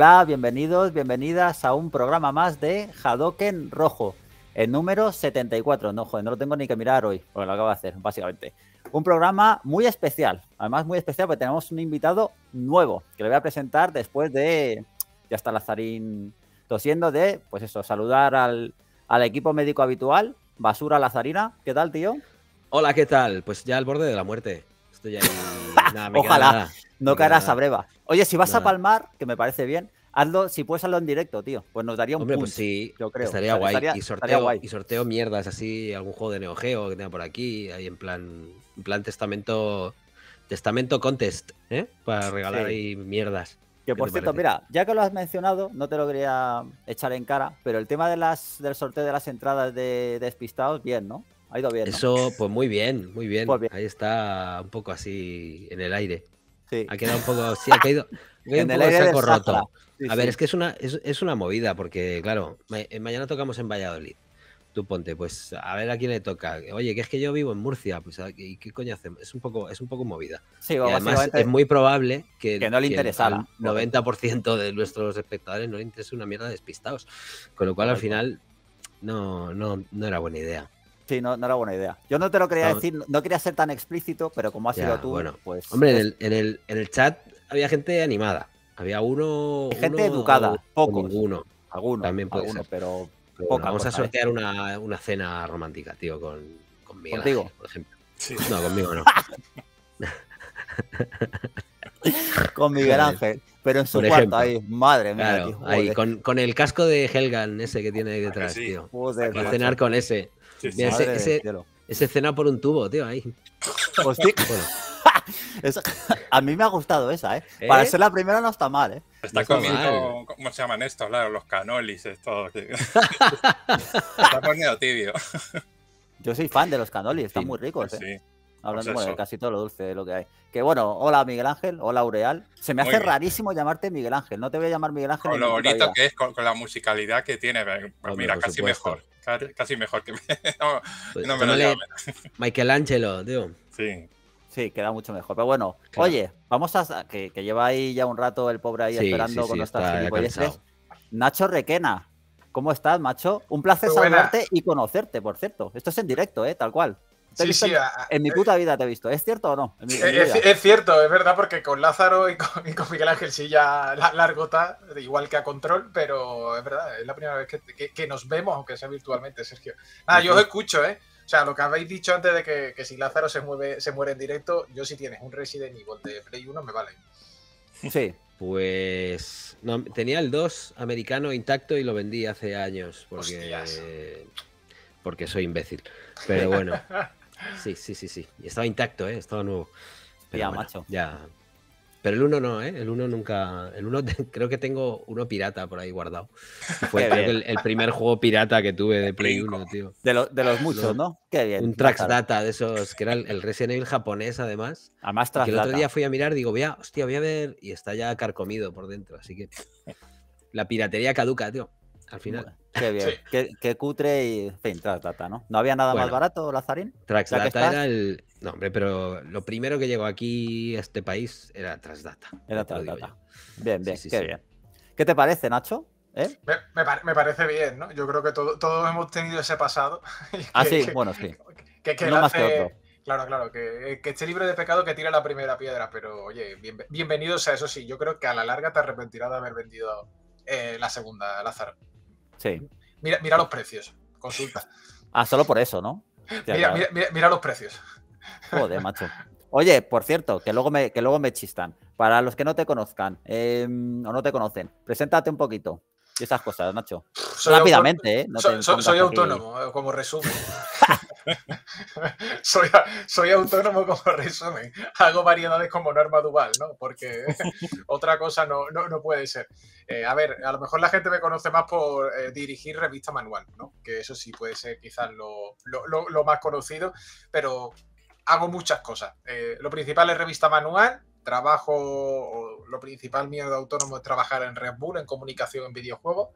Hola, bienvenidos, bienvenidas a un programa más de Hadoken Rojo, el número 74. No, joder, no lo tengo ni que mirar hoy, porque lo acabo de hacer, básicamente. Un programa muy especial, además muy especial, porque tenemos un invitado nuevo que le voy a presentar después de. Ya está Lazarín tosiendo, de, pues eso, saludar al, equipo médico habitual, Basura Lazarina. ¿Qué tal, tío? Hola, ¿qué tal? Pues ya al borde de la muerte. Estoy Ojalá, no caerás a breva. Oye, si vas a palmar, que me parece bien, hazlo, si puedes hazlo en directo, tío. Pues nos daría un Hombre, pues sí, yo creo. Estaría, guay. y sorteo, y sorteo, mierdas así, algún juego de NeoGeo que tenga por aquí, ahí en plan, plan testamento, testamento contest, ¿eh? Para regalar ahí mierdas. Que por cierto, mira, ya que lo has mencionado, no te lo quería echar en cara, pero el tema de las, del sorteo de las entradas de despistados, bien, ¿no? Ha ido bien. Eso, pues muy bien, muy pues bien. Ahí está un poco así en el aire. Ha quedado un poco. Sí, ha caído. en el roto. a ver, es que es una, es, una movida, porque claro, eh, mañana tocamos en Valladolid. Tú ponte, pues a ver a quién le toca. Oye, que es que yo vivo en Murcia, pues ¿y qué coño hacemos? Es un poco, es un poco movida. Sí, es muy probable que, no le interesara. El 90% de nuestros espectadores no le interese una mierda de despistados. Con lo cual al final no, no era buena idea. Sí, no, era buena idea. Yo no te lo quería ah, decir, no quería ser tan explícito, pero como ha sido tú, bueno. pues. Hombre, en el, chat había gente animada. Había uno. gente educada, pocos. Ninguno. Algunos. También puede ser. Pero, poca, vamos a sortear una, cena romántica, tío, con, conmigo. ¿Contigo? Por ejemplo. No, conmigo no. con Miguel Ángel, pero en su cuarto ahí, madre mía. tío, ahí, con, con, el casco de Helgan ese que tiene ah, detrás, tío. Joder, cenar con ese ese, ese, escena por un tubo, tío, ahí. a mí me ha gustado esa, ¿eh? ¿eh? Para ser la primera no está mal, ¿eh? Está comiendo, ¿cómo se llaman estos? Claro, los canolis, estos. está poniendo tibio. Yo soy fan de los canolis, están muy ricos, pues ¿eh? Sí. Hablando pues de casi todo lo dulce de lo que hay. Que bueno, hola Miguel Ángel, hola Aureal. Se me hace rarísimo llamarte Miguel Ángel, no te voy a llamar Miguel Ángel. Con lo bonito que es, con, la musicalidad que tiene. Pues mira, casi mejor. Casi, mejor que me, pues no, me lo tío. Sí. Sí, queda mucho mejor. Pero bueno, oye, vamos a. Que, lleva ahí ya un rato el pobre ahí esperando con sí, nuestras Nacho Requena, ¿cómo estás, macho? Un placer saludarte y conocerte, por cierto. Esto es en directo, ¿eh? Tal cual en, mi eh, puta vida te he visto. ¿Es cierto o no? Eh, es, cierto, es verdad, porque con Lázaro y con, Miguel Ángel sí ya la, argota, igual que a Control, pero es verdad, es la primera vez que, nos vemos, aunque sea virtualmente, Sergio. Nada, yo os escucho, ¿eh? O sea, lo que habéis dicho antes de que, si Lázaro se, mueve, se muere en directo, yo si tienes un Resident Evil de Play 1 me vale. Sí. Pues tenía el 2 americano intacto y lo vendí hace años porque, porque soy imbécil. Pero bueno. Sí, sí, sí, sí. Y Estaba intacto, ¿eh? Estaba nuevo. ya, macho. Ya. Pero el 1 no, ¿eh? El 1 nunca. El uno, creo que tengo uno pirata por ahí guardado. Fue el, primer juego pirata que tuve de Play 1, tío. De, los muchos, ¿no? Qué bien. Un Trax Data de esos, que era el, Resident Evil japonés, además. Además, data. que El otro día fui a mirar, digo, voy a, hostia, voy a ver. Y está ya carcomido por dentro, así que. La piratería caduca, tío al final. Qué bien, qué, cutre y, en fin, Trasdata, ¿no? ¿No había nada más barato, Lazarín? Traxdata era el... No, hombre, pero lo primero que llegó aquí a este país era Trasdata. Era Trasdata. Bien, bien, qué bien. ¿Qué te parece, Nacho? ¿Eh? Me, parece bien, ¿no? Yo creo que todos hemos tenido ese pasado. ah, sí, bueno, sí. Que, que Claro, claro, que, que esté libre de pecado que tira la primera piedra, pero oye, bienvenidos a eso sí. Yo creo que a la larga te arrepentirás de haber vendido eh, la segunda, Lázaro. Sí. Mira, mira los precios, consulta. Ah, solo por eso, ¿no? mira, mira, los precios. Joder, macho. Oye, por cierto, que luego me, que luego me chistan. Para los que no te conozcan em, o no te conocen, preséntate un poquito y esas cosas, Nacho. Rápidamente, ¿eh? soy, autónomo, como resumen. soy, autónomo como resumen. Hago variedades como Norma dual ¿no? Porque otra cosa no, no, puede ser. Eh, a ver, a lo mejor la gente me conoce más por eh, dirigir revista manual, ¿no? Que eso sí puede ser quizás lo, más conocido, pero hago muchas cosas. Eh, lo principal es revista manual, trabajo, lo principal mío de autónomo es trabajar en Red Bull, en comunicación en videojuegos.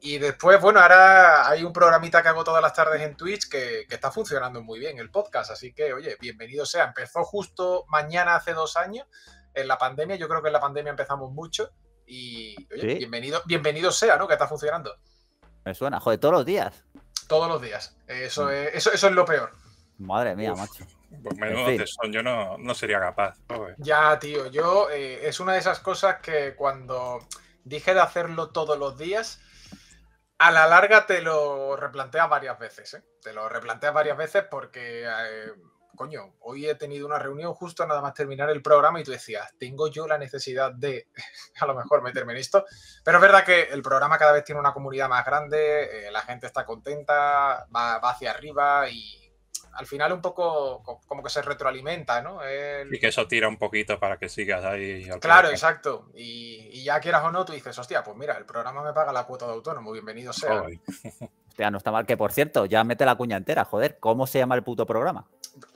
Y después, bueno, ahora hay un programita que hago todas las tardes en Twitch que, está funcionando muy bien, el podcast. Así que, oye, bienvenido sea. Empezó justo mañana hace dos años, en la pandemia. Yo creo que en la pandemia empezamos mucho. Y, oye, bienvenido, bienvenido sea, ¿no? Que está funcionando. Me suena, joder, todos los días. Todos los días. Eso, mm. es, eso, eso es lo peor. Madre mía, macho. Pues menudo de son, yo no, sería capaz. Ya, tío, yo eh, es una de esas cosas que cuando dije de hacerlo todos los días a la larga te lo replanteas varias veces, ¿eh? Te lo replanteas varias veces porque, eh, coño, hoy he tenido una reunión justo nada más terminar el programa y tú decías, tengo yo la necesidad de a lo mejor meterme en esto. Pero es verdad que el programa cada vez tiene una comunidad más grande, eh, la gente está contenta, va hacia arriba y, al final un poco como que se retroalimenta, ¿no? Y que eso tira un poquito para que sigas ahí. claro, exacto. Y, y, ya quieras o no, tú dices, hostia, pues mira, el programa me paga la cuota de autónomo, bienvenido sea. Hostia, no está mal que, por cierto, ya mete la cuña entera, joder, ¿cómo se llama el puto programa?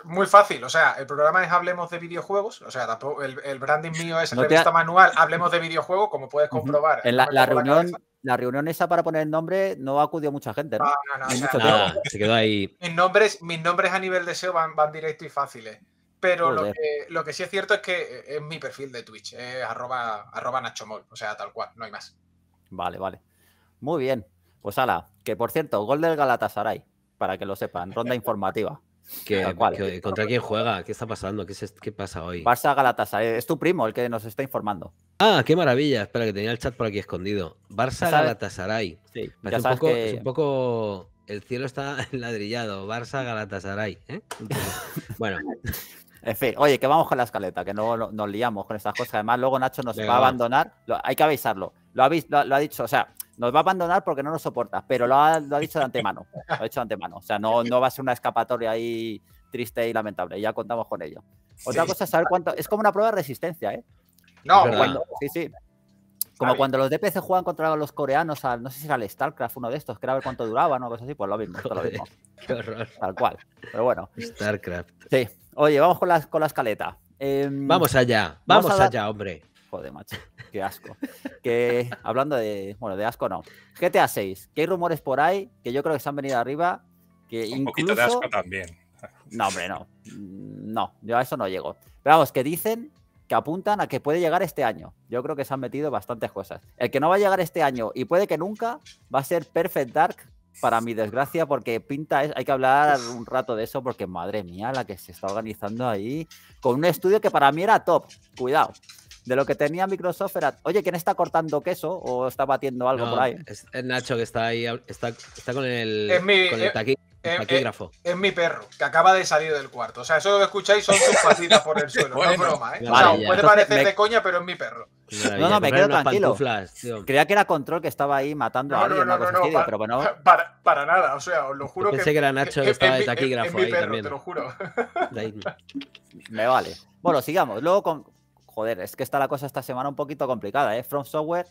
muy fácil, o sea, el programa es Hablemos de videojuegos, o sea, tampoco, el, branding mío es no revista manual Hablemos de videojuegos, como puedes comprobar. En la, reunión, la, reunión esa para poner el nombre no acudió mucha gente, ¿no? no, no, no, se quedó ahí. Mis nombres, mis nombres a nivel de SEO van, van directos y fáciles. Pero lo que, sí es cierto es que eh, es mi perfil de Twitch, arroba, Nachomol, o sea, tal cual, no hay más. Vale, vale. Muy bien. Pues ala, que por cierto, gol del Galatasaray, para que lo sepan, ronda informativa contra quién juega? ¿Qué está pasando? ¿Qué, es, qué pasa hoy? Barça Galatasaray. Es tu primo el que nos está informando. Ah, qué maravilla. Espera, que tenía el chat por aquí escondido. Barça Galatasaray. es un poco. El cielo está ladrillado. Barça Galatasaray. ¿eh? bueno. En fin, oye, que vamos con la escaleta, que no, nos liamos con estas cosas. Además, luego Nacho nos va a abandonar. hay que avisarlo. lo ha dicho, o sea, nos va a abandonar porque no nos soporta, pero lo ha, dicho de antemano, ha antemano, o sea, no, no va a ser una escapatoria ahí triste y lamentable, ya contamos con ello. Otra cosa es saber cuánto, es como una prueba de resistencia, ¿eh? No, sí, sí. Como cuando los DPC juegan contra los coreanos, no sé si era el StarCraft, uno de estos, que era ver cuánto duraba, ¿no? Cosas así, pues lo mismo, Tal cual. Pero bueno. StarCraft. Sí. Oye, vamos con la, con la escaleta. Em, vamos allá, vamos allá, hombre de macho, qué asco. Que hablando de, bueno, de asco no. GTA 6, que hay rumores por ahí que yo creo que se han venido arriba, que Un poquito de asco también. No, hombre, no. Mm, no, yo a eso no llego. Pero vamos, que dicen que apuntan a que puede llegar este año. Yo creo que se han metido bastantes cosas. El que no va a llegar este año y puede que nunca va a ser Perfect Dark para mi desgracia, porque pinta es, hay que hablar un rato de eso, porque madre mía, la que se está organizando ahí, con un estudio que para mí era top, cuidado, de lo que tenía Microsoft era, oye, ¿quién está cortando queso o está batiendo algo por ahí? Es, Nacho que está ahí, está, está con el, eh, eh, taquígrafo. Eh, es, mi perro, que acaba de salir del cuarto. O sea, eso lo que escucháis son sus patitas por el suelo, no es broma, ¿eh? puede parecer de coña, pero es mi perro. No, no, me quedo tranquilo. Creía que era control que estaba ahí matando a alguien, no, no, no, para, pero bueno. Para, nada, o sea, os lo juro. que... pensé que, era Nacho que, estaba de taquígrafo ahí mi perro, Te lo juro. Me vale. Bueno, sigamos. Luego con, joder, es que está la cosa esta semana un poquito complicada, ¿eh? From Software,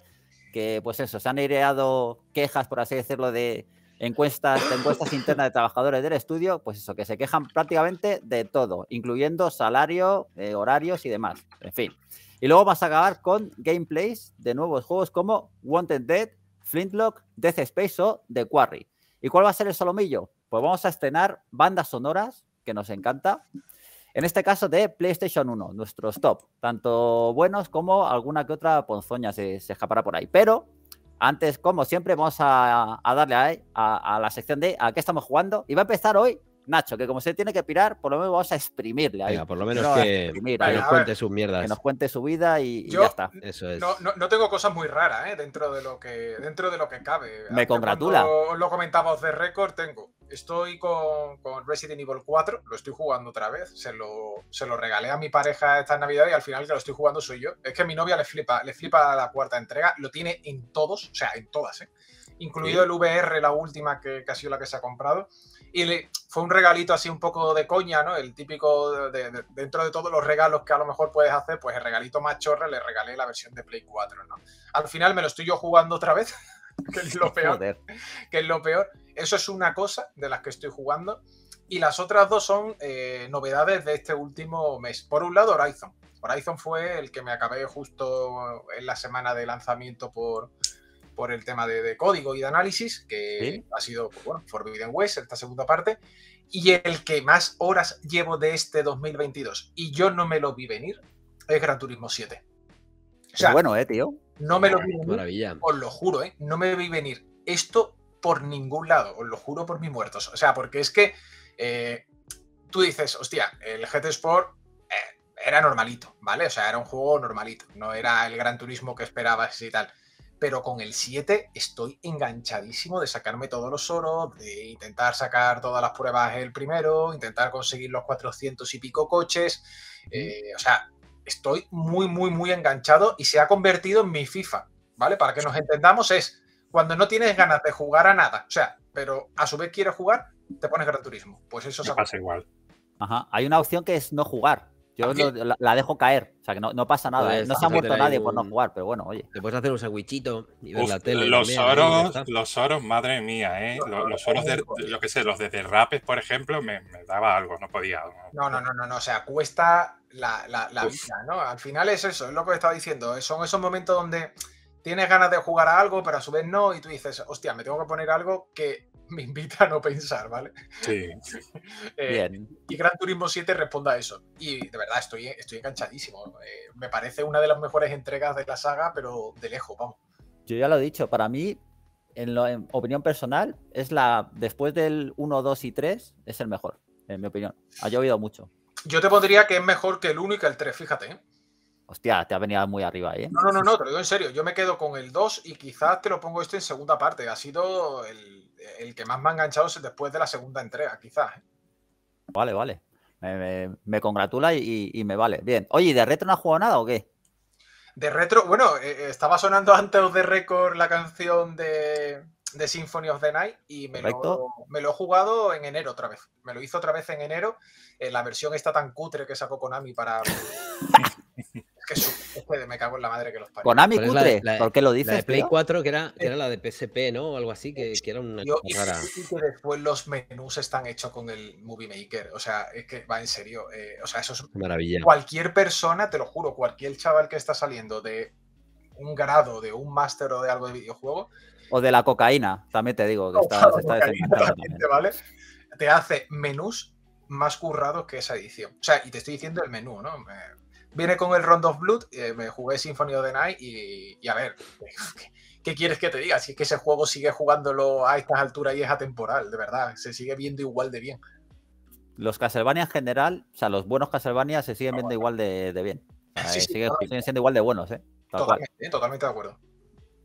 que pues eso, se han aireado quejas, por así decirlo, de encuestas, internas de trabajadores del estudio, pues eso, que se quejan prácticamente de todo, incluyendo salario, eh, horarios y demás. En fin. Y luego vas a acabar con gameplays de nuevos juegos como Wanted Dead, Flintlock, Death Space o The Quarry. ¿Y cuál va a ser el solomillo? Pues vamos a estrenar bandas sonoras, que nos encanta, en este caso de PlayStation 1, nuestro top, tanto buenos como alguna que otra ponzoña se, escapará por ahí. Pero antes, como siempre, vamos a, darle a, la sección de a qué estamos jugando. Y va a empezar hoy Nacho, que como se tiene que pirar, por lo menos vamos a exprimirle. por lo menos que, nos cuente sus mierdas. Que nos cuente su vida y, ya está. no, tengo cosas muy raras ¿eh? dentro, de lo que, dentro de lo que cabe. Me congratula. Lo comentamos de récord, tengo. Estoy con, Resident Evil 4, lo estoy jugando otra vez. Se lo, se lo regalé a mi pareja esta Navidad y al final que lo estoy jugando soy yo. Es que mi novia le flipa, le flipa la cuarta entrega, lo tiene en todos, o sea, en todas, ¿eh? incluido el VR, la última que ha sido la que se ha comprado. Y fue un regalito así un poco de coña, ¿no? El típico, dentro de todos los regalos que a lo mejor puedes hacer, pues el regalito más chorra le regalé la versión de Play 4, ¿no? Al final me lo estoy yo jugando otra vez, que es lo peor. que es lo peor. Eso es una cosa de las que estoy jugando. Y las otras dos son eh, novedades de este último mes. Por un lado, Horizon. Horizon fue el que me acabé justo en la semana de lanzamiento por, por el tema de, código y de análisis, que ha sido, pues, bueno, Forbidden West, esta segunda parte, y el que más horas llevo de este 2022, y yo no me lo vi venir, es Gran Turismo 7. O sea, bueno, eh, tío. No me lo vi venir, Maravilla. os lo juro, eh, no me vi venir esto por ningún lado, os lo juro por mis muertos. O sea, porque es que eh, tú dices, hostia, el GT Sport eh, era normalito, ¿vale? O sea, era un juego normalito, no era el gran turismo que esperabas y tal pero con el 7 estoy enganchadísimo de sacarme todos los oros, de intentar sacar todas las pruebas el primero, intentar conseguir los 400 y pico coches. Eh, o sea, estoy muy, muy, muy enganchado y se ha convertido en mi FIFA, ¿vale? Para que nos entendamos es cuando no tienes ganas de jugar a nada, o sea, pero a su vez quieres jugar, te pones Gran Turismo. Pues eso se pasa igual. Ajá. Hay una opción que es no jugar. Yo ah, la, dejo caer, o sea que no, no pasa nada. ¿eh? No se ha muerto nadie por no jugar, pero bueno, oye. Te puedes hacer un sandwichito y ver la tele. Los oros, los oros, madre mía, ¿eh? Los, oros de, lo que sé, los de derrapes, por ejemplo, me, daba algo, no podía. No, no, no, no, no o sea, cuesta la, la, la vida, ¿no? Al final es eso, es lo que estaba diciendo. Son esos momentos donde tienes ganas de jugar a algo, pero a su vez no, y tú dices, hostia, me tengo que poner algo que me invita a no pensar, ¿vale? Sí. Eh, Bien. Y Gran Turismo 7 responde a eso. Y de verdad, estoy, estoy enganchadísimo. Eh, me parece una de las mejores entregas de la saga, pero de lejos, vamos. Yo ya lo he dicho, para mí, en, opinión personal, es la después del 1, 2 y 3, es el mejor, en mi opinión. Ha llovido mucho. Yo te pondría que es mejor que el 1 y que el 3, fíjate. ¿eh? Hostia, te ha venido muy arriba ahí. ¿eh? No, no, no, no, te lo digo en serio. Yo me quedo con el 2 y quizás te lo pongo este en segunda parte. Ha sido el, que más me ha enganchado después de la segunda entrega, quizás. ¿eh? Vale, vale. Me, congratula y, me vale. Bien. Oye, ¿y de retro no has jugado nada o qué? De retro, bueno, eh, eh, estaba sonando antes de récord la canción de, Symphony of the Night y me lo, me lo, he jugado en enero otra vez. Me lo hizo otra vez en enero. Eh, la versión está tan cutre que sacó Konami para. que me cago en la madre que los parió. Konami cutre, ¿por qué lo dices? La Play 4, que era, eh, era, la de PSP, ¿no? O algo así, que, era una Yo, Que después los menús están hechos con el Movie Maker, o sea, es que va en serio, eh, o sea, eso es... Maravilla. Cualquier persona, te lo juro, cualquier chaval que está saliendo de un grado, de un máster o de algo de videojuego... O de la cocaína, también te digo, que está, está Te hace menús más currados que esa edición. O sea, y te estoy diciendo el menú, ¿no? Eh, Viene con el Rondo of Blood, eh, me jugué Symphony of the Night y, a ver, ¿qué, quieres que te diga? Si es que ese juego sigue jugándolo a estas alturas y es atemporal, de verdad, se sigue viendo igual de bien. Los Castlevania en general, o sea, los buenos Castlevania se siguen ah, viendo igual de, bien. sí, eh, siguen siendo igual de buenos, ¿eh? eh totalmente, de acuerdo.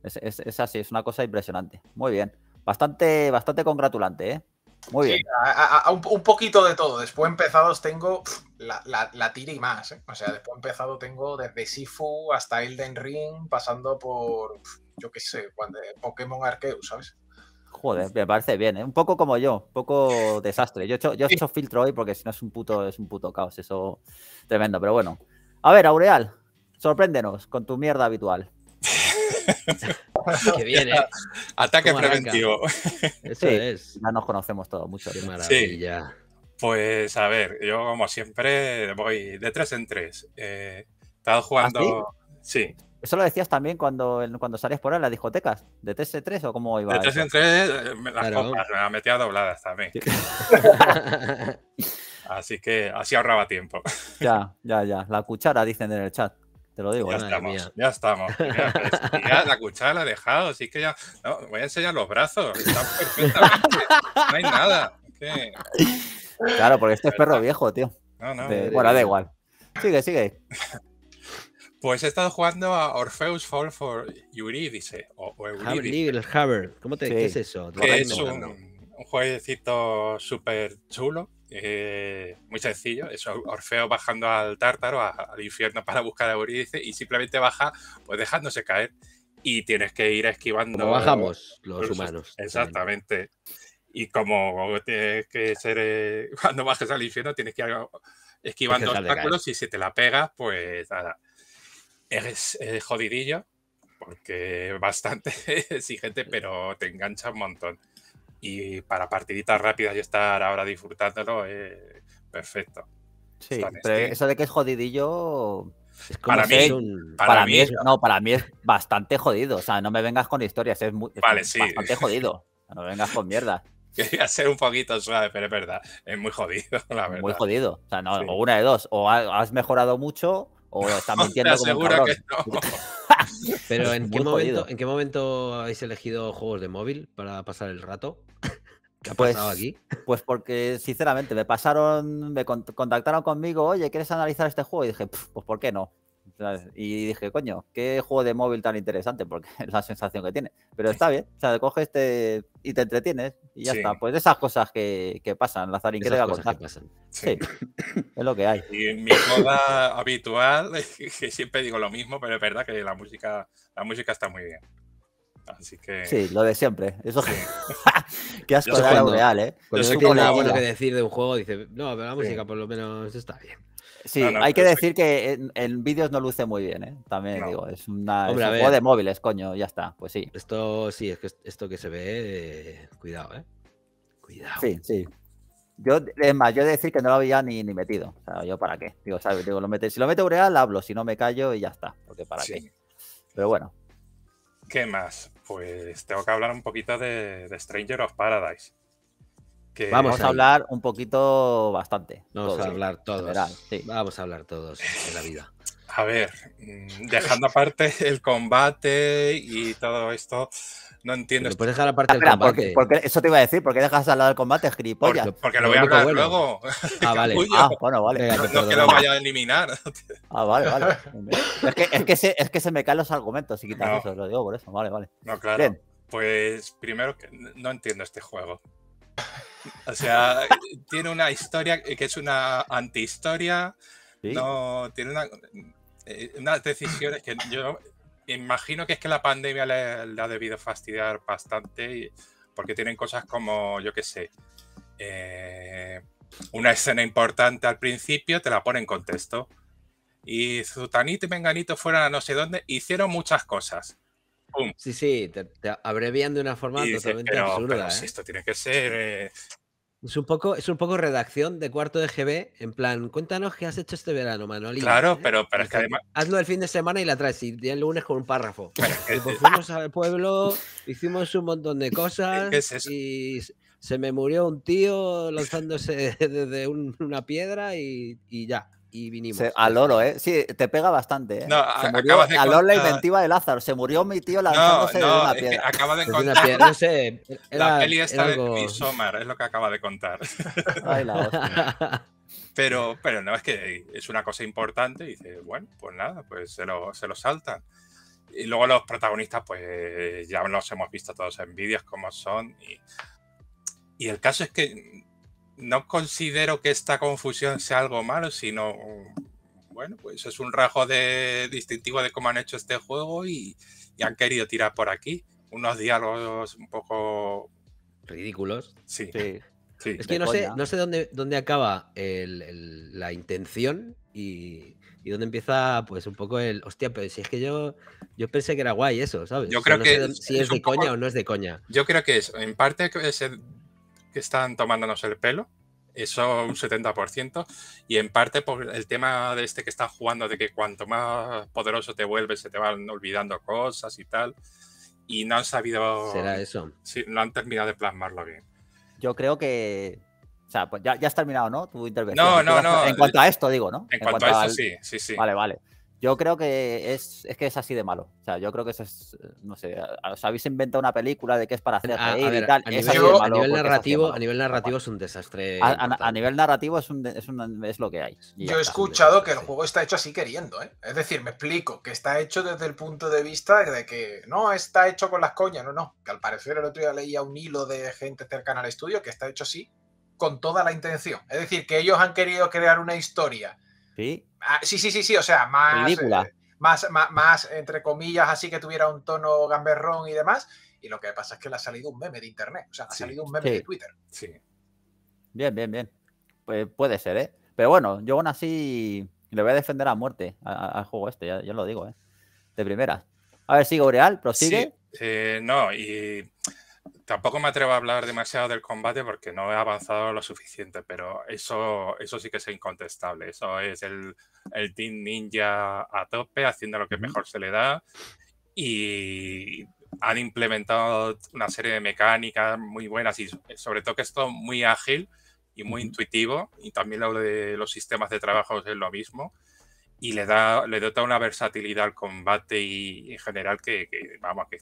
Es, es así, es una cosa impresionante. Muy bien. Bastante, bastante congratulante, ¿eh? Muy bien. un, poquito de todo. Después empezados tengo la, la, tira y más. ¿eh? O sea, después empezado tengo desde Sifu hasta Elden Ring, pasando por, yo qué sé, cuando, Pokémon Arceus, ¿sabes? Joder, me parece bien, ¿eh? un poco como yo, un poco desastre. Yo he hecho, yo filtro hoy porque si no es un es un puto caos, eso tremendo, pero bueno. A ver, Aureal, sorpréndenos con tu mierda habitual. Qué ¿eh? Ataque preventivo. Eso sí, es. Ya nos conocemos todos mucho. Qué maravilla. Pues a ver, yo como siempre voy de tres en tres. Eh, jugando. ¿Ah, sí? Eso lo decías también cuando, cuando salías por ahí en las discotecas, de 3 en 3 o cómo iba. De 3 en 3, eh, las claro. copas, me las metía dobladas también. así que así ahorraba tiempo. Ya, ya, ya. La cuchara, dicen en el chat. Te lo digo. Ya ¿eh? estamos, ya estamos. Pues, ya la cuchara la he dejado, así que ya. No, voy a enseñar los brazos. Están perfectamente. No hay nada. Claro, porque este es perro viejo, tío. no. Eh, bueno, da eh. igual. Sigue, sigue. Pues he estado jugando a Orpheus Fall for Eurídice. O, o Eurídice. Haber, Haber. ¿Cómo te ¿qué es eso? Que es un, un jueguecito súper chulo, eh, muy sencillo. Es Orfeo bajando al tártaro, al infierno para buscar a Eurídice y simplemente baja, pues dejándose caer. Y tienes que ir esquivando. No bajamos los, humanos. Exactamente. Y como tienes que ser. Eh, cuando bajes al infierno, tienes que ir esquivando obstáculos y si te la pegas, pues nada. Eres jodidillo, porque bastante exigente, pero te engancha un montón y para partiditas rápidas y estar ahora disfrutándolo, eh, perfecto. Sí, pero eso de que es jodidillo. Es como para, mí, para, mí, es, no, para mí es bastante jodido. O sea, no me vengas con historias, es, muy, bastante jodido. No me vengas con mierda. Quería ser un poquito suave, pero es verdad. Es muy jodido, la verdad. Muy jodido. O sea, no, o una de dos. O has mejorado mucho o está mintiendo como un Pero ¿en qué, momento, ¿en qué, momento, habéis elegido juegos de móvil para pasar el rato? ¿Qué ha pues pasado aquí? Pues porque, sinceramente, me pasaron, me contactaron conmigo, oye, ¿quieres analizar este juego? Y dije, pues, ¿por qué no? Y dije, coño, qué juego de móvil tan interesante, porque es la sensación que tiene. Pero está bien, o sea, coges y te entretienes y ya está. Pues esas cosas que, pasan, Lazarín, ¿qué Sí. es lo que hay. Y mi moda habitual, que siempre digo lo mismo, pero es verdad que la música, la música está muy bien. Así que... Sí, lo de siempre. Eso sí. que has es real, ¿eh? no tiene nada que decir de un juego, dice, no, pero la música por lo menos está bien. Sí, hay que decir que en, vídeos no luce muy bien, ¿eh? También digo, es, una, un juego de móviles, coño, ya está, pues sí. Esto sí, es que esto que se ve, eh, cuidado, ¿eh? Cuidado. Sí, sí. Yo, es más, yo he decir que no lo había ni, metido. O sea, yo para qué. Digo, ¿sabes? Digo, lo si lo mete Ureal, hablo, si no me callo y ya está. Porque para qué. Pero bueno. ¿Qué más? Pues tengo que hablar un poquito de Stranger of Paradise vamos, a hablar un poquito bastante. Vamos a hablar todos. Vamos a hablar todos de la vida. A ver, mm, dejando aparte el combate y todo esto, no entiendo. Esto. Puedes dejar aparte el ah, eso te iba a decir, ¿por qué dejas al lado del combate, gilipollas? Porque, lo voy a hablar luego. Ah, vale. Ah, bueno, vale. no, quiero que lo vaya a eliminar. Ah, vale, vale. es, que, es, que se, me caen los argumentos si quitas eso, lo digo por eso. Vale, vale. No, claro. Pues primero, que no entiendo este juego. O sea, tiene una historia que es una antihistoria. No, tiene eh, unas decisiones que yo imagino que es que la pandemia le, ha debido fastidiar bastante, porque tienen cosas como, yo qué sé, eh, una escena importante al principio, te la pone en contexto. Y Zutanito y Menganito fueron a no sé dónde, hicieron muchas cosas. Sí, sí, te, abrevian de una forma totalmente absurda. ¿eh? esto tiene que ser. Eh, es un, poco, es un poco redacción de cuarto de GB, en plan, cuéntanos qué has hecho este verano, Manolín. Claro, ¿eh? pero, es que además... Hazlo el fin de semana y la traes, y el lunes con un párrafo. fuimos al pueblo, hicimos un montón de cosas y se me murió un tío lanzándose desde una piedra y, y ya y vinimos. al oro, ¿eh? Sí, te pega bastante, ¿eh? No, al oro la inventiva de Lázaro. Se murió mi tío lanzándose de una piedra. acaba de contar. la peli está de Midsommar, es lo que acaba de contar. pero, pero no, es que es una cosa importante y dice, bueno, pues nada, pues se lo, se saltan. Y luego los protagonistas, pues ya los hemos visto todos en vídeos como son. Y, y el caso es que no considero que esta confusión sea algo malo, sino, bueno, pues es un rajo distintivo de cómo han hecho este juego y, han querido tirar por aquí. Unos diálogos un poco... Ridículos. Sí. Es que no sé, no sé dónde, acaba la intención y, dónde empieza pues un poco el, hostia, pero si es que yo, yo pensé que era guay eso, ¿sabes? Yo creo que si es, de coña o no es de coña. Yo creo que es, en parte es que están tomándonos el pelo, eso eh, un 70%, y en parte por el tema de este que están jugando, de que cuanto más poderoso te vuelves, se te van olvidando cosas y tal, y no han sabido... ¿Será eso? no han terminado de plasmarlo bien. Yo creo que... O sea, pues ya, ya has terminado, ¿no? Tu intervención. No, no, no. En cuanto a esto, digo, ¿no? En, cuanto, a esto, sí, sí, sí. Vale, vale. Yo creo que es, es que es así de malo. O sea, yo creo que eso es, no sé, os habéis inventado una película de que es para hacer reír y tal. A nivel, narrativo, a nivel narrativo es un desastre. A, nivel narrativo es, es, es, lo que hay. Yo he escuchado que el juego está hecho así queriendo, ¿eh? Es decir, me explico, que está hecho desde el punto de vista de que no está hecho con las coñas, no, no. Que al parecer el otro día leía un hilo de gente cercana al estudio que está hecho así con toda la intención. Es decir, que ellos han querido crear una historia Ah, sí. sí, sí, sí, o sea, más, eh, Más, más, entre comillas, así que tuviera un tono gamberrón y demás. Y lo que pasa es que le ha salido un meme de internet, o sea, ha salido un meme de Twitter. Sí. Bien, bien, bien. Pues puede ser, ¿eh? Pero bueno, yo aún así le voy a defender a muerte al juego este, ya, lo digo, ¿eh? De primera. A ver, sigue Oreal, prosigue. Sí, eh, no, y tampoco me atrevo a hablar demasiado del combate porque no he avanzado lo suficiente, pero eso, eso sí que es incontestable. Eso es el, el Team Ninja a tope, haciendo lo que mejor se le da. Y han implementado una serie de mecánicas muy buenas y sobre todo que esto muy ágil y muy intuitivo. Y también lo de los sistemas de trabajo es lo mismo y le da le dota una versatilidad al combate y en general que, vamos que,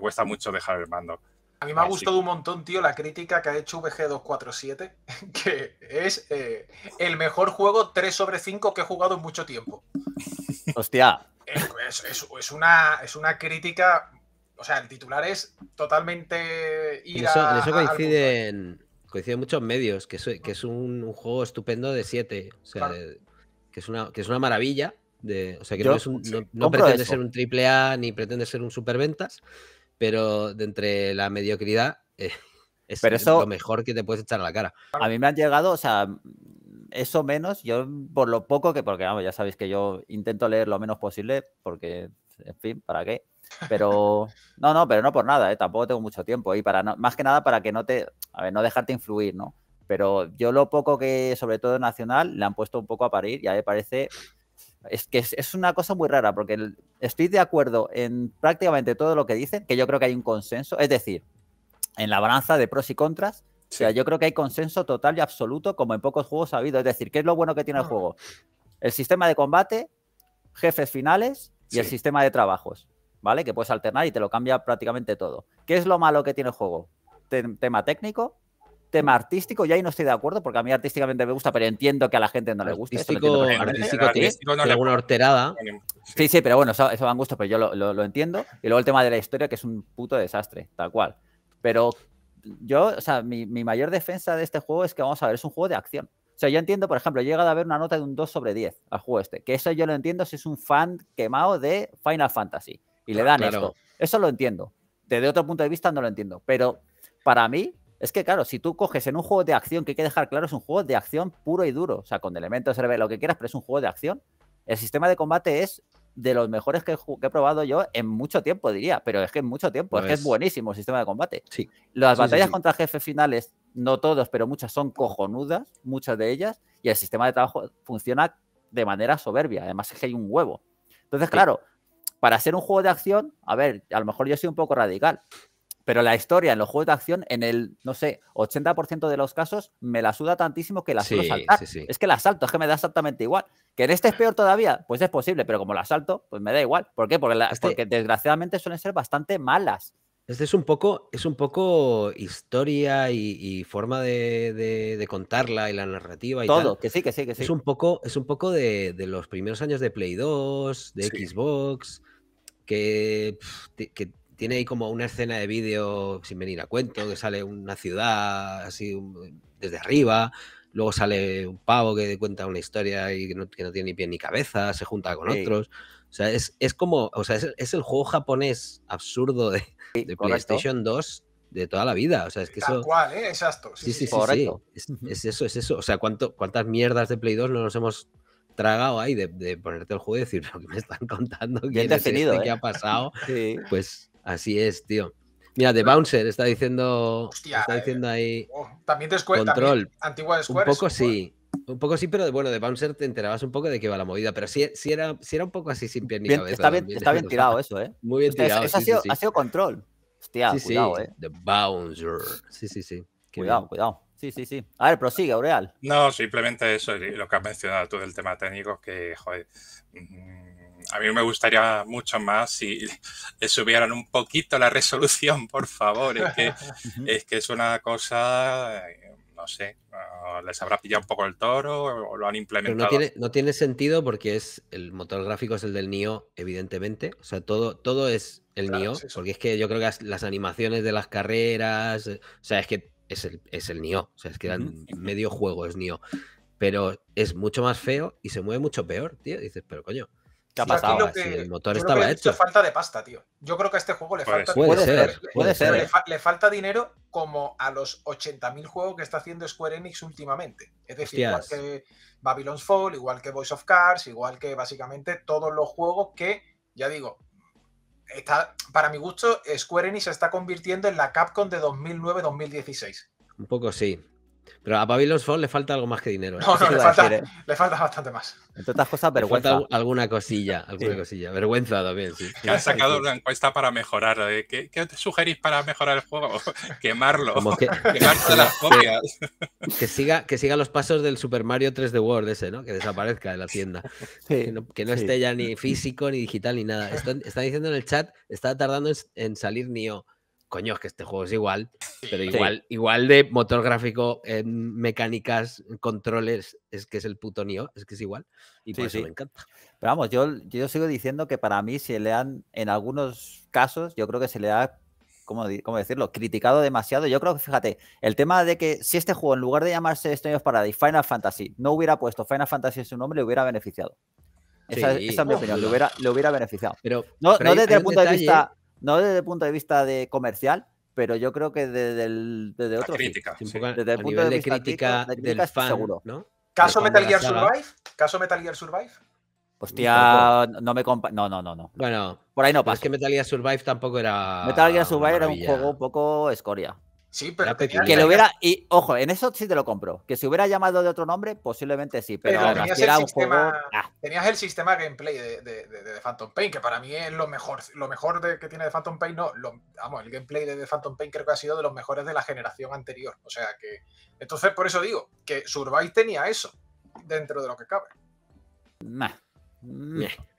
cuesta mucho dejar el mando. A mí me ha gustado un montón, tío, la crítica que ha hecho VG247, que es eh, el mejor juego 3 sobre 5 que he jugado en mucho tiempo. Hostia. Es, una, es una crítica, o sea, el titular es totalmente... Ir eso, a, eso ¿eh? coinciden, muchos medios, que es, que es un, juego estupendo de 7. O sea, que es una, que es una maravilla. De, o sea, que no, no, pretende ser un triple A ni pretende ser un superventas, pero de entre la mediocridad eh, es pero eso, lo mejor que te puedes echar a la cara. A mí me han llegado, o sea, eso menos, yo por lo poco que, porque vamos, ya sabéis que yo intento leer lo menos posible, porque, en fin, ¿para qué? Pero, no, no, pero no por nada, eh, tampoco tengo mucho tiempo y para más que nada para que no te, a ver, no dejarte influir, ¿no? pero yo lo poco que, sobre todo Nacional, le han puesto un poco a parir, ya me parece... Es que es, una cosa muy rara, porque estoy de acuerdo en prácticamente todo lo que dicen, que yo creo que hay un consenso, es decir, en la balanza de pros y contras, O sea, yo creo que hay consenso total y absoluto, como en pocos juegos ha habido. Es decir, ¿qué es lo bueno que tiene el ah. juego? El sistema de combate, jefes finales y el sistema de trabajos, ¿vale? Que puedes alternar y te lo cambia prácticamente todo. ¿Qué es lo malo que tiene el juego? tema técnico, tema artístico, ya ahí no estoy de acuerdo, porque a mí artísticamente me gusta, pero entiendo que a la gente no le gusta. Artístico, artístico, alguna horterada. Sí, sí, pero bueno, eso, me han gustado, gusto, pero yo lo, entiendo. Y luego el tema de la historia, que es un puto desastre, tal cual. Pero yo, o sea, mi, mayor defensa de este juego es que, vamos a ver, es un juego de acción. O sea, yo entiendo, por ejemplo, llega a haber una nota de un 2 sobre 10 al juego este, que eso yo lo entiendo si es un fan quemado de Final Fantasy y le dan esto. Eso lo entiendo. Desde otro punto de vista no lo entiendo, pero para mí es que, claro, si tú coges en un juego de acción, que hay que dejar claro, es un juego de acción puro y duro. O sea, con elementos, lo que quieras, pero es un juego de acción. El sistema de combate es de los mejores que he, probado yo en mucho tiempo, diría. Pero es que en mucho tiempo. es, que es pues buenísimo el sistema de combate. Sí. Las batallas contra jefes finales, no todos, pero muchas son cojonudas, muchas de ellas. Y el sistema de trabajo funciona de manera soberbia. Además, es que hay un huevo. Entonces, claro, para ser un juego de acción, a ver, a lo mejor yo soy un poco radical, pero la historia en los juegos de acción, en el, no sé, 80% de los casos, me la suda tantísimo que la sí, Es que la salto, es que me da exactamente igual. ¿Que en este es peor todavía? Pues es posible, pero como la salto, pues me da igual. ¿Por qué? Porque, desgraciadamente suelen ser bastante malas. Este es un poco, es un poco historia y, forma de, contarla y la narrativa y Todo, que sí, que sí, que sí. Es un poco, es un poco de, los primeros años de Play 2, de Xbox, que, tiene ahí como una escena de vídeo sin venir a cuento, que sale una ciudad así desde arriba, luego sale un pavo que cuenta una historia y que no, tiene ni pie ni cabeza, se junta con otros. O sea, es, es como, o sea, es, el juego japonés absurdo de, PlayStation 2 de toda la vida. O sea, es que eso. cual, ¿eh? Exacto. Sí, sí, sí. Es, eso, es eso. O sea, ¿cuánto, ¿cuántas mierdas de Play 2 no nos hemos tragado ahí de, ponerte el juego y decir lo que me están contando, es este? qué ¿eh? ha pasado? Pues Así es, tío. Mira, The Bouncer está diciendo. Hostia, está diciendo eh, ahí. Oh, también te control. antigua de Un poco sí. Un poco sí, pero bueno, de Bouncer te enterabas un poco de que iba la movida, pero sí, sí era, era un poco así sin pie ni cabeza. Está bien, está bien, tirado eso, ¿eh? Muy bien tirado. Eso, ha, sido, ha, sido, control. Hostia, cuidado, ¿eh? The Bouncer. Sí, sí, sí. cuidado, cuidado. Sí, sí, sí. A ver, prosigue, Aureal. No, simplemente eso, lo que has mencionado tú del tema técnico, que, joder, mm, a mí me gustaría mucho más si le subieran un poquito la resolución, por favor. Es que es, que una cosa, eh, no sé, ah, les habrá pillado un poco el toro o lo han implementado. no, tiene, no tiene sentido porque es el motor gráfico es el del NIO, evidentemente. O sea, todo, todo es el NIO, porque es que yo creo que las animaciones de las carreras, eh, o sea, es que es el, es el NIO, o sea, es que eran medio juego, es NIO. Pero es mucho más feo y se mueve mucho peor, tío. Dices, pero coño. Eh, el motor estaba hecho. falta de pasta, tío. Yo creo que a este juego le pues falta puede dinero. Ser, falta dinero como a los 80.000 juegos que está haciendo Square Enix últimamente. Es decir, igual que Babylon's Fall, igual que Voice of Cars, igual que básicamente todos los juegos que, ya digo, está, para mi gusto, Square Enix se está convirtiendo en la Capcom de 2009-2016. Un poco sí. Pero a Babylon's Fall le falta algo más que dinero. ¿eh? ¿eh? le falta, bastante más. Entre cosas, vergüenza. falta alguna cosilla, alguna cosilla. Vergüenza también, sí. Que sacado una encuesta para mejorar. ¿eh? ¿Qué, te sugerís para mejorar el juego? Quemarlo. Que, las copias. Que, siga, que siga los pasos del Super Mario 3D World ese, ¿no? Que desaparezca de la tienda. Que no, esté ya ni físico, ni digital, ni nada. está diciendo en el chat, está tardando en, en salir Nioh coño, es que este juego es igual, pero igual, igual de motor gráfico, mecánicas, controles, es que es el puto Nio, es que es igual. Y por eso me encanta. Pero vamos, yo, yo sigo diciendo que para mí se le han, en algunos casos, yo creo que se le ha, ¿cómo, cómo decirlo?, criticado demasiado. Yo creo que, fíjate, el tema de que si este juego, en lugar de llamarse Stone of Paradise, Final Fantasy, no hubiera puesto Final Fantasy en su nombre, le hubiera beneficiado. Esa, es mi opinión, le hubiera, beneficiado. Pero, no, desde el punto de vista no desde el punto de vista de comercial, pero yo creo que desde el otro crítica, desde el punto de, vista crítica, del fan, seguro. ¿no? Caso Metal Gear Survive, caso Metal Gear Survive. Hostia, no me compa no, no, no, no. Bueno, por ahí no pasa. Es que Metal Gear Survive tampoco era Metal Gear Survive era un juego un poco escoria. Sí, pero que lo hubiera y ojo, en eso sí te lo compro. Que si hubiera llamado de otro nombre, posiblemente sí, pero, ah. tenías, el sistema, gameplay de, de, Phantom Pain, que para mí es lo mejor, lo mejor que tiene de Phantom Pain, no, vamos, el gameplay de, Phantom Pain creo que ha sido de los mejores de la generación anterior, o sea que entonces por eso digo que Survive tenía eso dentro de lo que cabe. Nada.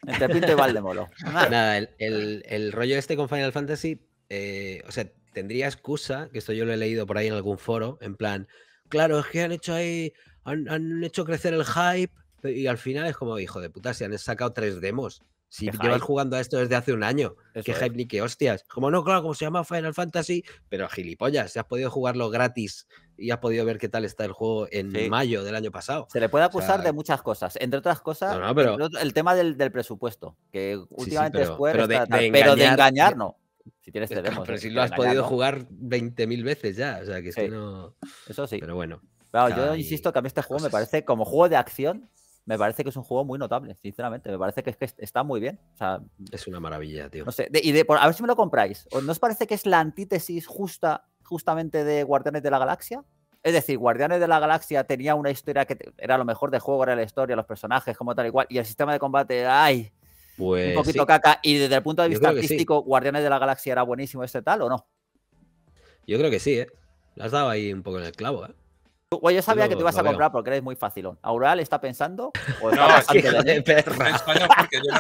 Entre Pinto y Valdemolo. Nada, el, el, rollo este con Final Fantasy eh, o sea, tendría excusa, que esto yo lo he leído por ahí en algún foro, en plan, claro, es que han hecho ahí, han, hecho crecer el hype y al final es como, hijo de puta, si han sacado tres demos. Si llevas jugando a esto desde hace un año, que hype ni qué hostias. Como no, claro, como se llama Final Fantasy, pero gilipollas, si has podido jugarlo gratis y has podido ver qué tal está el juego en mayo del año pasado. Se le puede acusar de muchas cosas, entre otras cosas, el tema del, presupuesto, que últimamente es pero de engañar si tienes, te Pero ¿eh? si lo has podido jugar 20.000 veces ya, o sea, que es que no. Eso sí. Pero bueno. yo insisto que a mí este juego me parece, como juego de acción, me parece que es un juego muy notable, sinceramente. Me parece que, es que está muy bien. es una maravilla, tío. No sé, a ver si me lo compráis. ¿No os parece que es la antítesis justa, justamente de Guardianes de la Galaxia? Es decir, Guardianes de la Galaxia tenía una historia que era lo mejor de juego, era la historia, los personajes, como tal y cual, y el sistema de combate, ¡ay! un pues poquito caca. Y desde el punto de vista artístico, Guardianes de la Galaxia era buenísimo este tal o no? Yo creo que sí, ¿eh? Lo has dado ahí un poco en el clavo, ¿eh? yo sabía que te ibas a comprar porque eres muy fácil. ¿Aural está pensando? O no, es que yo no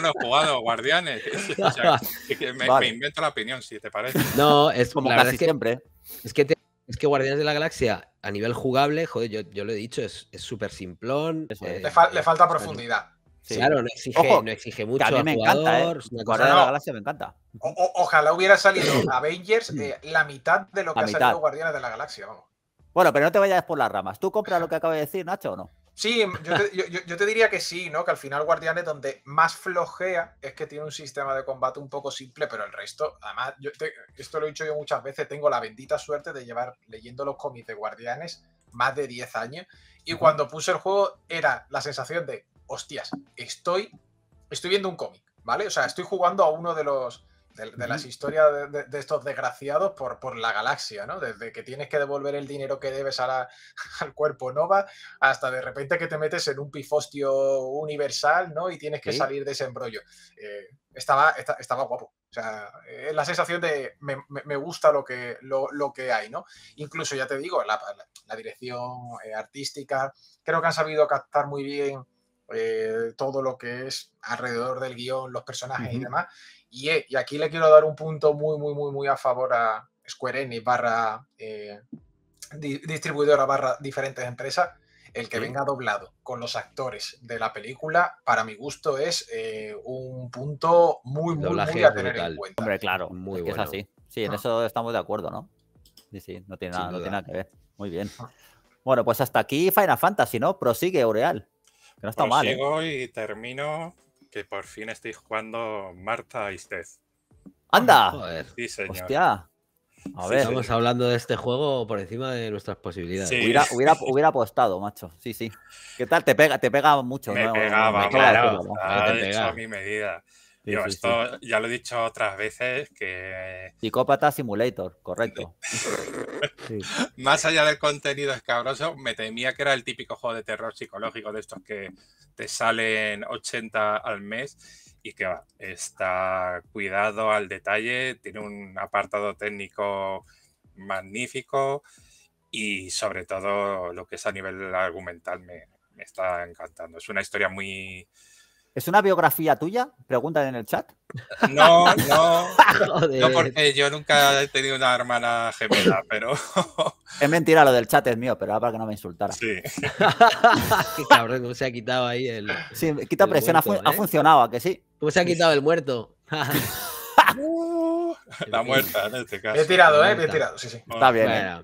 lo he jugado, Guardianes. me, invento la opinión, si te parece. No, es como casi siempre. Es que, es que Guardianes de la Galaxia, a nivel jugable, joder, yo, lo he dicho, es súper simplón. Eh, le, falta profundidad. Claro, no exige, mucho. a me encanta, ¿eh? de la Galaxia me encanta. ojalá hubiera salido Avengers eh, la mitad de lo que ha salido Guardianes de la Galaxia, vamos. Bueno, pero no te vayas por las ramas. ¿Tú compras lo que acabo de decir, Nacho, o no? Sí, yo te, diría que sí, ¿no? Que al final Guardianes donde más flojea es que tiene un sistema de combate un poco simple, pero el resto, además, esto lo he dicho yo muchas veces, tengo la bendita suerte de llevar leyendo los cómics de Guardianes más de 10 años y cuando puse el juego era la sensación de hostias, estoy, estoy viendo un cómic, ¿vale? O sea, estoy jugando a uno de los... De, las historias de, estos desgraciados por, por la galaxia, ¿no? Desde que tienes que devolver el dinero que debes al cuerpo Nova hasta de repente que te metes en un pifostio universal, ¿no? Y tienes que salir de ese embrollo. Eh, estaba, estaba guapo. O sea, es la sensación de me, me, gusta lo que, lo, que hay, ¿no? Incluso, ya te digo, la, dirección eh, artística, creo que han sabido captar muy bien eh, todo lo que es alrededor del guión, los personajes y demás. Eh, y, aquí le quiero dar un punto muy, muy, muy, muy a favor a Square Enix barra eh, distribuidora barra diferentes empresas. El que venga doblado con los actores de la película, para mi gusto, es un punto muy, muy, muy a tener en cuenta. Hombre, claro, muy es, bueno. así. Sí, en ah. eso estamos de acuerdo, ¿no? Sí, sí, no tiene, nada, que ver. Muy bien. Ah. Bueno, pues hasta aquí Final Fantasy, ¿no? Prosigue, Oreal está mal. Llego ¿eh? y termino que por fin estoy jugando Marta y Steph. ¡Anda! Ah, sí, señor. Hostia. A ver. Estamos hablando de este juego por encima de nuestras posibilidades. Hubiera, hubiera, apostado, macho. Sí, sí. ¿Qué tal? Te pega, te mucho. ¿no? a mi medida esto ya lo he dicho otras veces que. Psicópata Simulator, correcto. Más allá del contenido escabroso, me temía que era el típico juego de terror psicológico de estos que te salen 80 al mes y que va, está cuidado al detalle, tiene un apartado técnico magnífico y sobre todo lo que es a nivel argumental me, me está encantando. Es una historia muy ¿Es una biografía tuya? Pregunta en el chat. No, no. no, porque yo nunca he tenido una hermana gemela, pero. es mentira, lo del chat es mío, pero para que no me insultara. Sí. Qué cabrón, cómo se ha quitado ahí el. Sí, quita presión, ha, ¿eh? funcionado, ¿a que sí? ¿Cómo se ha quitado el muerto? la muerta, en este caso. He tirado, ¿eh? Bien tirado, sí, sí. Está bien. ¿eh?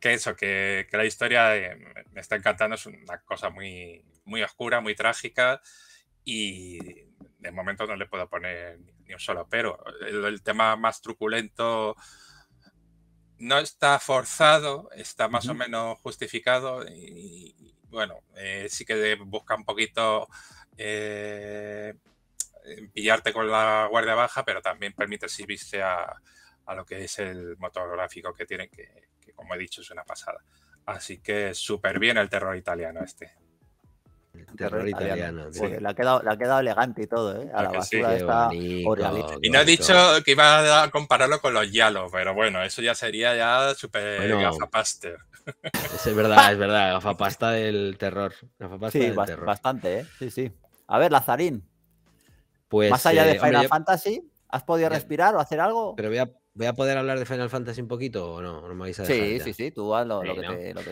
que eso, que la historia eh, me está encantando, es una cosa muy, muy oscura, muy trágica y de momento no le puedo poner ni un solo pero. El, tema más truculento no está forzado, está más o menos justificado y, bueno, eh, sí que busca un poquito eh, pillarte con la guardia baja, pero también permite si a, a lo que es el motor gráfico que tiene que, que como he dicho es una pasada. Así que súper bien el terror italiano este terror italiano. le, ha quedado, elegante y todo, ¿eh? A la basura Y no he dicho que iba a compararlo con los yalos, pero bueno, eso ya sería ya súper Es verdad, es verdad, gafapasta del terror. sí, del terror. bastante, ¿eh? Sí, sí. A ver, Lazarín. Pues, Más allá de eh, Final Fantasy, ¿has podido respirar o hacer algo? Pero voy a ¿Voy a poder hablar de Final Fantasy un poquito o no? no me vais a sí, sí, sí, tú haz lo, que,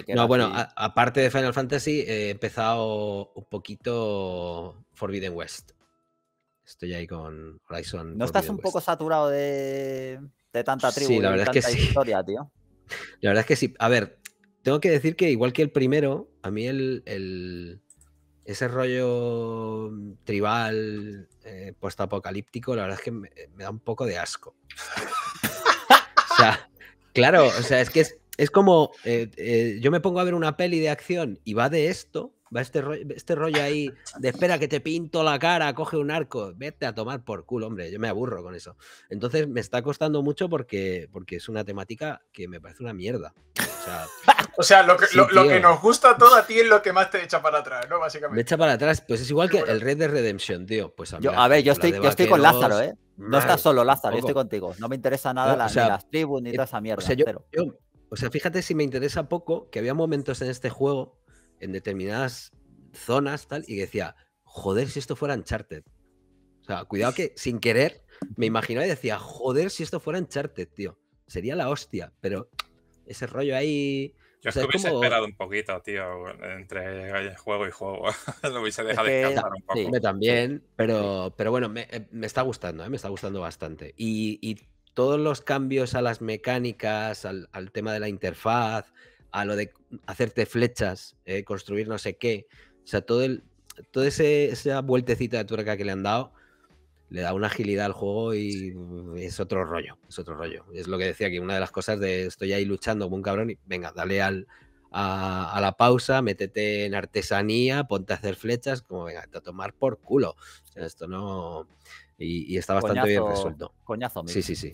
quieras. No, bueno, aparte de Final Fantasy, he empezado un poquito Forbidden West. Estoy ahí con Horizon. ¿No estás un poco saturado de, tanta tribu sí, la verdad es tanta que historia, sí. tío? La verdad es que sí. A ver, tengo que decir que igual que el primero, a mí el, ese rollo mm, tribal eh, postapocalíptico, la verdad es que me, me da un poco de asco. O sea, claro, o sea, es que es, es como eh, eh, yo me pongo a ver una peli de acción y va de esto, va este rollo, este rollo ahí de espera que te pinto la cara, coge un arco, vete a tomar por culo, hombre, yo me aburro con eso. Entonces me está costando mucho porque, porque es una temática que me parece una mierda. O sea, lo, que, lo, que, nos gusta todo a ti es lo que más te echa para atrás, ¿no? Básicamente. Me echa para atrás, pues es igual que el Red de Redemption, tío. Pues a, a ver, estoy, yo estoy con Lázaro, ¿eh? No estás solo, Lázaro, yo estoy contigo. No me interesa nada las tribus ni eh, toda esa mierda. O sea, o sea, fíjate si me interesa poco que había momentos en este juego, en determinadas zonas, tal, y decía, joder, si esto fuera Uncharted. O sea, cuidado que sin querer me imaginaba y decía, joder, si esto fuera Uncharted, tío. Sería la hostia, pero ese rollo ahí yo es que hubiese esperado un poquito, tío, entre juego y juego. Lo hubiese dejado descansar un poco. Sí, también, pero, pero bueno, me, eh, está gustando, eh, me está gustando bastante. Y, todos los cambios a las mecánicas, al, tema de la interfaz, a lo de hacerte flechas, eh, construir no sé qué. O sea, todo el, toda esa vueltecita de tuerca que le han dado le da una agilidad al juego y mm, es otro rollo, es otro rollo. Es lo que decía que una de las cosas de estoy ahí luchando como un cabrón y venga, dale al, a, la pausa, métete en artesanía, ponte a hacer flechas, como venga, a tomar por culo. esto no... Y, está bastante bien resuelto. Coñazo, Sí, sí, sí.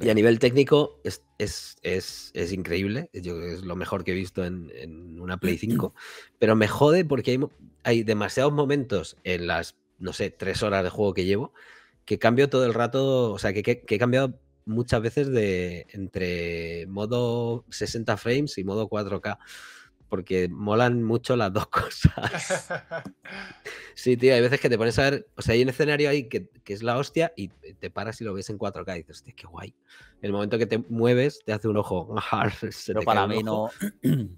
Y a nivel técnico es, es, es, es, increíble. Yo, es lo mejor que he visto en, una Play 5. Pero me jode porque hay, hay demasiados momentos en las no sé, tres horas de juego que llevo, que cambio todo el rato, o sea, que, he cambiado muchas veces de entre modo 60 frames y modo 4K, porque molan mucho las dos cosas. sí, tío, hay veces que te pones a ver, o sea, hay un escenario ahí que, es la hostia y te paras y lo ves en 4K y dices, hostia, qué guay. El momento que te mueves te hace un ojo, se Pero para mí no,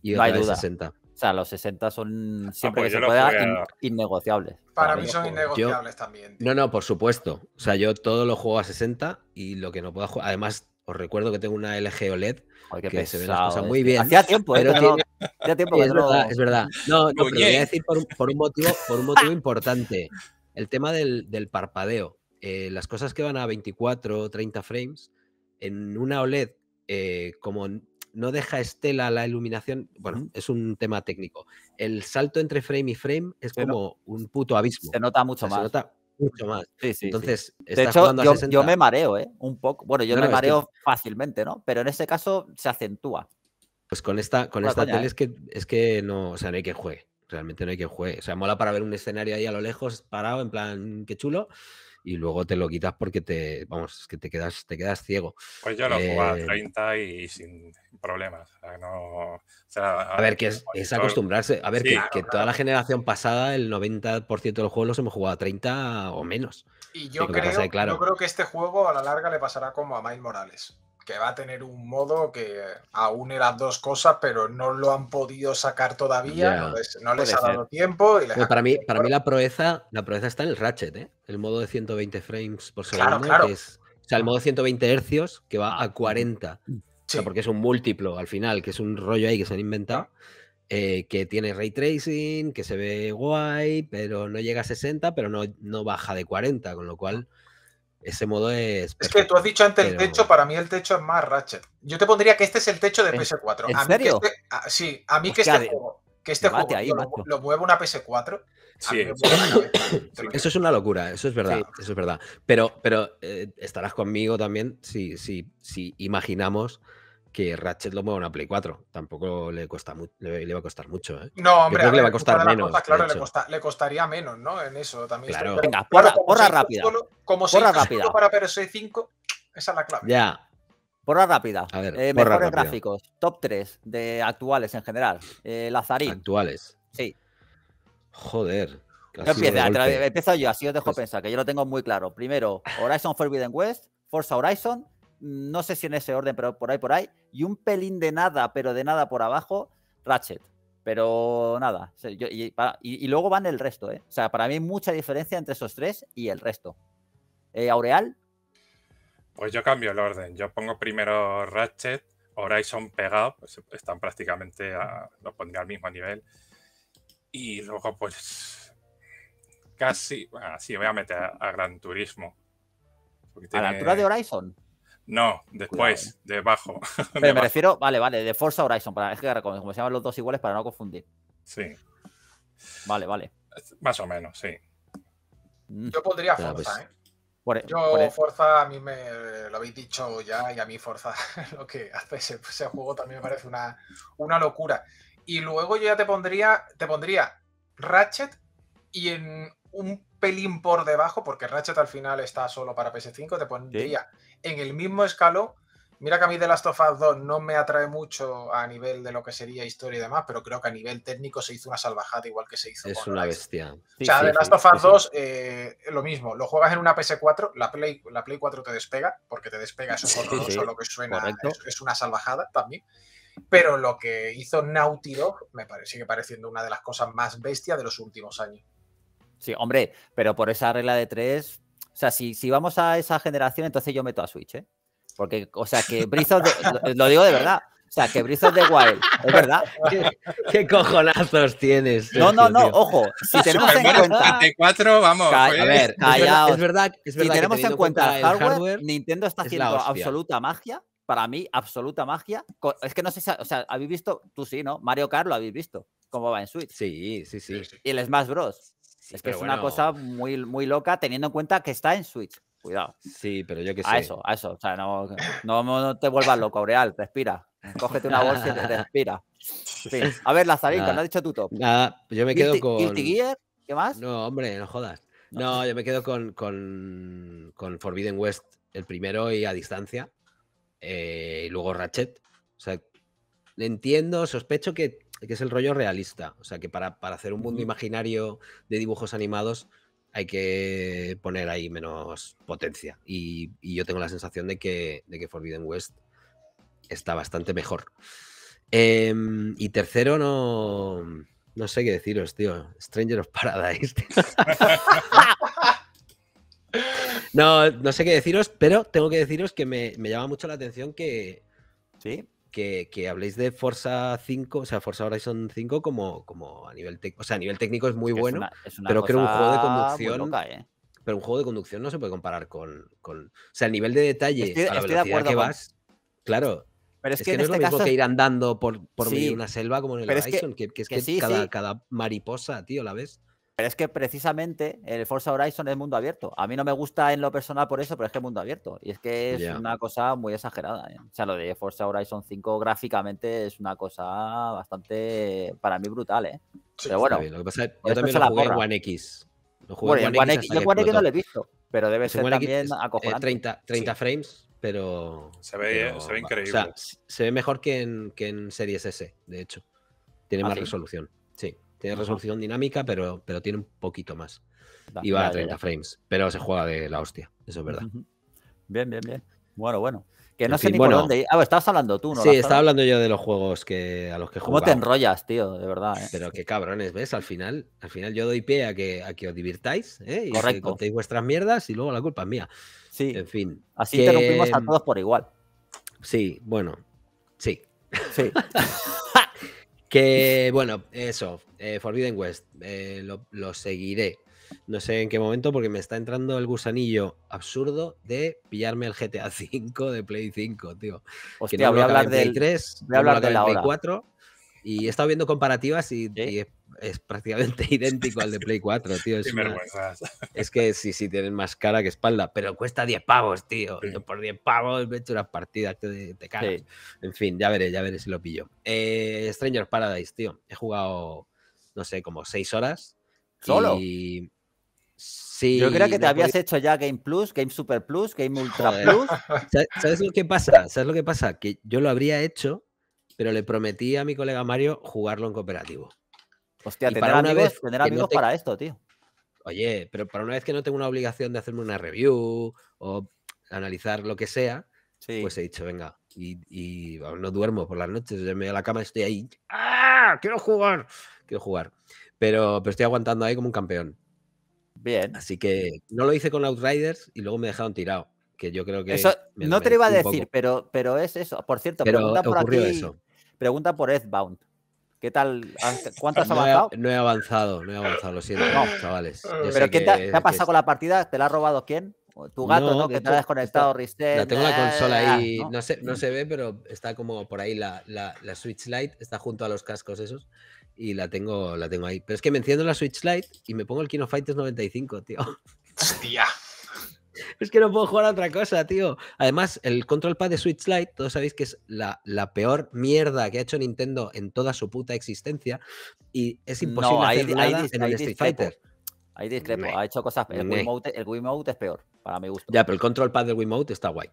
y no hay duda. 60. O sea, los 60 son ah, siempre pues que se pueda innegociables. Para, mí son innegociables también. No, no, por supuesto. O sea, yo todo lo juego a 60 y lo que no pueda jugar. Además, os recuerdo que tengo una LG OLED que se ven las cosas eh, muy bien. Hacía tiempo, pero eh, tiempo que es, verdad, es verdad. No, no, pero voy a decir por, un motivo, por un motivo importante. El tema del, parpadeo. Eh, las cosas que van a 24 o 30 frames en una OLED, como no deja estela la iluminación. Bueno, es un tema técnico. El salto entre frame y frame es como un puto abismo. Se nota mucho más. Se nota mucho más. Entonces, de hecho, yo, me mareo, ¿eh? Un poco. Bueno, yo me mareo fácilmente, ¿no? Pero en ese caso se acentúa. Pues con esta, con tele ¿eh? es que es que no, o sea, no hay que juegue. Realmente no hay que juegue. O sea, mola para ver un escenario ahí a lo lejos parado, en plan, qué chulo y luego te lo quitas porque te, vamos, que te quedas, te quedas ciego. Pues yo lo he jugado a 30 eh, y, sin problemas. a, ver, que es, pues acostumbrarse. A ver, que, toda la generación pasada, el 90% de los juegos los hemos jugado a 30 o menos. Y yo, creo, claro. creo que este juego a la larga le pasará como a Mike Morales va a tener un modo que aúne las dos cosas, pero no lo han podido sacar todavía, no les, ha dado tiempo. para mí, para mí la proeza, la proeza está en el Ratchet, ¿eh? el modo de 120 frames por segundo, es o sea, el modo 120 hercios que va a 40. sea, porque es un múltiplo al final, que es un rollo ahí que se han inventado. Eh, que tiene ray tracing, que se ve guay, pero no llega a 60, pero no, no baja de 40, con lo cual ese modo es. Es que tú has dicho antes el techo, para mí el techo es más Ratchet. Yo te pondría que este es el techo de PS4. ¿En a mí serio? Que este, ah, sí, a mí que este, este juego, que este juego lo, mueva una PS4. Sí. eso es una locura, eso es verdad, eso es verdad. Pero, pero eh, estarás conmigo también si, si, si imaginamos que Ratchet lo mueva a una Play 4. Tampoco le, cuesta va a costar mucho. ¿eh? No, hombre, le va a costar menos. claro, le, costaría menos, ¿no? En eso también. Claro. Venga, porra, rápida. como porra rápida. para PS5, esa es la clave. Ya. Porra rápida. A ver, eh, mejores gráficos. Top 3 de actuales en general. Eh, Lazarín. Actuales. Sí. Joder. Eh, empiezo yo, así os dejo pues pensar, que yo lo tengo muy claro. Primero, Horizon Forbidden West, Forza Horizon, no sé si en ese orden, pero por ahí, por ahí, y un pelín de nada, pero de nada por abajo, Ratchet. Pero nada, y, luego van el resto, ¿eh? O sea, para mí hay mucha diferencia entre esos tres y el resto. Eh, ¿Aureal? Pues yo cambio el orden. Yo pongo primero Ratchet, Horizon pegado, pues están prácticamente, pondría al mismo nivel. Y luego, pues, casi, bueno, sí, voy a meter a, Gran Turismo. ¿A la altura de Horizon? No, después, debajo. me refiero, vale, vale, de Forza Horizon, para, es que como se llaman los dos iguales para no confundir. Sí. Vale, vale. Más o menos, sí. Mm, yo pondría Forza, pues, ¿eh? E, yo e. Forza, a mí me lo habéis dicho ya, y a mí Forza lo que hace ese, juego también me parece una, una locura. Y luego yo ya te pondría, te pondría Ratchet y en un pelín por debajo, porque Ratchet al final está solo para PS5, te pondría en el mismo escalo, Mira que a mí The Last of Us 2 no me atrae mucho a nivel de lo que sería historia y demás, pero creo que a nivel técnico se hizo una salvajada igual que se hizo. Es una bestia. o sea, The Last of Us 2, eh, lo mismo, lo juegas en una PS4, la Play, la Play 4 te despega, porque te despega, eso es lo que suena, es, una salvajada también. Pero lo que hizo Naughty Dog me parece, sigue pareciendo una de las cosas más bestias de los últimos años. Sí, hombre, pero por esa regla de tres, o sea, si, si vamos a esa generación, entonces yo meto a Switch, ¿eh? Porque, o sea, que Brizos, lo, lo digo de verdad, o sea, que brizos de Wild, es verdad. ¿Qué, cojonazos tienes? No, no, no, ojo. Si tenemos en cuenta. vamos. a ver, Es verdad, es verdad, Si tenemos en cuenta, el hardware, Nintendo está haciendo absoluta magia. Para mí, absoluta magia. Es que no sé si. O sea, habéis visto. Tú sí, ¿no? Mario Kart lo habéis visto. Cómo va en Switch. Sí, sí, sí. Y el Smash Bros es que es una cosa muy, muy loca teniendo en cuenta que está en Switch. Cuidado. Sí, pero yo que sé. A eso, a eso. O sea, no, te vuelvas loco, Aureal. Respira. Cógete una bolsa y respira. A ver, Lazarito, no has dicho tu top. Nada, yo me quedo con. Guilty Gear, ¿qué más? No, hombre, no jodas. No, yo me quedo con, Forbidden West, el primero y a distancia. Eh, y luego Ratchet. O sea, entiendo, sospecho que que es el rollo realista. O sea, que para, hacer un mundo imaginario de dibujos animados hay que poner ahí menos potencia. Y, yo tengo la sensación de que, que Forbidden West está bastante mejor. Em, y tercero, no, no sé qué deciros, tío. Stranger of Paradise. no, no sé qué deciros, pero tengo que deciros que me, me llama mucho la atención que, ¿Sí? que, habléis de Forza 5, o sea, Forza Horizon 5 como, como a nivel técnico, o sea, a nivel técnico es muy bueno, pero creo que un juego de conducción... ¿eh? Pero un juego de conducción no se puede comparar con... con o sea, el nivel de detalle a la velocidad que vas... Claro, pero es, que, no es lo este mismo que ir andando por, una selva como en el Horizon, que, es que, cada, mariposa, tío, la ves es que precisamente el Forza Horizon es mundo abierto. A mí no me gusta en lo personal por eso, pero es que es mundo abierto. Y es que es una cosa muy exagerada. ¿eh? O sea, lo de Forza Horizon 5 gráficamente es una cosa bastante, para mí, brutal. ¿eh? pero bueno, yo también lo jugué en One X. X. Yo no lo he visto, pero debe pues ser también eh, acogedor. 30, frames, pero. Se ve, increíble. Eh, o sea, se ve mejor que en, Series S, de hecho. Tiene ¿Ah, más resolución. Sí. Tiene resolución dinámica, pero, pero tiene un poquito más. y va a 30 frames, pero se juega de la hostia, eso es verdad. Bien, bien, bien. Bueno, bueno. Que no sé ni por dónde. Ah, pues estabas hablando tú, ¿no? Sí, estaba hablando yo de los juegos que, a los que jugaba. ¿Cómo te enrollas, tío? De verdad. ¿eh? Pero qué cabrones, ¿ves? Al final, al final yo doy pie a que, os divirtáis ¿eh? y contéis vuestras mierdas y luego la culpa es mía. Sí. En fin. Así que... interrumpimos a todos por igual. Sí, bueno. Sí. Sí. que bueno, eso. Eh, Forbidden West, eh, lo, seguiré. No sé en qué momento, porque me está entrando el gusanillo absurdo de pillarme el GTA V de Play 5, tío. Hostia, voy a hablar del 3, voy hablar de la Play 4. Y he estado viendo comparativas y, es, prácticamente idéntico al de Play 4, tío. Es, que sí, sí, tienen más cara que espalda, pero cuesta 10 pavos, tío. por 10 pavos ve he hecho partida, partidas te En fin, ya veré, ya veré si lo pillo. Eh, Stranger Paradise, tío. He jugado no sé, como seis horas. ¿Solo? Sí, Yo creo que te habías hecho ya Game Plus, Game Super Plus, Game Ultra Plus. ¿Sabes lo que pasa? ¿Sabes lo que pasa? Que yo lo habría hecho, pero le prometí a mi colega Mario jugarlo en cooperativo. Hostia, tener amigos, para esto, tío. Oye, pero para una vez que no tengo una obligación de hacerme una review o analizar lo que sea, pues he dicho, venga, y, no duermo por las noches, yo me voy a la cama y estoy ahí. ¡Ah! ¡Quiero jugar! quiero jugar. Pero, estoy aguantando ahí como un campeón. Bien. Así que no lo hice con Outriders y luego me dejaron tirado. Que yo creo que. no te lo iba a decir, pero, pero es eso. Por cierto, pregunta por aquí. Pregunta por Edbound. ¿Qué tal? ¿Cuánto has avanzado? No he, avanzado, no he avanzado, lo siento, no. chavales. ¿Pero qué te, ha pasado con la partida? ¿Te la ha robado quién? Tu gato, ¿no? Que desconectado, Rister. La tengo la eh, consola ahí, ah, no, se ve, pero está como por ahí la, la Switch Lite, está junto a los cascos esos y la tengo, la tengo ahí. Pero es que me enciendo la Switch Lite y me pongo el Kino Fighters 95, tío. Hostia. Es que no puedo jugar a otra cosa, tío. Además, el control pad de Switch Lite, todos sabéis que es la, peor mierda que ha hecho Nintendo en toda su puta existencia. Y es imposible no, hay, hacer en el Street Fighter. Ahí discrepo, ha hecho cosas. El Wii el es peor para me Ya, pero el control pad del Wiimote está guay.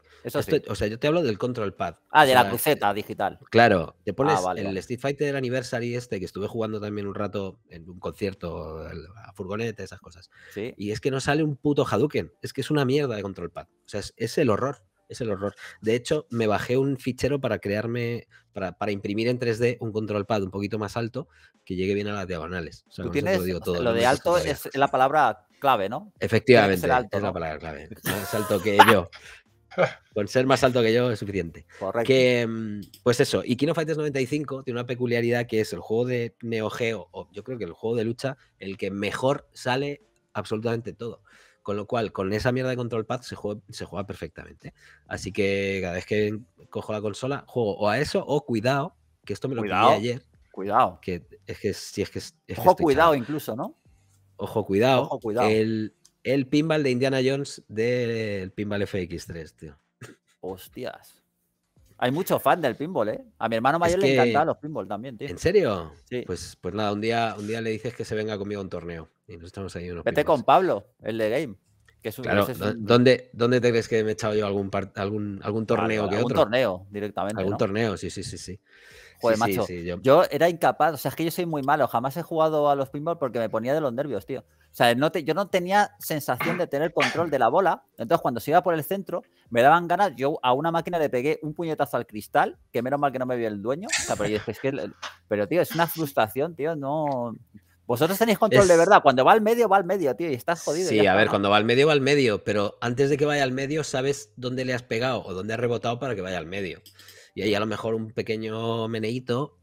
O sea, yo te hablo del control pad. Ah, de la cruceta digital. Claro, te ah, pones el Street Fighter Anniversary este que estuve jugando también un rato en un concierto, a furgoneta, esas cosas. Y es que no sale un puto Hadouken. Es que es una mierda de control pad. O sea, es, el horror. Es el horror. De hecho, me bajé un fichero para crearme, para, imprimir en 3D un control pad un poquito más alto que llegue bien a las diagonales. lo, de alto es la palabra clave, ¿no? Efectivamente, es la palabra clave. Más alto que yo. Con ser más alto que yo es suficiente. Correcto. Que, mm, pues eso, y Kino Fighters 95 tiene una peculiaridad que es el juego de Neo Geo, o yo creo que el juego de lucha, el que mejor sale absolutamente todo. Con lo cual, con esa mierda de control pad se juega, se juega perfectamente. Así que cada vez que cojo la consola, juego o a eso o cuidado, que esto me lo cuidado, ayer. Cuidado. Que es que si es que. Es Ojo, cuidado incluso, ¿no? Ojo, cuidado. El, pinball de Indiana Jones del pinball FX3, tío. Hostias. Hay mucho fan del pinball, ¿eh? A mi hermano mayor le encantan los pinball también, tío. ¿En serio? Sí. Pues, pues nada, un día, un día le dices que se venga conmigo a un torneo. Y nos estamos ahí unos Vete con Pablo, el de Game. Que es ¿dónde, te crees que me he echado yo algún, algún, algún torneo que otro? Algún torneo, directamente. Algún torneo, sí, sí, sí, sí. Joder, macho. yo... era incapaz, o sea, es que yo soy muy malo. Jamás he jugado a los pinball porque me ponía de los nervios, tío. O sea, no yo no tenía sensación de tener control de la bola. Entonces, cuando se iba por el centro, me daban ganas. Yo a una máquina le pegué un puñetazo al cristal, que menos mal que no me vio el dueño. O sea, pero, yo, es que, pero tío, es una frustración, tío. No. Vosotros tenéis control de verdad. Cuando va al medio, va al medio, tío, y estás jodido. Sí, a ver, cuando va al medio, va al medio. Pero antes de que vaya al medio, sabes dónde le has pegado o dónde has rebotado para que vaya al medio y ahí a lo mejor un pequeño meneíto.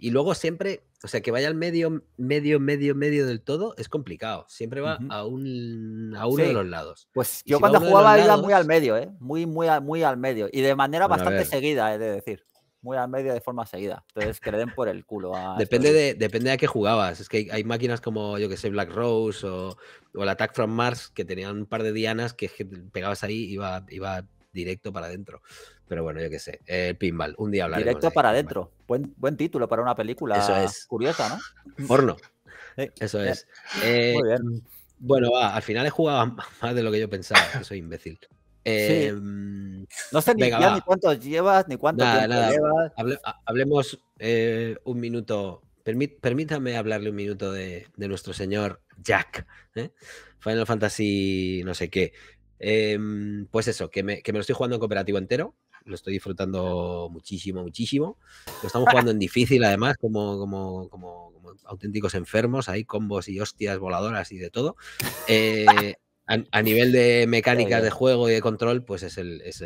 Y luego siempre, o sea, que vaya al medio, medio, medio, medio del todo es complicado. Siempre va a, un, a uno de los lados. Pues yo cuando jugaba muy al medio, ¿eh? Muy, muy, muy al medio. Y de manera bastante seguida, es de decir muy al medio de forma seguida. Entonces, que le den por el culo. depende, de, depende a qué jugabas. Es que hay, máquinas como, yo que sé, Black Rose o, o, el Attack from Mars que tenían un par de dianas que, pegabas ahí y iba, iba directo para adentro. Pero bueno, yo qué sé. Eh, el pinball, un día hablaremos. Directo para adentro. Buen, buen título para una película Eso es. curiosa, ¿no? Porno. Eso es. Eh, mm, bueno, va, al final he jugado más de lo que yo pensaba, soy imbécil. Eh, no sé ni, ni, cuántos llevas, ni cuánto llevas. hablemos un minuto. permítame hablarle un minuto de, nuestro señor Jack. Final Fantasy no sé qué. Em, pues eso, que me, que me, lo estoy jugando en cooperativo entero lo estoy disfrutando muchísimo, muchísimo. Lo estamos jugando en difícil, además, como, como, auténticos enfermos, hay combos y hostias voladoras y de todo. Eh, a, nivel de mecánicas de juego y de control, pues es el, es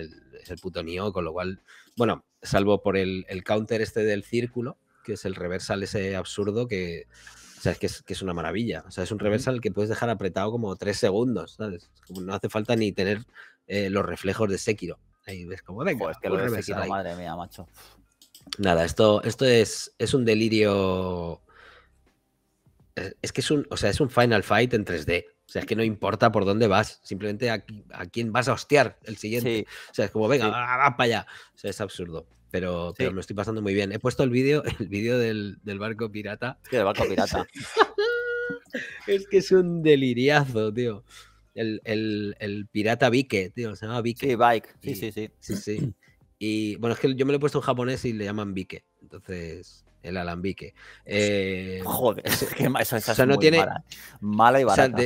puto Nioh, con lo cual, bueno, salvo por el, counter este del círculo, que es el reversal ese absurdo que... es una maravilla. O sea, es un reversal que puedes dejar apretado como tres segundos, no hace falta ni tener eh, los reflejos de Sekiro. Ahí ves que lo madre mía, macho. Nada, esto, esto es, es un delirio. Es, que es un, o sea, es un Final Fight en 3D. O sea, es que no importa por dónde vas, simplemente a, quién vas a hostiar el siguiente. O sea, es como, venga, va, para allá. O sea, es absurdo. Pero, me estoy pasando muy bien. He puesto el vídeo, el vídeo del, barco pirata. del barco pirata. es que es un deliriazo, tío el, pirata Vike, tío, se llama Vike. Sí, Bike, sí, sí, sí. Sí, Y bueno, es que yo me lo he puesto en japonés y le llaman Vike, entonces el alambique. Eh, Joder, es que esa, es no tiene, mala, y barata.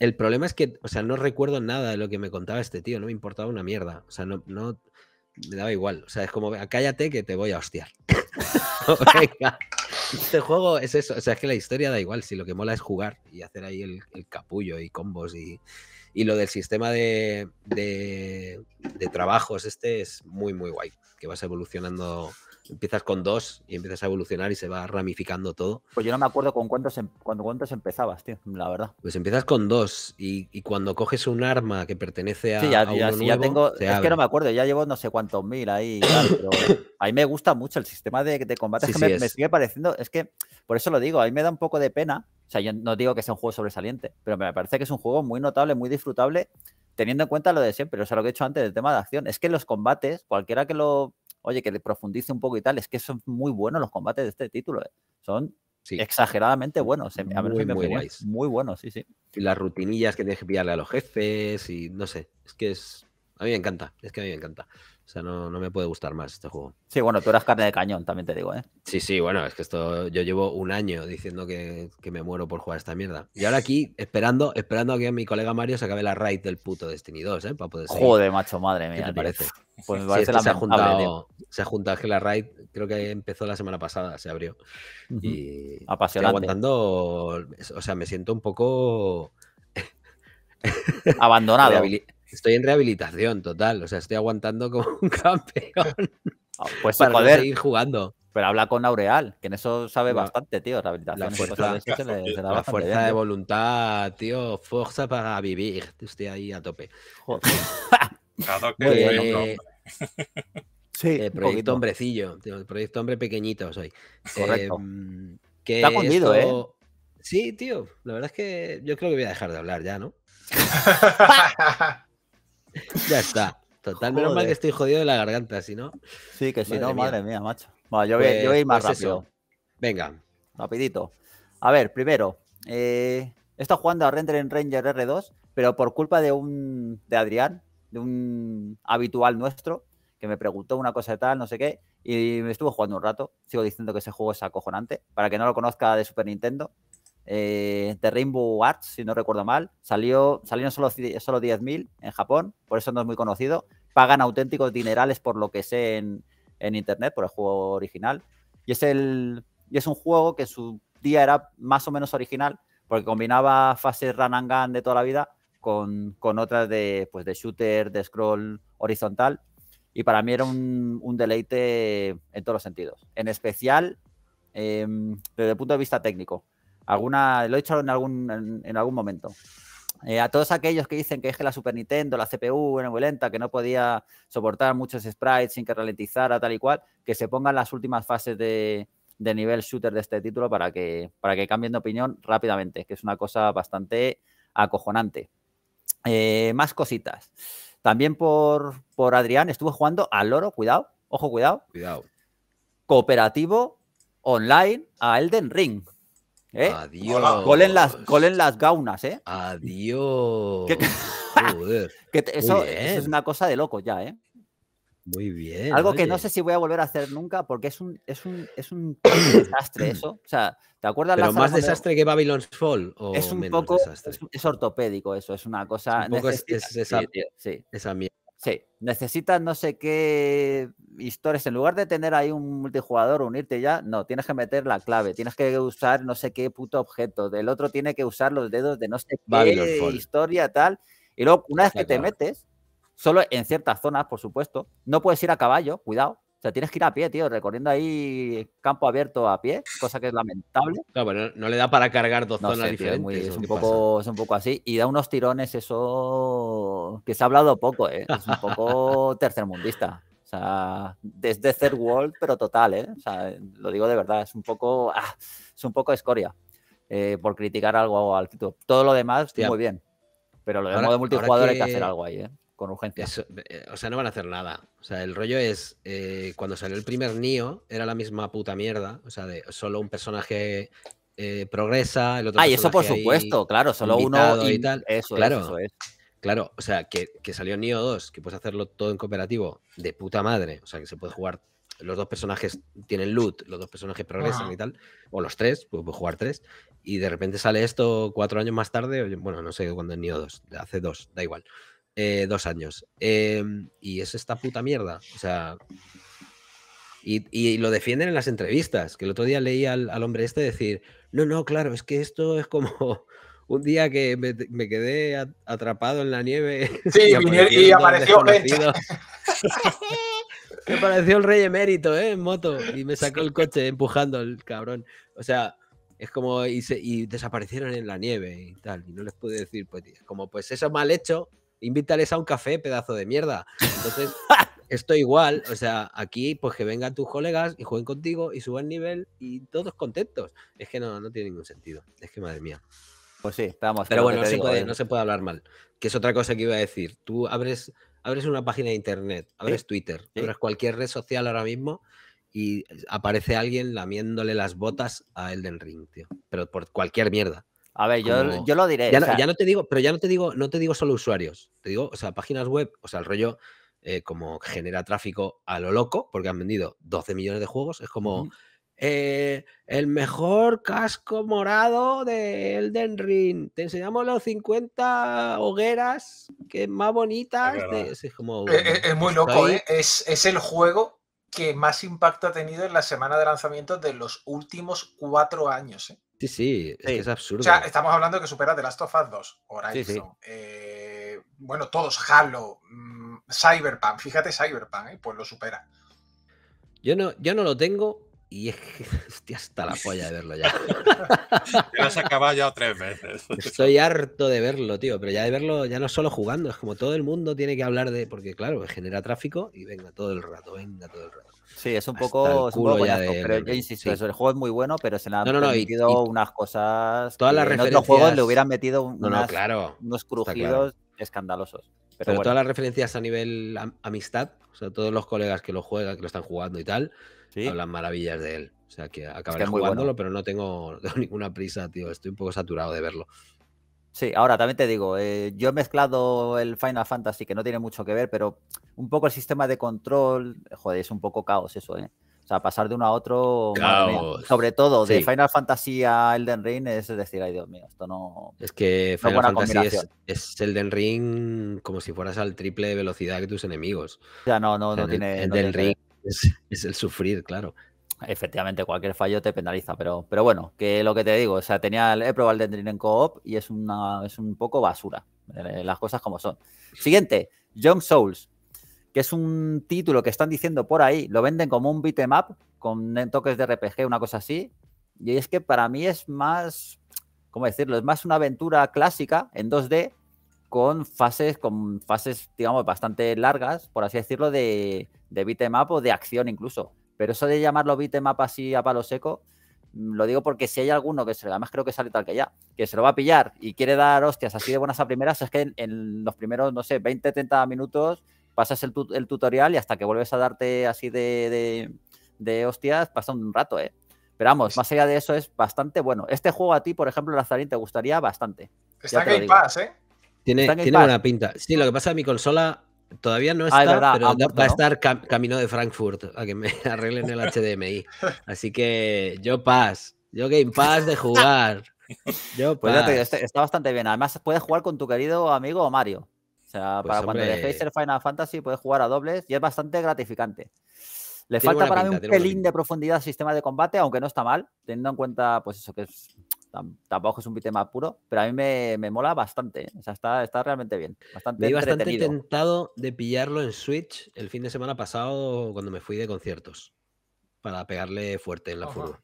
el problema es que, o sea, no recuerdo nada de lo que me contaba este tío, no me importaba una mierda. O sea, no, no me daba igual. O sea, es como, cállate que te voy a hostiar. Venga. Este juego es eso. O sea, es que la historia da igual. Si lo que mola es jugar y hacer ahí el, capullo y combos y, y lo del sistema de, de, de, trabajos, este es muy, muy guay. Que vas evolucionando empiezas con dos y empiezas a evolucionar y se va ramificando todo. Pues yo no me acuerdo con cuántos, em, cuando cuántos empezabas, tío, la verdad. Pues empiezas con dos y, cuando coges un arma que pertenece a. Sí, ya, tengo. Es que no me acuerdo, ya llevo no sé cuántos mil ahí. Claro, pero a me gusta mucho el sistema de, de que me, sigue pareciendo. Es que, por eso lo digo, a mí me da un poco de pena. O sea, yo no digo que sea un juego sobresaliente, pero me parece que es un juego muy notable, muy disfrutable, teniendo en cuenta lo de siempre. O sea, lo que he hecho antes del tema de acción. Es que los combates, cualquiera que lo oye, que le profundice un poco y tal, es que son muy buenos los combates de este título. ¿eh? Son exageradamente buenos, a muy, muy, buenos, sí, sí. Y las rutinillas que tienes que pillarle a los jefes y no sé, es que es... A mí me encanta, es que a mí me encanta. O sea, no, me puede gustar más este juego. Sí, bueno, tú eras carne de cañón, también te digo, ¿eh? Sí, sí, bueno, es que esto yo llevo un año diciendo que, me muero por jugar esta mierda. Y ahora aquí, esperando, esperando a que mi colega Mario se acabe la raid del puto Destiny 2, ¿eh? Para poder seguir. Joder, macho, madre mía. parece? Pues me parece ser la se ha, se ha juntado, es que la raid creo que empezó la semana pasada, se abrió. Y Apasionante. aguantando, o sea, me siento un poco... Abandonado. Estoy en rehabilitación total, o sea, estoy aguantando como un campeón. Ah, pues para poder seguir jugando. Pero habla con Aureal, que en eso sabe bastante, tío. Rehabilitación. La fuerza, de, voluntad, tío. Fuerza para vivir. Estoy ahí a tope. Joder. sí, proyecto hombrecillo. el proyecto hombre pequeñito soy. Correcto. Em, Está ¿eh? Sí, tío. La verdad es que yo creo que voy a dejar de hablar ya, ¿no? ya está. Total, menos mal que estoy jodido de la garganta, si no. Sí, que si no, madre mía, macho. Bueno, yo, voy, yo voy más pues, pues rápido. Venga. Rapidito. A ver, primero, eh, he estado jugando a Render en Ranger R2, pero por culpa de un de Adrián, de un habitual nuestro, que me preguntó una cosa de tal, no sé qué, y me estuvo jugando un rato. Sigo diciendo que ese juego es acojonante. Para que no lo conozca de Super Nintendo, eh, de Rainbow Arts, si no recuerdo mal. Salió, salieron solo, solo 10.000 en Japón, por eso no es muy conocido. Pagan auténticos dinerales por lo que sé en, en internet, por el juego original. Y es, el, y es un juego que su día era más o menos original, porque combinaba fases run and gun de toda la vida con, con otras de, pues, de shooter, de scroll horizontal. Y para mí era un, un deleite en todos los sentidos. En especial em, desde el punto de vista técnico Alguna, lo he dicho en algún, en, algún momento. Eh, a todos aquellos que dicen que es que la Super Nintendo, la CPU era muy lenta, que no podía soportar muchos sprites sin que ralentizara, tal y cual, que se pongan las últimas fases de, nivel shooter de este título para que, para que cambien de opinión rápidamente, que es una cosa bastante acojonante. Eh, más cositas. También por, por Adrián estuve jugando al loro, cuidado, ojo, cuidado. Cuidado. Cooperativo online a Elden Ring. ¿Eh? colen Adiós. las, colen las gaunas, ¿eh? Adiós. eso, es una cosa de loco ya, ¿eh? Muy bien. Algo que no sé si voy a volver a hacer nunca porque es un, es un, desastre eso. O sea, ¿te acuerdas? lo más desastre que Babylon's Fall. es un poco, es, ortopédico eso, es una cosa... Un es, esa mierda necesitas no sé qué historias. En lugar de tener ahí un multijugador, unirte ya, no, tienes que meter la clave, tienes que usar no sé qué puto objeto, del otro tiene que usar los dedos de no sé qué historia, tal. Y luego, una vez que te metes, solo en ciertas zonas, por supuesto, no puedes ir a caballo, cuidado, o sea, tienes que ir a pie, tío, recorriendo ahí campo abierto a pie, cosa que es lamentable. No, bueno, no le da para cargar dos zonas diferentes. es, un poco, así. Y da unos tirones, eso que se ha hablado poco, ¿eh? Es un poco tercermundista. O sea, desde Third World, pero total, ¿eh? O sea, lo digo de verdad, es un poco, ah, es un poco escoria eh, por criticar algo al título. Todo lo demás, está muy bien. Pero lo de multijugador hay que hacer algo ahí, ¿eh? con eh, o sea, no van a hacer nada. O sea, el rollo es, eh, cuando salió el primer Nio, era la misma puta mierda. O sea, de solo un personaje eh, progresa, el otro... Ah, y eso por supuesto, claro, solo uno... Y, tal. Eso, claro, Claro, o sea, que, salió Nio 2, que puedes hacerlo todo en cooperativo, de puta madre. O sea, que se puede jugar los dos personajes tienen loot, los dos personajes progresan y ah. tal, o los tres, pues, jugar tres, y de repente sale esto cuatro años más tarde, bueno, no sé cuándo es NIO 2, hace dos, da igual. Eh, dos años. Em, y es esta puta mierda. O sea. Y, lo defienden en las entrevistas. Que el otro día leí al, hombre este decir: No, no, claro, es que esto es como un día que me, quedé atrapado en la nieve. Sí, y apareció, Me pareció el rey emérito, ¿eh? En moto. Y me sacó el coche empujando el cabrón. O sea, es como. Y, y desaparecieron en la nieve y tal. Y no les pude decir, pues, como, pues eso mal hecho, invítales a un café, pedazo de mierda. Entonces, esto igual, o sea, aquí pues que vengan tus colegas y jueguen contigo y suban nivel y todos contentos. Es que no, no tiene ningún sentido. Es que madre mía. Pues sí, estamos. Pero bueno, eh. no se, puede, hablar mal. Que es otra cosa que iba a decir. Tú abres, abres una página de internet, abres Twitter, abres cualquier red social ahora mismo y aparece alguien lamiéndole las botas a Elden Ring, tío. Pero por cualquier mierda. A ver, yo, lo diré. Ya, no, te digo, pero ya no te digo, no te digo solo usuarios. Te digo, o sea, páginas web, o sea, el rollo eh, como genera tráfico a lo loco, porque han vendido 12 millones de juegos. Es como. Eh, el mejor casco morado de Elden Ring. Te enseñamos los 50 hogueras que más bonitas. Eh, es, muy loco, es, es el juego que más impacto ha tenido en la semana de lanzamiento de los últimos cuatro años. ¿eh? Sí, sí, es, absurdo. O sea, estamos hablando de que supera The Last of Us 2, Horizon. Eh, bueno, todos, Halo, mm, Cyberpunk. Fíjate, Cyberpunk, eh, pues lo supera. Yo no, yo no lo tengo, y es que hasta la polla de verlo ya. Te lo has acabado ya tres veces. Estoy harto de verlo, tío. Pero ya de verlo, ya no solo jugando, es como todo el mundo tiene que hablar de. Porque, claro, genera tráfico y venga todo el rato, venga todo el rato. Sí, es un poco, es un pero yo insisto, el juego es muy bueno, pero se le han metido unas cosas. Todas las en otros juegos le hubieran metido unos crujidos escandalosos. Pero, todas las referencias a nivel amistad, o sea, todos los colegas que lo juegan, que lo están jugando y tal, las hablan maravillas de él. O sea que acabaré jugándolo, pero no tengo, ninguna prisa, tío. Estoy un poco saturado de verlo. Sí, ahora también te digo, eh, yo he mezclado el Final Fantasy, que no tiene mucho que ver, pero un poco el sistema de control, joder, es un poco caos eso, ¿eh? O sea, pasar de uno a otro, sobre todo de Final Fantasy a Elden Ring, es decir, ay Dios mío, esto no. Es que Final Fantasy es, Elden Ring como si fueras al triple de velocidad que tus enemigos. Ya no, no, no tiene. Elden Ring es, el sufrir, claro. Efectivamente, cualquier fallo te penaliza, pero, pero bueno, que lo que te digo, o sea, tenía, el probado el Dendrin en co-op y es, una, es un poco basura, eh, las cosas como son. Siguiente, Young Souls, que es un título que están diciendo por ahí, lo venden como un em up, con toques de RPG, una cosa así, y es que para mí es más, ¿cómo decirlo? Es más una aventura clásica en 2D con fases, con fases, digamos, bastante largas, por así decirlo, de, de beatmap em o de acción incluso. Pero eso de llamarlo beatmap em así a palo seco, mm, lo digo porque si hay alguno que se, además creo que sale tal que ya, que se lo va a pillar y quiere dar hostias así de buenas a primeras, es que en, los primeros, no sé, 20, 30 minutos pasas el, tutorial y hasta que vuelves a darte así de, de, hostias pasa un rato, ¿eh? Pero vamos, pues más allá de eso es bastante bueno. Este juego a ti, por ejemplo, Lazarín, te gustaría bastante. Está Game Pass, ¿eh? Tiene, buena pinta. Sí, lo que pasa es que mi consola todavía no ah, está, pero ah, va a estar camino de Frankfurt a que me arreglen el HDMI. Así que yo paz, yo Game Pass de jugar. Yo pues este Está, bastante bien. Además, puedes jugar con tu querido amigo Mario. O sea, pues para cuando dejéis el Final Fantasy, puedes jugar a dobles y es bastante gratificante. Le falta para mí un pelín de profundidad al sistema de combate, aunque no está mal, teniendo en cuenta, pues eso, que es tampoco es un más puro, pero a mí me, mola bastante. ¿eh? O sea, está, está realmente bien. Bastante me bastante tentado de pillarlo en Switch el fin de semana pasado cuando me fui de conciertos para pegarle fuerte en la furgo.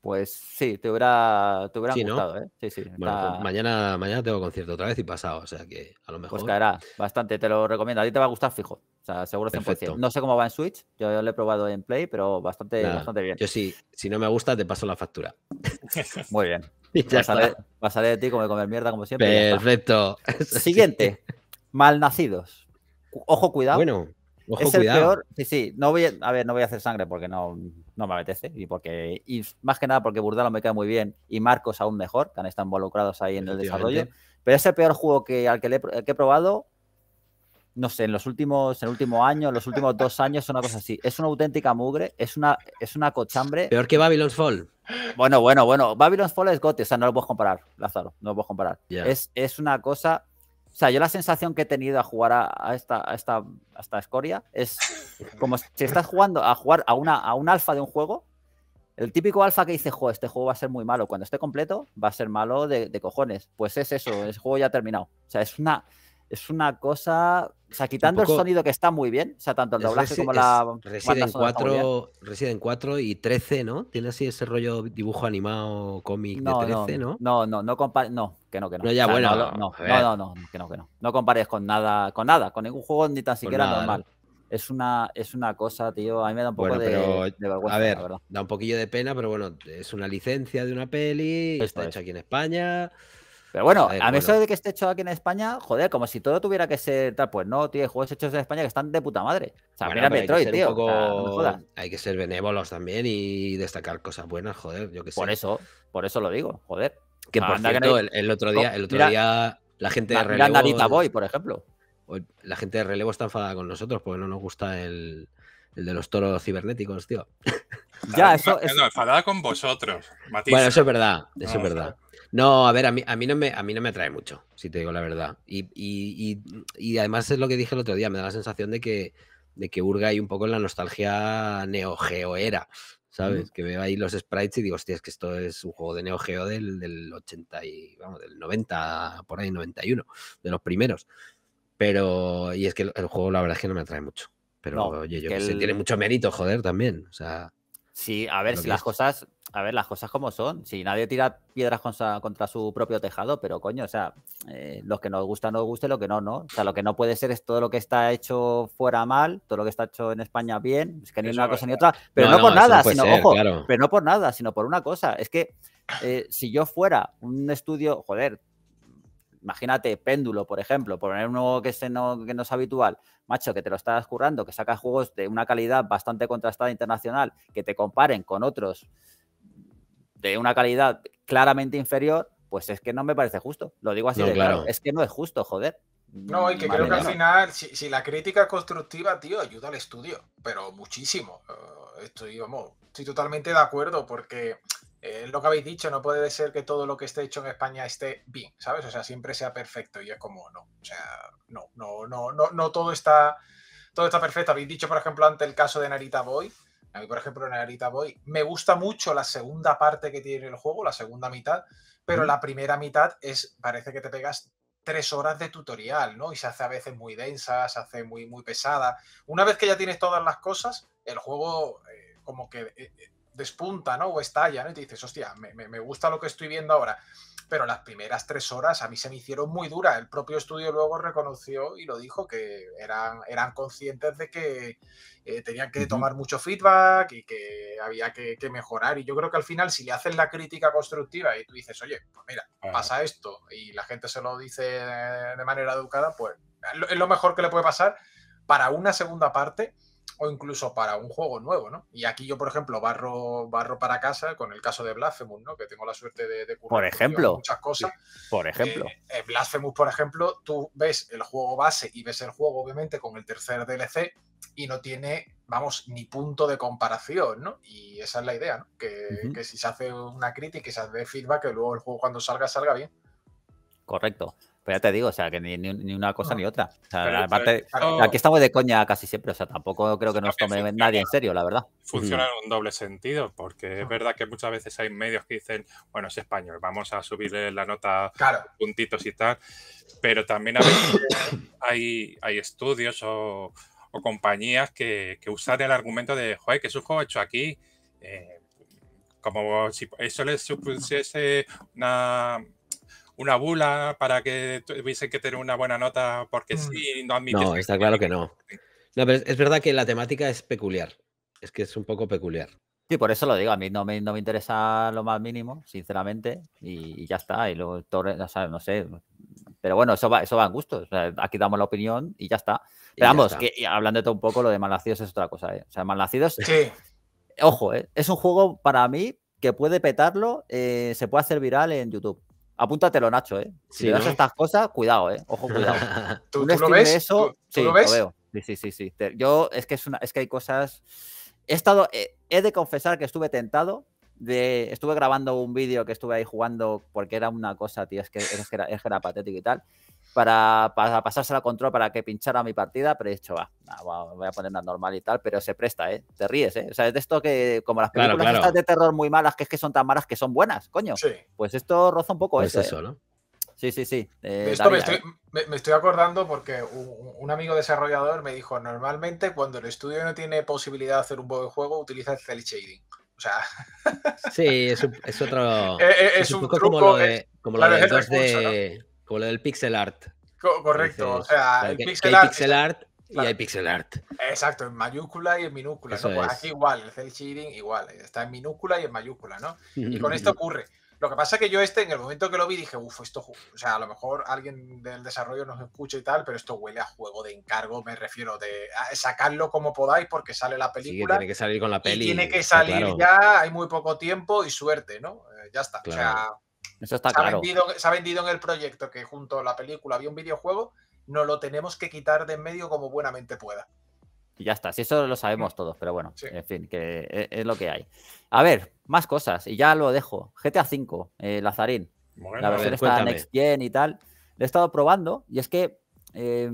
Pues sí, te hubiera, gustado, ¿eh? Sí, sí. Pues mañana, mañana tengo concierto otra vez y pasado, o sea que a lo mejor. Pues caerá bastante, te lo recomiendo. A ti te va a gustar fijo seguro 100%. No sé cómo va en Switch, yo lo he probado en Play, pero bastante, bien. Yo sí, si no me gusta, te paso la factura. Muy bien. Va a pasaré, de ti como de comer mierda, como siempre. Perfecto. Siguiente. Malnacidos. Ojo, cuidado. Bueno, ojo, es el peor. Sí, sí. No voy a, ver, no voy a hacer sangre porque no, me apetece. Y porque, más que nada porque Burdalo me cae muy bien y Marcos aún mejor, que han estado involucrados ahí en el desarrollo. Pero es el peor juego que, al que he probado no sé, en los últimos, en el último año, en los últimos dos años, es una cosa así. Es una auténtica mugre, es una, es una cochambre. Peor que Babylon's Fall. Bueno, bueno, bueno. Babylon's Fall es gote, o sea, no lo puedes comparar, Lázaro, no lo puedes comparar. Es, una cosa. O sea, yo la sensación que he tenido a jugar a, esta, esta, escoria es como si estás jugando a jugar a, una, a un alfa de un juego el típico alfa que dice, jo, este juego va a ser muy malo. Cuando esté completo, va a ser malo de, cojones. Pues es eso, el juego ya ha terminado. O sea, es una, es una cosa o sea, quitando el sonido que está muy bien, o sea, tanto el doblaje como la. Residen 4, y 13, ¿no? Tiene así ese rollo dibujo animado cómic de 13, ¿no? No, no, no, no, no que no, que no. No, ya, bueno, no, no, no, que no, que no. No compares con nada, con nada, con ningún juego ni tan siquiera normal. Es una, es una cosa, tío, a mí me da un poco de, vergüenza. A ver, da un poquillo de pena, pero bueno, es una licencia de una peli, está hecha aquí en España. Pero bueno, a pesar de que esté hecho aquí en España, joder, como si todo tuviera que ser tal, pues no, tío, hay juegos hechos en España que están de puta madre. O sea, Metroid, tío. hay que ser benévolos también y destacar cosas buenas, joder, yo qué sé. Por eso, por eso lo digo, joder. Que ah, por el, otro día, el día la gente de relevo. por ejemplo. La gente de relevo está enfadada con nosotros porque no nos gusta el, de los toros cibernéticos, tío. Ya, eso, es. No, enfadada con vosotros, Matías. Bueno, eso es verdad, eso es verdad. No, a ver, a mí, a mí, no, me, a mí no me atrae mucho, si te digo la verdad. Y, además es lo que dije el otro día, me da la sensación de que, de que Urga hay un poco en la nostalgia Neo neogeoera, ¿sabes? Que veo ahí los sprites y digo, hostia, es que esto es un juego de neogeo del, 80 y, vamos, del 90, por ahí, 91, de los primeros. Pero, y es que el, juego la verdad es que no me atrae mucho. Pero, oye, yo que, tiene mucho mérito, joder, también. O sea... Sí, a ver, si las cosas a ver, las cosas como son. Si nadie tira piedras contra, su propio tejado, pero coño, o sea, eh, los que nos gusta, nos guste, lo que no, no. O sea, lo que no puede ser es todo lo que está hecho fuera mal, todo lo que está hecho en España bien, es que ni una cosa ni otra, pero no, por nada, sino, ojo, pero no por nada, sino por una cosa. Es que eh, si yo fuera un estudio, joder, imagínate, péndulo, por ejemplo, poner uno que, que no es habitual, macho, que te lo estás currando, que sacas juegos de una calidad bastante contrastada internacional, que te comparen con otros de una calidad claramente inferior, pues es que no me parece justo. Lo digo así claro. Es que no es justo, joder. No, y que creo que al final, si, la crítica constructiva, tío, ayuda al estudio, pero muchísimo. Eh, estoy, vamos, estoy totalmente de acuerdo porque eh, lo que habéis dicho, no puede ser que todo lo que esté hecho en España esté bien, ¿sabes? O sea, siempre sea perfecto y es como, no, o sea, no, no, no, no, no todo está, todo está perfecto. Habéis dicho, por ejemplo, ante el caso de Narita Boy, a mí, por ejemplo, en Arita Boy me gusta mucho la segunda parte que tiene el juego, la segunda mitad, pero la primera mitad es, parece que te pegas tres horas de tutorial, ¿no? Y se hace a veces muy densa, se hace muy, muy pesada. Una vez que ya tienes todas las cosas, el juego eh, como que eh, eh, despunta, ¿no? O estalla, ¿no? Y te dices, hostia, me, gusta lo que estoy viendo ahora. Pero las primeras tres horas a mí se me hicieron muy duras. El propio estudio luego reconoció y lo dijo, que eran, eran conscientes de que eh, tenían que tomar mucho feedback y que había que, mejorar. Y yo creo que al final, si le hacen la crítica constructiva y tú dices, oye, pues mira, pasa esto, y la gente se lo dice de manera educada, pues es lo mejor que le puede pasar para una segunda parte o incluso para un juego nuevo, ¿no? Y aquí yo, por ejemplo, barro, barro para casa con el caso de Blasphemous, ¿no? Que tengo la suerte de, de por ejemplo, muchas cosas. Por eh, ejemplo. Eh, Blasphemous, por ejemplo, tú ves el juego base y ves el juego, obviamente, con el tercer DLC y no tiene, vamos, ni punto de comparación, ¿no? Y esa es la idea, ¿no? Que, que si se hace una crítica y se hace feedback, que luego el juego cuando salga, salga bien. Correcto. Pero pues ya te digo, o sea, que ni, una cosa ni otra. aquí estamos de coña casi siempre, o sea, tampoco creo que nos tome nadie en serio, la verdad. Funciona en un doble sentido, porque es verdad que muchas veces hay medios que dicen, bueno, es español, vamos a subirle la nota puntitos y tal, pero también hay, estudios o, compañías que, usan el argumento de, joder, que es un juego hecho aquí, eh, como si eso le supusiese una una bula para que tuviesen que tener una buena nota porque mm. si no No, está claro que no. es verdad que la temática es peculiar. Es que es un poco peculiar. Sí, por eso lo digo. A mí no me, interesa lo más mínimo, sinceramente. Y, ya está. Y luego, no sé. Pero bueno, eso va, eso va en gustos. aquí damos la opinión y ya está. Pero vamos, que, hablando de todo un poco, lo de Malnacidos es otra cosa. ¿eh? O sea, Malnacidos. Sí. Ojo, ¿eh? es un juego para mí que puede petarlo. Eh, se puede hacer viral en YouTube. Apúntatelo, Nacho, ¿eh? Si sí, le das estas cosas, cuidado, ¿eh? Ojo, cuidado. ¿Tú, lo ves? Eso, sí, Sí, sí, sí, sí. Yo, es que, es una, es que hay cosas... He estado... Eh, he, de confesar que estuve tentado de, estuve grabando un vídeo que estuve ahí jugando porque era una cosa, tío, es que, que, era, es que era, patético y tal para, para pasársela a control para que pinchara mi partida, pero he dicho, va, voy a ponerla normal y tal, pero se presta, ¿eh? Te ríes, ¿eh? O sea, es de esto que, como las películas de terror muy malas, que es que son tan malas que son buenas, coño. Pues esto roza un poco pues eso. eso ¿eh? ¿no? Sí, sí, sí. Eh, esto me, estoy, acordando porque un, amigo desarrollador me dijo, normalmente cuando el estudio no tiene posibilidad de hacer un buen juego, utiliza el cel shading. O sea... Sí, es, otro... Eh, es, un, poco como lo de, como de con lo del pixel art. correcto, o sea, pixel, hay art, pixel art. y hay pixel art. Exacto, en mayúscula y en minúscula. Pues aquí igual, el cel shading igual, está en minúscula y en mayúscula, ¿no? Y con esto ocurre. Lo que pasa es que yo este, en el momento que lo vi, dije, uff, esto, o sea, a lo mejor alguien del desarrollo nos escucha y tal, pero esto huele a juego de encargo, me refiero, de sacarlo como podáis porque sale la película. tiene que salir con la peli. tiene que salir ya, hay muy poco tiempo y suerte, ¿no? Eh, ya está. O sea, eso está se claro. Ha vendido, se ha vendido en el proyecto que junto a la película había un videojuego, no lo tenemos que quitar de en medio como buenamente pueda. Y ya está, si eso lo sabemos mm. todos, pero bueno, en fin, que e, es, lo que hay. A ver, más cosas, y ya lo dejo. GTA V, eh, Lazarín. la versión está Next Gen y tal. Lo he estado probando, y es que eh,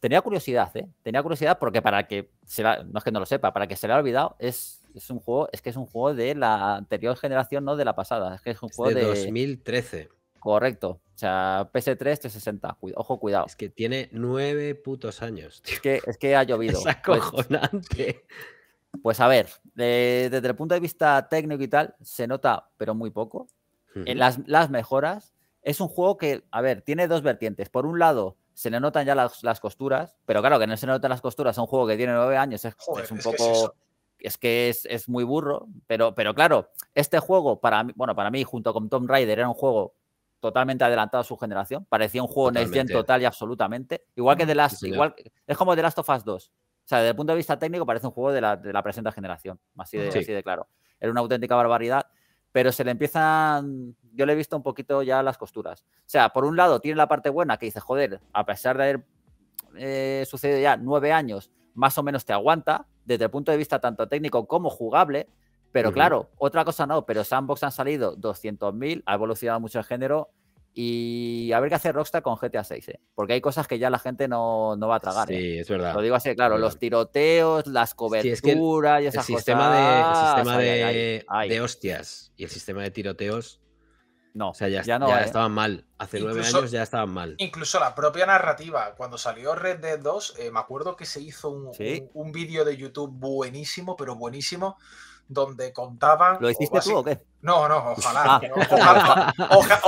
tenía curiosidad, ¿eh? Tenía curiosidad porque para que se no es que no lo sepa, para que se le haya olvidado, es, un juego, es que es un juego de la anterior generación, no de la pasada. Es que es un juego de, 2013. Correcto. O sea, PS3 360. Ojo, cuidado. Es que tiene nueve putos años. Es que, ha llovido. Es pues acojonante. Pues, a ver, desde el punto de vista técnico y tal, se nota, pero muy poco. En las mejoras, es un juego que, a ver, tiene dos vertientes. Por un lado, se le notan ya las, costuras, pero claro, que no se notan las costuras a un juego que tiene nueve años es, un poco... es que es, muy burro, pero, pero claro, este juego para mí, bueno, para mí junto con Tomb Raider era un juego totalmente adelantado a su generación, parecía un juego en Gen total y absolutamente, igual que The Last, igual, es como The Last of Us 2, o sea, desde el punto de vista técnico parece un juego de la, de presente generación, así de, sí. así de claro, era una auténtica barbaridad pero se le empiezan, yo le he visto un poquito ya las costuras. O sea, por un lado tiene la parte buena que dice, joder, a pesar de haber eh, sucedido ya nueve años, más o menos te aguanta, desde el punto de vista tanto técnico como jugable, pero claro, otra cosa no, pero Sandbox han salido 200.000, ha evolucionado mucho el género, y a ver qué hace Rockstar con GTA 6, ¿eh? porque hay cosas que ya la gente no, va a tragar. Sí, ¿eh? es verdad. Lo digo así, claro, los tiroteos, las coberturas y esas sistema De, sistema de, hostias y el sistema de tiroteos. No, o sea, ya, ¿eh? estaban mal. Hace nueve años ya estaban mal. Incluso la propia narrativa. Cuando salió Red Dead 2, me acuerdo que se hizo un vídeo de YouTube buenísimo, pero buenísimo, donde contaban. ¿Lo hiciste tú o qué? No, no, ojalá, ah. ojalá,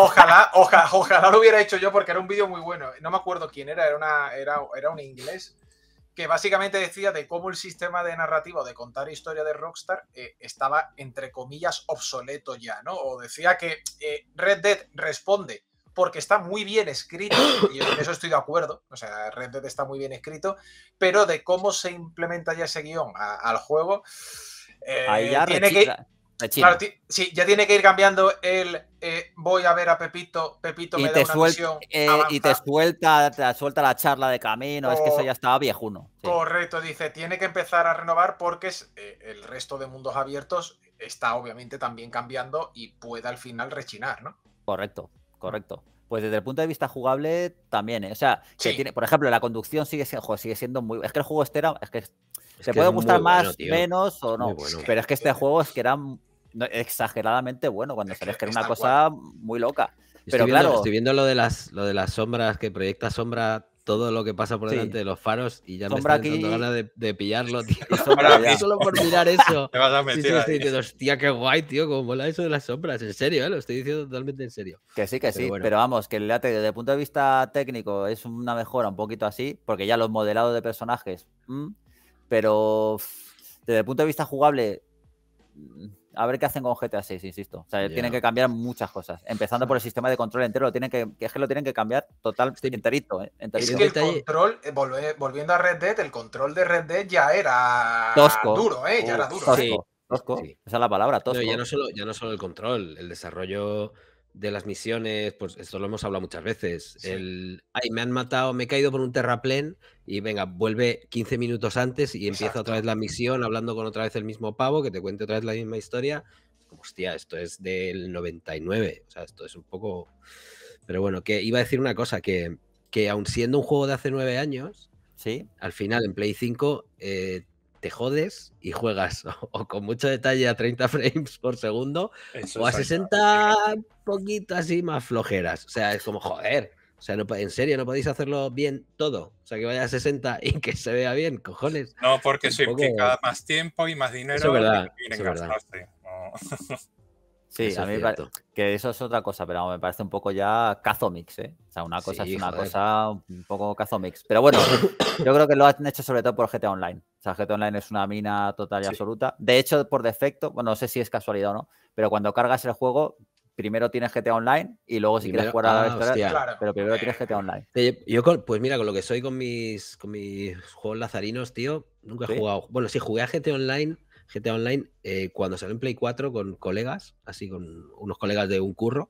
ojalá, ojalá, lo hubiera hecho yo porque era un vídeo muy bueno. No me acuerdo quién era, era, una, era, era un inglés que básicamente decía de cómo el sistema de narrativo de contar historia de Rockstar eh, estaba, entre comillas, obsoleto ya, ¿no? O decía que eh, Red Dead responde porque está muy bien escrito, y en eso estoy de acuerdo, o sea, Red Dead está muy bien escrito, pero de cómo se implementa ya ese guión al juego, Ahí ya eh, tiene que ir, ya tiene que ir cambiando el eh, voy a ver a Pepito, Pepito y me te da una suelta, eh, Y te suelta, suelta la charla de camino, es que eso ya estaba viejuno. Correcto, dice, tiene que empezar a renovar porque es, el resto de mundos abiertos está obviamente también cambiando y puede al final rechinar, ¿no? Correcto, correcto. Pues desde el punto de vista jugable también, ¿eh? o sea, tiene, por ejemplo, la conducción sigue siendo, sigue siendo muy, es que el juego este era, es que se puede gustar más, menos o no, pero es que este juego es que era exageradamente bueno cuando sabes que era una cosa muy loca. Pero claro, estoy viendo lo de las lo de las sombras que proyecta sombra todo lo que pasa por delante de los faros y ya me está dando ganas de, pillarlo, tío. Solo por mirar eso. Te vas a sí, sí, hostia, qué guay, tío, Cómo mola eso de las sombras. En serio, ¿eh? lo estoy diciendo totalmente en serio. Que sí, que sí, pero vamos, que el desde el punto de vista técnico es una mejora un poquito así, porque ya los modelados de personajes, mm, pero desde el punto de vista jugable mm, a ver qué hacen con GTA 6, insisto. O sea, tienen que cambiar muchas cosas. Empezando por el sistema de control entero, que, es que lo tienen que cambiar total, enterito, ¿eh? enterito. control, eh, volviendo a Red Dead, el control de Red Dead ya era tosco. duro, ¿eh? Ya era duro. Tosco, tosco. Esa es la palabra, tosco. ya, no ya no solo el control, el desarrollo de las misiones, pues esto lo hemos hablado muchas veces. El, ay, me han matado, me he caído por un terraplén y venga, vuelve 15 minutos antes y empieza otra vez la misión hablando con otra vez el mismo pavo que te cuente otra vez la misma historia. Como, hostia, esto es del 99, o sea, esto es un poco... Pero bueno, que iba a decir una cosa, que, que aun siendo un juego de hace nueve años, ¿Sí? al final en Play 5 te jodes y juegas o, con mucho detalle a 30 frames por segundo o a 60 poquitas y más flojeras. O sea, es como joder. O sea, en serio, no podéis hacerlo bien todo. O sea, que vaya a 60 y que se vea bien, cojones. No, porque eso implica más tiempo y más dinero. verdad. Sí, a mí me que eso es otra cosa, pero me parece un poco ya cazomix, ¿eh? O sea, una cosa es una cosa un poco cazomix. Pero bueno, yo creo que lo han hecho sobre todo por GTA Online. GTA Online es una mina total y absoluta. De hecho, por defecto, bueno, no sé si es casualidad o no, pero cuando cargas el juego, primero tienes GTA Online y luego si quieres jugar a la historia, ah, pero primero tienes GTA Online. Yo, pues mira, con lo que soy con mis, con mis juegos lazarinos, tío, nunca he jugado. Bueno, sí, jugué a GTA Online, GTA Online eh, cuando salió en Play 4 con colegas, así con unos colegas de un curro,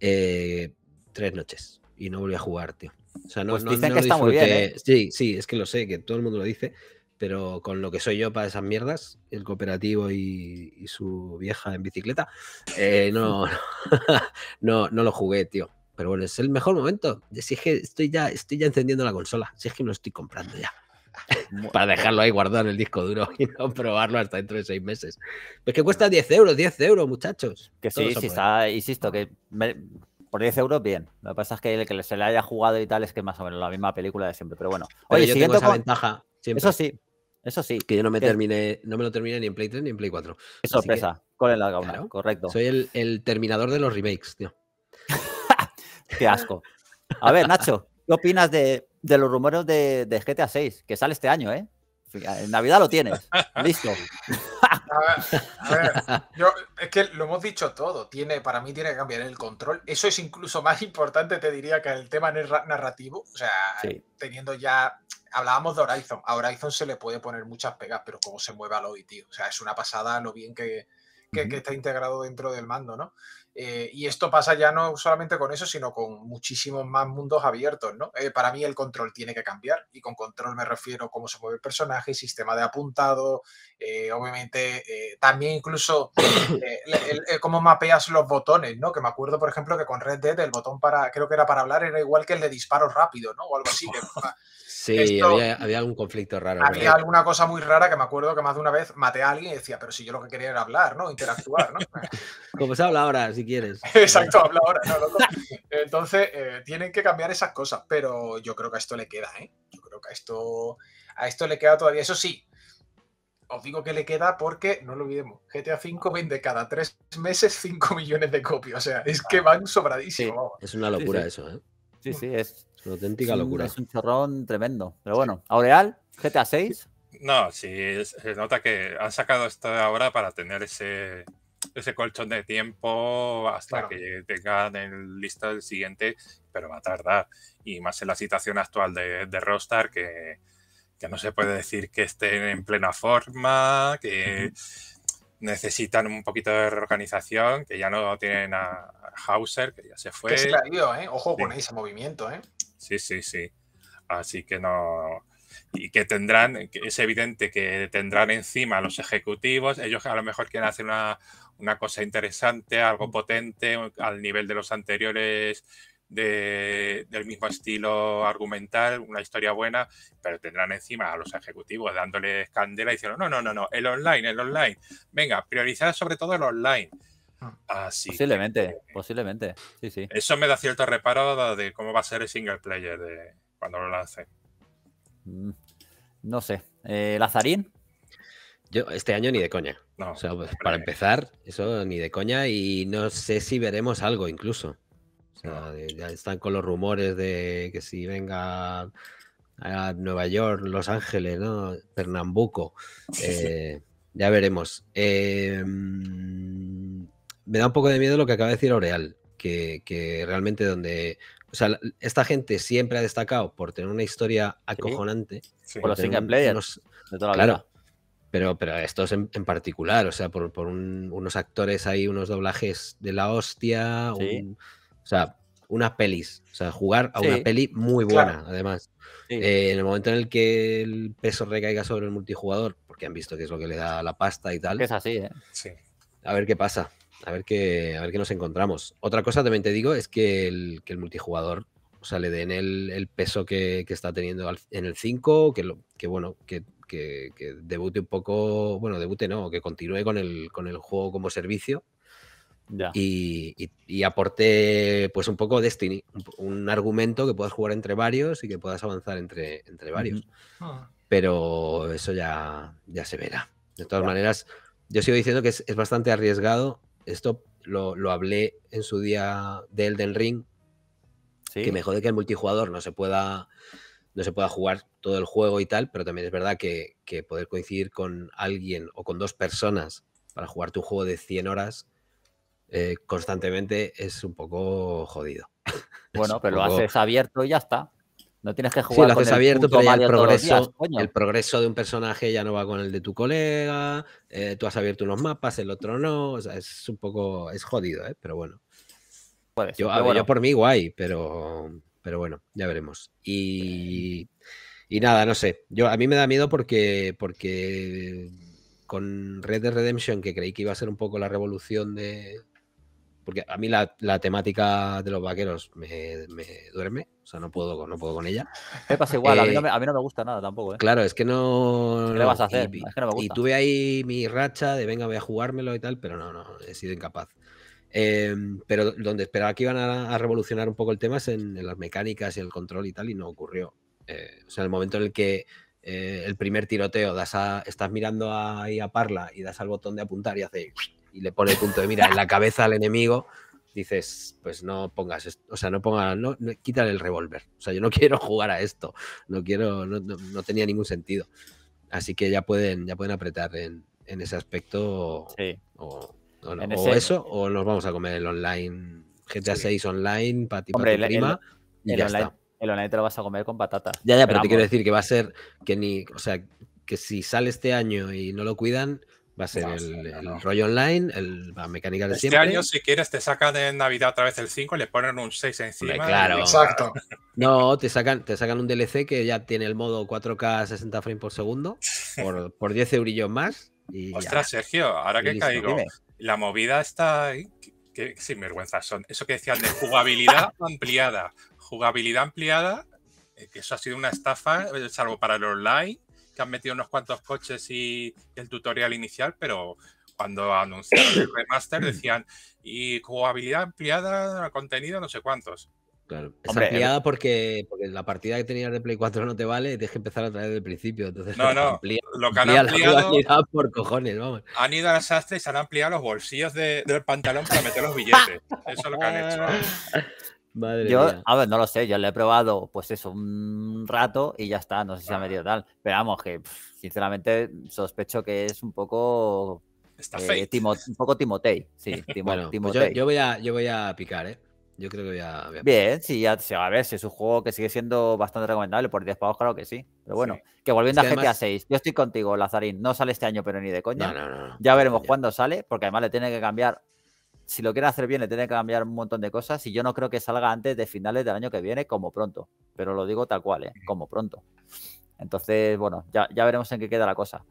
eh, tres noches y no volví a jugar, tío. O sea, no, pues dicen que está muy bien. ¿eh? Sí, sí, es que lo sé, que todo el mundo lo dice, pero con lo que soy yo para esas mierdas, el cooperativo y, su vieja en bicicleta, eh, no, no, no, lo jugué, tío. Pero bueno, es el mejor momento. Si es que estoy ya, estoy ya encendiendo la consola, si es que lo estoy comprando ya. para dejarlo ahí guardado en el disco duro y no probarlo hasta dentro de seis meses. pues que cuesta 10 euros, 10 euros, muchachos. Que sí, sí, está, insisto, que por 10 euros, bien. Lo que pasa es que el que se le haya jugado y tal es que más o menos la misma película de siempre. Pero bueno, oye, yo tengo esa ventaja. Eso sí, eso sí. Que yo no me no me lo termine ni en Play 3 ni en Play 4. Qué sorpresa, con el la gauna, correcto. Soy el, terminador de los remakes, tío. Qué asco. A ver, Nacho, ¿qué opinas de, los rumores de, de GTA 6 que sale este año, eh? En Navidad lo tienes. Listo. A ver, es que lo hemos dicho todo. Tiene, para mí tiene que cambiar el control. Eso es incluso más importante, te diría, que el tema narrativo. O sea, teniendo ya. Hablábamos de Horizon. A Horizon se le puede poner muchas pegas, pero cómo se mueve al hoy, tío. O sea, es una pasada lo bien que, que está integrado dentro del mando, ¿no? Eh, y esto pasa ya no solamente con eso, sino con muchísimos más mundos abiertos, ¿no? Eh, para mí el control tiene que cambiar y con control me refiero a cómo se mueve el personaje, sistema de apuntado, eh, obviamente también incluso cómo mapeas los botones, ¿no? Que me acuerdo, por ejemplo, que con Red Dead el botón para, creo que era para hablar, era igual que el de disparo rápido, ¿no? O algo así. sí, había, algún conflicto raro. Había alguna cosa muy rara que me acuerdo que más de una vez maté a alguien y decía, pero si yo lo que quería era hablar, ¿no? Interactuar, ¿no? Como se habla ahora, así quieres. Exacto, habla ahora. Entonces, eh, tienen que cambiar esas cosas, pero yo creo que a esto le queda, ¿eh? Yo creo que a esto, a esto le queda todavía. Eso sí, os digo que le queda porque, no lo olvidemos, GTA V vende cada tres meses 5 millones de copias. O sea, es que van sobradísimo. es una locura eso, ¿eh? Sí, sí, es una auténtica locura. Es un chorrón tremendo. Pero bueno, Aureal, GTA 6. No, sí, se nota que han sacado esto ahora para tener ese, ese colchón de tiempo hasta que tengan el lista el siguiente, pero va a tardar. Y más en la situación actual de, de que, no se puede decir que estén en plena forma, que necesitan un poquito de reorganización, que ya no tienen a Hauser, que ya se fue. Que se ¿eh? Ojo con ese movimiento, ¿eh? Sí, sí, sí. Así que no y que tendrán, es evidente que tendrán encima los ejecutivos, ellos a lo mejor quieren hacer una, una cosa interesante, algo potente, al nivel de los anteriores del mismo estilo argumental, una historia buena, pero tendrán encima a los ejecutivos dándole candela y diciendo, no, no, no, no, el online, el online. Venga, priorizar sobre todo el online. Ah. Así posiblemente, eh, posiblemente. Sí, sí. Eso me da cierto reparo de cómo va a ser el single player de cuando lo lance. Mm, no sé. Eh, ¿Lazarín? Yo, este año ni de coña. No, para empezar, eso ni de coña y no sé si veremos algo incluso. ya están con los rumores de que si venga a Nueva York, Los Ángeles, ¿no? Pernambuco. Eh, ya veremos. Em, me da un poco de miedo lo que acaba de decir Oreal, que, realmente donde esta gente siempre ha destacado por tener una historia acojonante. Por, los single players. claro, pero, pero estos en, particular, o sea, por, unos actores ahí, unos doblajes de la hostia, o sea, unas pelis, o sea, jugar a una peli muy buena, además. Eh, en el momento en el que el peso recaiga sobre el multijugador, porque han visto que es lo que le da la pasta y tal. Es así, ¿eh? Sí. A ver qué pasa, a ver qué, a ver qué nos encontramos. Otra cosa también te digo es que el, que el multijugador, o sea, le den el, peso que, está teniendo en el 5, que, que bueno, que que, debute un poco, bueno, debute no, que continúe con el, con el juego como servicio. Y, aporte pues un poco Destiny, un, argumento que puedas jugar entre varios y que puedas avanzar entre, entre varios. Ah. Pero eso ya, ya se verá. De todas maneras, yo sigo diciendo que es, bastante arriesgado. Esto lo, hablé en su día de Elden Ring. Que me jode que el multijugador no se pueda, no se pueda jugar todo el juego y tal, pero también es verdad que, poder coincidir con alguien o con dos personas para jugar tu juego de 100 horas eh, constantemente es un poco jodido. Bueno, pero lo haces abierto y ya está. No tienes que jugar. lo el abierto, el progreso, el progreso de un personaje ya no va con el de tu colega. Eh, tú has abierto unos mapas, el otro no. O sea, es un poco. Es jodido, ¿eh? Pero bueno. yo, por mí, guay, pero, pero bueno, ya veremos. Y. Y nada, no sé. Yo, a mí me da miedo porque, porque con Red de Redemption, que creí que iba a ser un poco la revolución de. Porque a mí la, temática de los vaqueros me, duerme, o sea, no puedo, no puedo con ella. Me pasa igual, a, mí no eh, me, gusta nada tampoco. ¿eh? Claro, es que no. ¿Qué vas a hacer? Y, tuve ahí mi racha de venga, voy a jugármelo y tal, pero no, no, he sido incapaz. Em, pero donde esperaba que iban a, revolucionar un poco el tema es en las mecánicas y el control y tal, y no ocurrió. Eh, o sea, en el momento en el que eh, el primer tiroteo das estás mirando ahí a Parla y das al botón de apuntar y hace y le pone el punto de mira en la cabeza al enemigo, dices, pues no pongas, o sea, no pongas, no, quítale el revólver. O sea, yo no quiero jugar a esto, no quiero, no, no tenía ningún sentido. Así que ya pueden, ya pueden apretar en, ese aspecto o, eso, o nos vamos a comer el online, GTA 6 online, para prima. y ya Está. El online te lo vas a comer con patatas. Ya, ya, pero, te quiero decir que va a ser que ni, o sea, que si sale este año y no lo cuidan, va a ser el, rollo online, el, la mecánica de este siempre. Este año, si quieres, te sacan de Navidad otra vez el 5 y le ponen un 6 encima. claro. Exacto. No, te sacan, te sacan un DLC que ya tiene el modo 4K 60 frames por segundo por, por 10 eurillos más. Y Ostras, Sergio, ahora que caigo, la movida está... Sin vergüenza, son. Eso que decían de jugabilidad ampliada. Jugabilidad ampliada, eh, que eso ha sido una estafa, eh, salvo para el online, que han metido unos cuantos coches y el tutorial inicial, pero cuando anunciaron el remaster decían y jugabilidad ampliada, contenido, no sé cuántos. ampliada porque, la partida que tenías de Play 4 no te vale y tienes que empezar a traer del principio. no, no, lo que han ampliado. por cojones, vamos. Han ido a las astres y se han ampliado los bolsillos del pantalón para meter los billetes. Eso es lo que han hecho. yo, a ver, no lo sé, yo le he probado, pues eso, un rato y ya está, no sé si ha metido ah. tal. Pero vamos, que sinceramente sospecho que es un poco. Está eh, un poco Timotei, sí, pues Timotei. yo, voy a, yo voy a picar, ¿eh? Yo creo que voy a. Bien, sí, ya, a ver, si es un juego que sigue siendo bastante recomendable por 10 pavos, claro que sí. Pero bueno, que volviendo a gente a GTA 6, yo estoy contigo, Lazarín. No sale este año, pero ni de coña. Ya veremos cuándo sale, porque además le tiene que cambiar si lo quiere hacer bien, le tiene que cambiar un montón de cosas. Y yo no creo que salga antes de finales del año que viene, como pronto. Pero lo digo tal cual, ¿eh? como pronto. Entonces, bueno, ya, ya veremos en qué queda la cosa.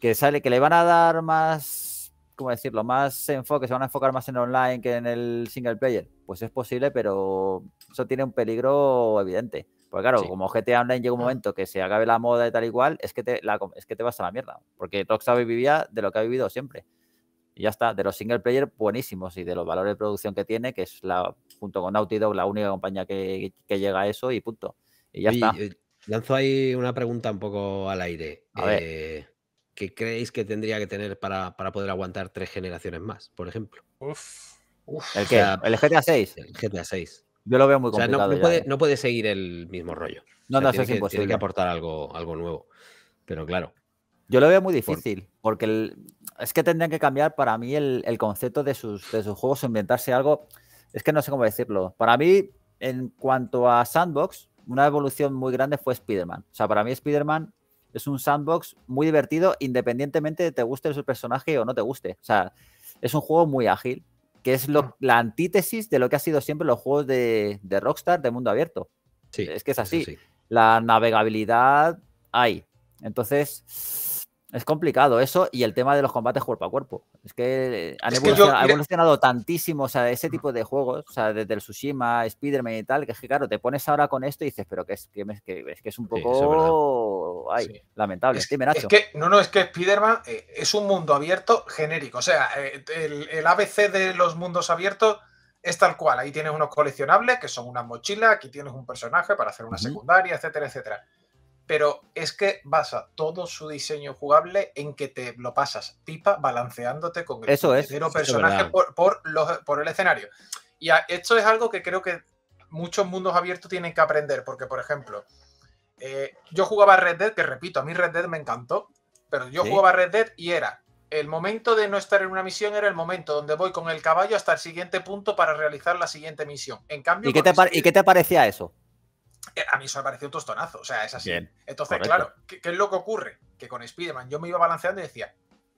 Que sale, que le van a dar más, ¿cómo decirlo? Más enfoque, se van a enfocar más en online que en el single player. Pues es posible, pero eso tiene un peligro evidente. Porque claro, como GTA Online llega un momento que se acabe la moda y tal y cual, es que te, la, es que te vas a la mierda. Porque Rockstar vivía de lo que ha vivido siempre. Y ya está, de los single player buenísimos y de los valores de producción que tiene, que es la junto con Naughty Dog la única compañía que, llega a eso y punto. Y ya está. Eh, lanzo ahí una pregunta un poco al aire. Eh, ¿Qué creéis que tendría que tener para, poder aguantar tres generaciones más, por ejemplo? ¿El GTA 6? El GTA 6. Yo lo veo muy complicado. ¿eh? no, puede, seguir el mismo rollo. No, no, es imposible. Tiene que aportar algo, algo nuevo. Pero claro, yo lo veo muy difícil, porque es que tendrían que cambiar para mí el, concepto de sus, juegos o inventarse algo. Es que no sé cómo decirlo. Para mí, en cuanto a Sandbox, una evolución muy grande fue Spider-Man. O sea, para mí Spider-Man es un sandbox muy divertido, independientemente de te guste el personaje o no te guste. O sea, es un juego muy ágil, que es mm. la antítesis de lo que ha sido siempre los juegos de, Rockstar de mundo abierto. Sí, es que es así. La navegabilidad hay. Entonces, es complicado eso y el tema de los combates cuerpo a cuerpo. Es que eh, han evolucionado, tantísimo, ese tipo de juegos, o sea, desde el Tsushima, Spider-Man y tal, que es que claro, te pones ahora con esto y dices, pero que es que, es, que es, un poco lamentable. Es, que, no, no, es que Spider-Man eh, es un mundo abierto genérico, o sea, eh, el, el ABC de los mundos abiertos es tal cual. Ahí tienes unos coleccionables que son una mochila, aquí tienes un personaje para hacer una secundaria, etcétera, etcétera pero es que basa todo su diseño jugable en que te lo pasas pipa balanceándote con el es, personaje por, el escenario. Y esto es algo que creo que muchos mundos abiertos tienen que aprender, porque por ejemplo, eh, yo jugaba Red Dead, que repito, a mí Red Dead me encantó, pero yo jugaba Red Dead y era el momento de no estar en una misión era el momento donde voy con el caballo hasta el siguiente punto para realizar la siguiente misión. En cambio, ¿y qué te parecía eso? Eh, a mí eso me pareció un tostonazo, o sea, es así. Entonces, claro, ¿qué, es lo que ocurre? Que con Spider-Man yo me iba balanceando y decía,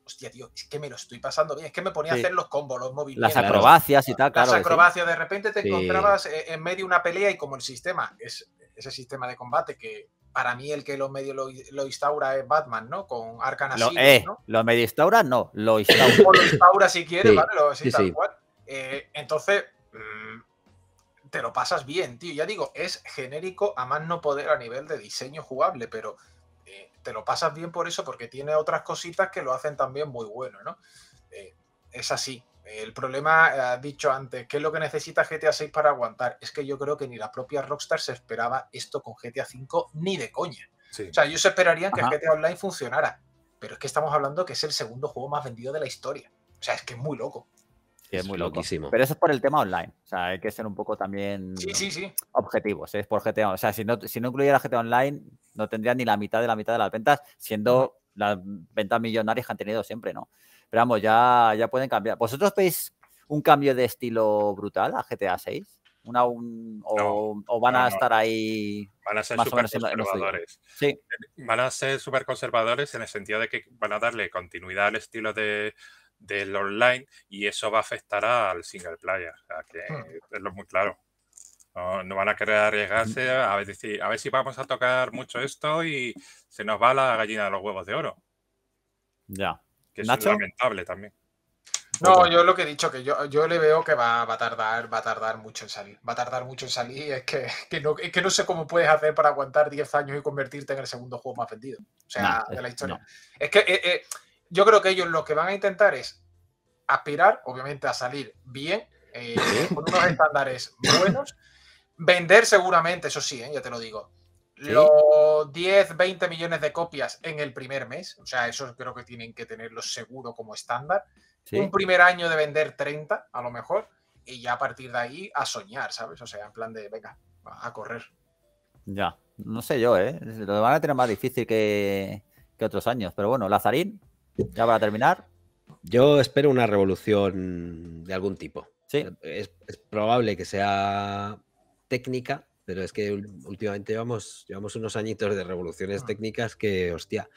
hostia, tío, es que me lo estoy pasando bien, es que me ponía a hacer los combos, los movimientos. Las acrobacias y tal, claro. Las acrobacias, de repente te encontrabas eh, en medio de una pelea y como el sistema, es ese sistema de combate que para mí el que los medios lo, instaura es Batman, ¿no? Con Arkham Asylum, eh, ¿no? Lo medio instaura, no, lo instaura. o lo instaura si quiere, ¿vale? Lo, igual. entonces, mm, te lo pasas bien, tío. Ya digo, es genérico a más no poder a nivel de diseño jugable, pero eh, te lo pasas bien por eso, porque tiene otras cositas que lo hacen también muy bueno, ¿no? Eh, es así. El problema, eh, ha dicho antes, ¿qué es lo que necesita GTA 6 para aguantar? Es que yo creo que ni la propia Rockstar se esperaba esto con GTA 5 ni de coña. O sea, ellos esperarían que GTA Online funcionara, pero es que estamos hablando que es el segundo juego más vendido de la historia. O sea, es que es muy loco es, muy loquísimo. Pero eso es por el tema online. O sea, hay que ser un poco también objetivos. Es ¿eh? por GTA. O sea, si no, si no incluyera GTA Online, no tendría ni la mitad de la mitad de las ventas, siendo las ventas millonarias que han tenido siempre, ¿no? Pero vamos, ya, ya pueden cambiar. ¿Vosotros veis un cambio de estilo brutal a GTA 6? o, van a estar ahí. Van a ser conservadores. Sí. Eh, van a ser súper conservadores en el sentido de que van a darle continuidad al estilo de del online y eso va a afectar al single player. que hmm. es lo muy claro. No, van a querer arriesgarse mm. a ver, a ver si vamos a tocar mucho esto y se nos va la gallina de los huevos de oro. Ya. Que es lamentable también. No, yo lo que he dicho, que yo, yo le veo que va, a tardar, va a tardar mucho en salir. Va a tardar mucho en salir. Es que, no, es que no sé cómo puedes hacer para aguantar 10 años y convertirte en el segundo juego más vendido. O sea, de la historia. Es que eh, eh, yo creo que ellos lo que van a intentar es aspirar, obviamente, a salir bien, eh, con unos estándares buenos, vender seguramente, eso sí, eh, ya te lo digo, los 10, 20 millones de copias en el primer mes, o sea, eso creo que tienen que tenerlo seguro como estándar, un primer año de vender 30 a lo mejor, y ya a partir de ahí a soñar, ¿sabes? O sea, en plan de, venga, a correr. Ya, no sé yo, ¿eh? Lo van a tener más difícil que, que otros años, pero bueno, Lazarín, ya para terminar. Yo espero una revolución de algún tipo. Sí. Es, probable que sea técnica, pero es que últimamente llevamos, llevamos unos añitos de revoluciones ah. técnicas que, hostia,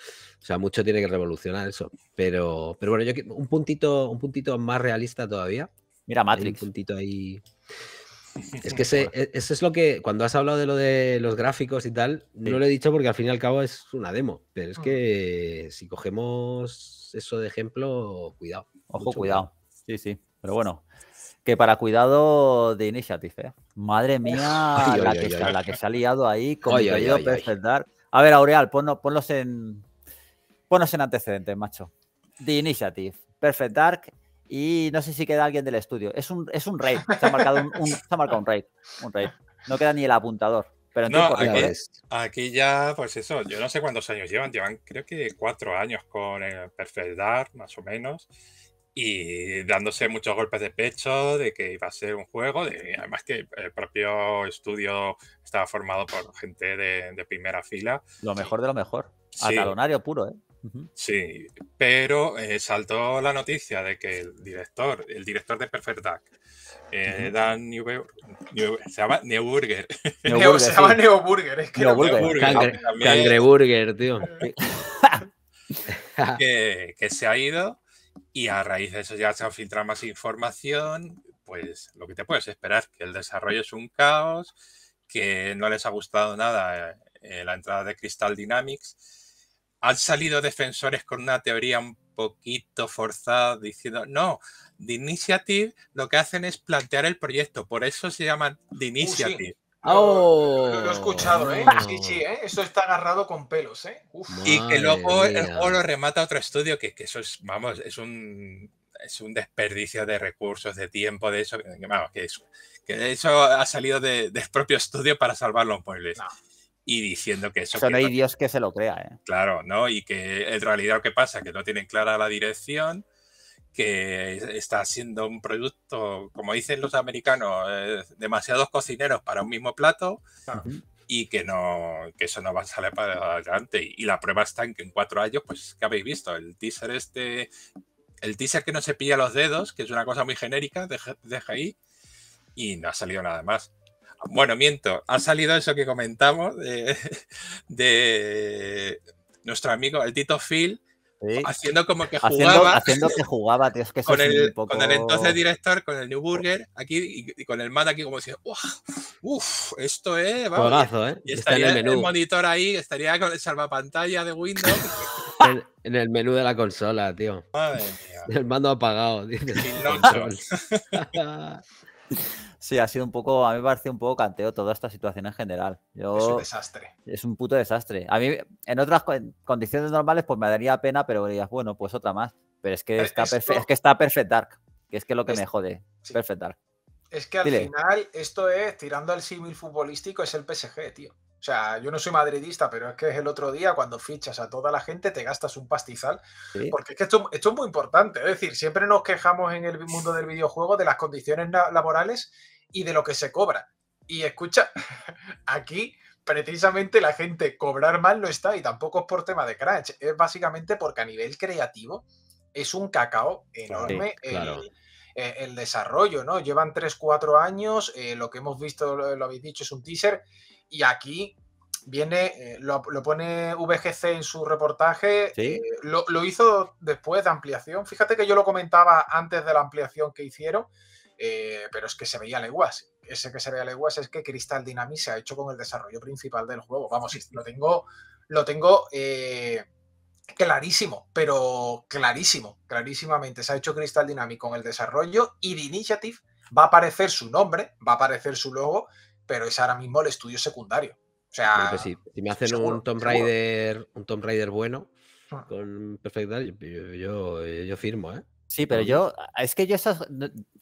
o sea, mucho tiene que revolucionar eso. Pero, pero bueno, yo un puntito, un puntito más realista todavía. Mira, Matrix. un puntito ahí. Es que eso e, es lo que, cuando has hablado de lo de los gráficos y tal, no lo he dicho porque al fin y al cabo es una demo, pero es ah. que si cogemos eso de ejemplo, cuidado. Ojo, cuidado. Sí, sí, pero bueno, que para cuidado de Initiative, ¿eh? Madre mía, la, que se, ha liado ahí con dark A ver, Aureal, ponlos en en antecedentes, macho. The Initiative, Perfect Dark y no sé si queda alguien del estudio. Es un, es un raid. Se ha marcado un, un raid. No queda ni el apuntador. Pero ¿eh? aquí, ya, pues eso, yo no sé cuántos años llevan, llevan creo que cuatro años con el Perfect Dark, más o menos, y dándose muchos golpes de pecho de que iba a ser un juego, además que el propio estudio estaba formado por gente de, primera fila. Lo mejor de lo mejor, a puro, ¿eh? Sí, pero eh, saltó la noticia de que el director, el director de Perfect Duck, eh, Dan se llama Neuburger. es que tío. que, se ha ido y a raíz de eso ya se ha filtrado más información. Pues lo que te puedes esperar, que el desarrollo es un caos, que no les ha gustado nada eh, la entrada de Crystal Dynamics han salido defensores con una teoría un poquito forzada diciendo, no, The Initiative lo que hacen es plantear el proyecto, por eso se llaman The uh, Initiative. lo, oh. he escuchado, ¿eh? ¿eh? Eso está agarrado con pelos, ¿eh? Y que luego el juego lo remata otro estudio, que, que, eso es, vamos, es un, es un desperdicio de recursos, de tiempo, de eso. Que, que, eso, eso ha salido de, del propio estudio para salvar los muebles y diciendo que eso... no hay Dios que se lo crea, ¿eh? Claro, ¿no? Y que en realidad lo que pasa es que no tienen clara la dirección, que está siendo un producto, como dicen los americanos, eh, demasiados cocineros para un mismo plato. Y que no, que eso no va a salir para adelante. Y, la prueba está en que en cuatro años, pues, que habéis visto? El teaser este, el teaser que no se pilla los dedos, que es una cosa muy genérica deja ahí, y no ha salido nada más. Bueno, miento, ha salido eso que comentamos de, nuestro amigo, el Tito Phil, haciendo como que jugaba. Haciendo, que jugaba, es que con, el, entonces director, con el New Burger, aquí y, con el mando aquí, como diciendo, uff, esto es. ¿eh? Y estaría el, monitor ahí, estaría con el salvapantalla de Windows. en, el menú de la consola, tío. El mando apagado, tío. Sí, ha sido un poco, a mí me parece un poco canteo toda esta situación en general. es un desastre. Es un puto desastre. A mí, en otras condiciones normales, pues me daría pena, pero dirías, bueno, pues otra más. Pero es que, está, perfect, es que está Perfect Dark, que es que lo que me jode. Perfect Dark. Es que al final, esto es, tirando al símil futbolístico, es el PSG, tío. O sea, yo no soy madridista, pero es que es el otro día cuando fichas a toda la gente te gastas un pastizal. Porque es que esto, es muy importante. Es decir, siempre nos quejamos en el mundo del videojuego de las condiciones laborales y de lo que se cobra. Y escucha, aquí precisamente la gente cobrar mal no está y tampoco es por tema de crunch. Es básicamente porque a nivel creativo es un cacao enorme. Eh, el, desarrollo, ¿no? Llevan 3-4 años, eh, lo que hemos visto, lo habéis dicho, es un teaser, y aquí viene, eh, lo, pone VGC en su reportaje, eh, lo, hizo después de ampliación. Fíjate que yo lo comentaba antes de la ampliación que hicieron, eh, pero es que se veía leguas. Ese que se veía leguas es que Crystal Dynamics se ha hecho con el desarrollo principal del juego. Vamos, lo tengo, lo tengo clarísimo, pero clarísimo, clarísimamente. Se ha hecho Crystal Dynamics con el desarrollo y de Initiative va a aparecer su nombre, va a aparecer su logo, pero es ahora mismo el estudio secundario. O sea, pues si me hacen un Tomb Raider, un Tomb Raider bueno, ah. con perfecta, yo, yo, firmo, ¿eh? Sí, pero yo, es que yo esas,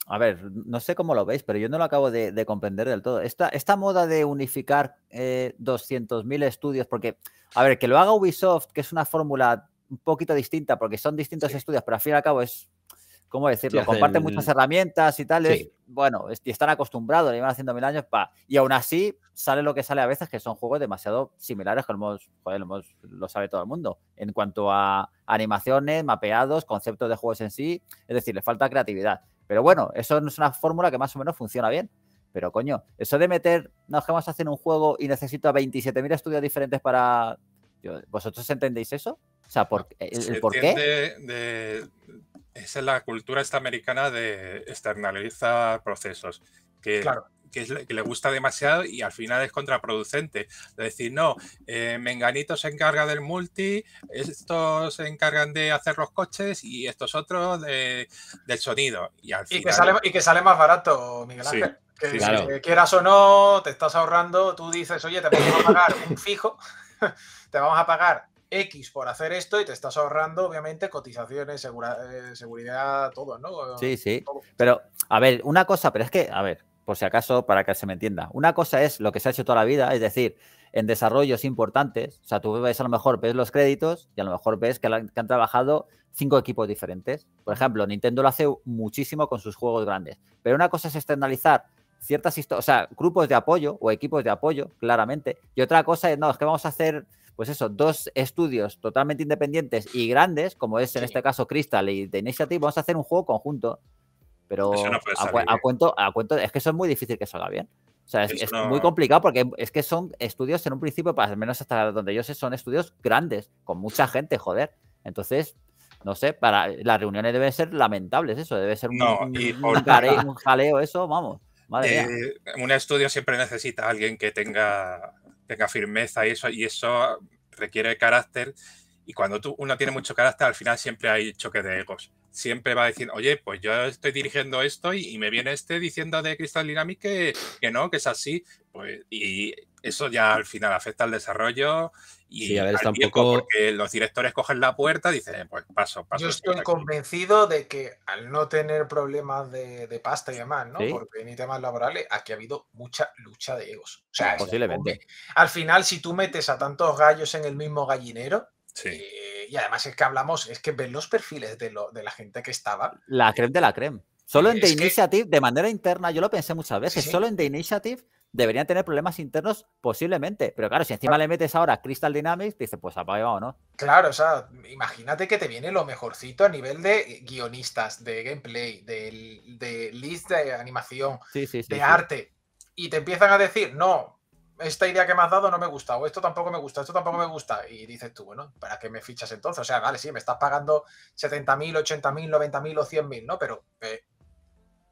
a ver, no sé cómo lo veis, pero yo no lo acabo de, comprender del todo. Esta, esta moda de unificar 200.000 eh, estudios, porque, a ver, que lo haga Ubisoft, que es una fórmula un poquito distinta, porque son distintos estudios, pero al fin y al cabo es ¿cómo decirlo? Comparten muchas herramientas y tal, Bueno, están acostumbrados, llevan haciendo mil años, Y aún así, sale lo que sale a veces, que son juegos demasiado similares, que lo, lo, sabe todo el mundo. En cuanto a animaciones, mapeados, conceptos de juegos en sí, es decir, le falta creatividad. Pero bueno, eso es una fórmula que más o menos funciona bien. Pero coño, eso de meter, nos vamos a hacer un juego y necesito a 27.000 estudios diferentes para. ¿Vosotros entendéis eso? O sea, ¿por, el, por qué? de, esa es la cultura esta americana de externalizar procesos. Que, le gusta demasiado y al final es contraproducente. Es decir, no, eh, Menganito se encarga del multi, estos se encargan de hacer los coches y estos otros del sonido. Y, que sale, más barato, Miguel Ángel. Que, quieras o no, te estás ahorrando, tú dices, oye, te vamos a pagar un fijo, te vamos a pagar X por hacer esto y te estás ahorrando, obviamente, cotizaciones, eh, seguridad, todo, ¿no? Sí, sí. Pero, a ver, una cosa, pero es que, a ver, por si acaso, para que se me entienda, una cosa es lo que se ha hecho toda la vida, es decir, en desarrollos importantes, o sea, tú ves a lo mejor, ves los créditos y a lo mejor ves que han, trabajado cinco equipos diferentes. Por ejemplo, Nintendo lo hace muchísimo con sus juegos grandes, pero una cosa es externalizar ciertas historias, o sea, grupos de apoyo o equipos de apoyo, claramente. Y otra cosa es, no, es que vamos a hacer pues eso, dos estudios totalmente independientes y grandes, como es en este caso Crystal y The Initiative, vamos a hacer un juego conjunto. Pero a, cuento, a cuento, es que eso es muy difícil que salga bien. O sea, es, muy complicado porque es que son estudios en un principio, al menos hasta donde yo sé, son estudios grandes, con mucha gente, joder. Entonces, no sé, para las reuniones deben ser lamentables, eso, debe ser un, jaleo, eso, vamos. Eh, un estudio siempre necesita a alguien que tenga tenga firmeza y eso, y eso requiere carácter. Y cuando tú, uno tiene mucho carácter, al final siempre hay choque de egos. Siempre va diciendo, oye, pues yo estoy dirigiendo esto y, me viene este diciendo de Cristal Dynamics que, que no, que es así. Pues, y eso ya al final afecta al desarrollo y tampoco... porque los directores cogen la puerta y dicen, pues paso, paso. Yo estoy convencido de que al no tener problemas de, pasta y demás, ¿no? Porque ni temas laborales, aquí ha habido mucha lucha de egos. O sea, posiblemente. Al final, si tú metes a tantos gallos en el mismo gallinero, eh, y además es que hablamos, es que ven los perfiles de, la gente que estaba. La creme de la creme. Solo en The Initiative, de manera interna, yo lo pensé muchas veces, solo en The Initiative deberían tener problemas internos posiblemente. Pero claro, si encima le metes ahora Crystal Dynamics, te dice, pues apague, ¿no? Claro, o sea, imagínate que te viene lo mejorcito a nivel de eh, guionistas, de gameplay, de, de list de animación, de arte. Y te empiezan a decir, no, esta idea que me has dado no me gusta, o esto tampoco me gusta, esto tampoco me gusta. Y dices tú, bueno, ¿para qué me fichas entonces? O sea, vale, sí, me estás pagando 70.000, 80.000, 90.000 o 100.000, ¿no? Pero... Eh,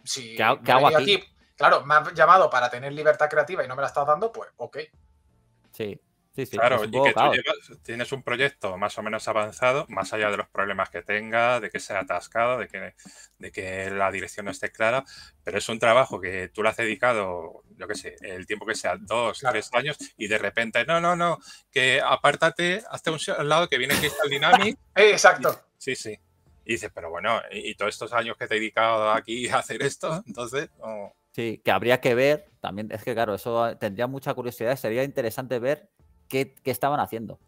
si ¿Qué hago, aquí Claro, me has llamado para tener libertad creativa y no me la estás dando, pues ok. Sí, sí, sí. Claro, y que tú tienes un proyecto más o menos avanzado, más allá de los problemas que tenga, de que sea atascado, de que, de que la dirección no esté clara, pero es un trabajo que tú le has dedicado, yo qué sé, el tiempo que sea, dos, tres años, y de repente, no, no, no, que apártate, hazte un lado que viene Crystal eh, Exacto. sí, sí. Y dices, pero bueno, y, todos estos años que te he dedicado aquí a hacer esto, entonces... Sí, que habría que ver, también es que claro, eso ah, tendría mucha curiosidad, sería interesante ver qué, qué estaban haciendo.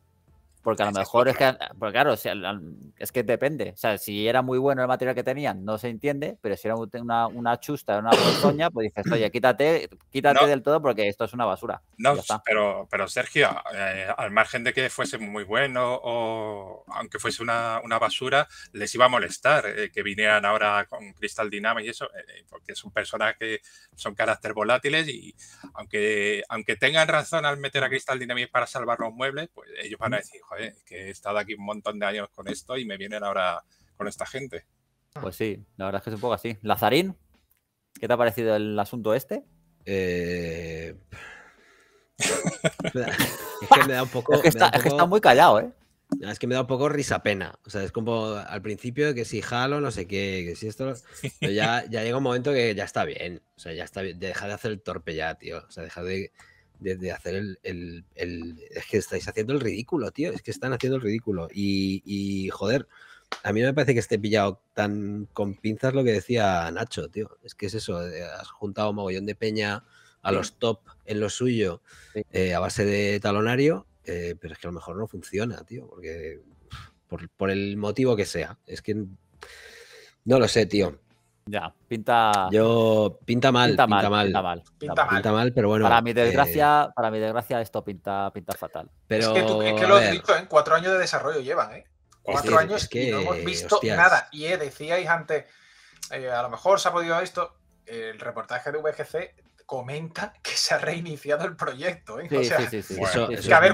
Porque a lo mejor es que, claro, es que depende. O sea, si era muy bueno el material que tenían, no se entiende, pero si era una, una chusta, una bolsoña, pues dices, oye, quítate, quítate del todo porque esto es una basura. No, pero, pero Sergio, eh, al margen de que fuese muy bueno o aunque fuese una, basura, les iba a molestar eh, que vinieran ahora con Crystal Dynamics y eso, eh, porque son personas que son carácter volátiles y aunque, aunque tengan razón al meter a Crystal Dynamics para salvar los muebles, pues ellos van a decir, joder, ¿eh? que he estado aquí un montón de años con esto y me vienen ahora con esta gente. Pues sí, la verdad es que es un poco así. Lazarín, ¿qué te ha parecido el asunto este? Eh, es que me da un poco. Es que, está, muy callado, ¿eh? Es que me da un poco risa pena. O sea, es como al principio que si jalo, no sé qué, que si esto. ya, ya llega un momento que ya está bien. O sea, ya está bien. Deja de hacer el torpe ya, tío. O sea, deja de de, hacer el, el, Es que estáis haciendo el ridículo, tío. Es que están haciendo el ridículo. Y, y joder, a mí no me parece que esté pillado tan con pinzas lo que decía Nacho, tío. Es que es eso, eh, has juntado mogollón de peña a los top en lo suyo eh, a base de talonario, eh, pero es que a lo mejor no funciona, tío, porque por el motivo que sea. Es que no lo sé, tío. Ya, pinta. Yo pinta mal, pinta, mal, pinta, mal, pinta mal, pinta mal, pero bueno. Para mi desgracia, eh, para mi desgracia esto pinta, fatal. Pero, es que, lo has dicho, ¿eh? cuatro años de desarrollo llevan, ¿eh? Cuatro años que, y no hemos visto nada. Y eh, decíais antes, eh, a lo mejor se ha podido esto, el reportaje de VGC comenta que se ha reiniciado el proyecto.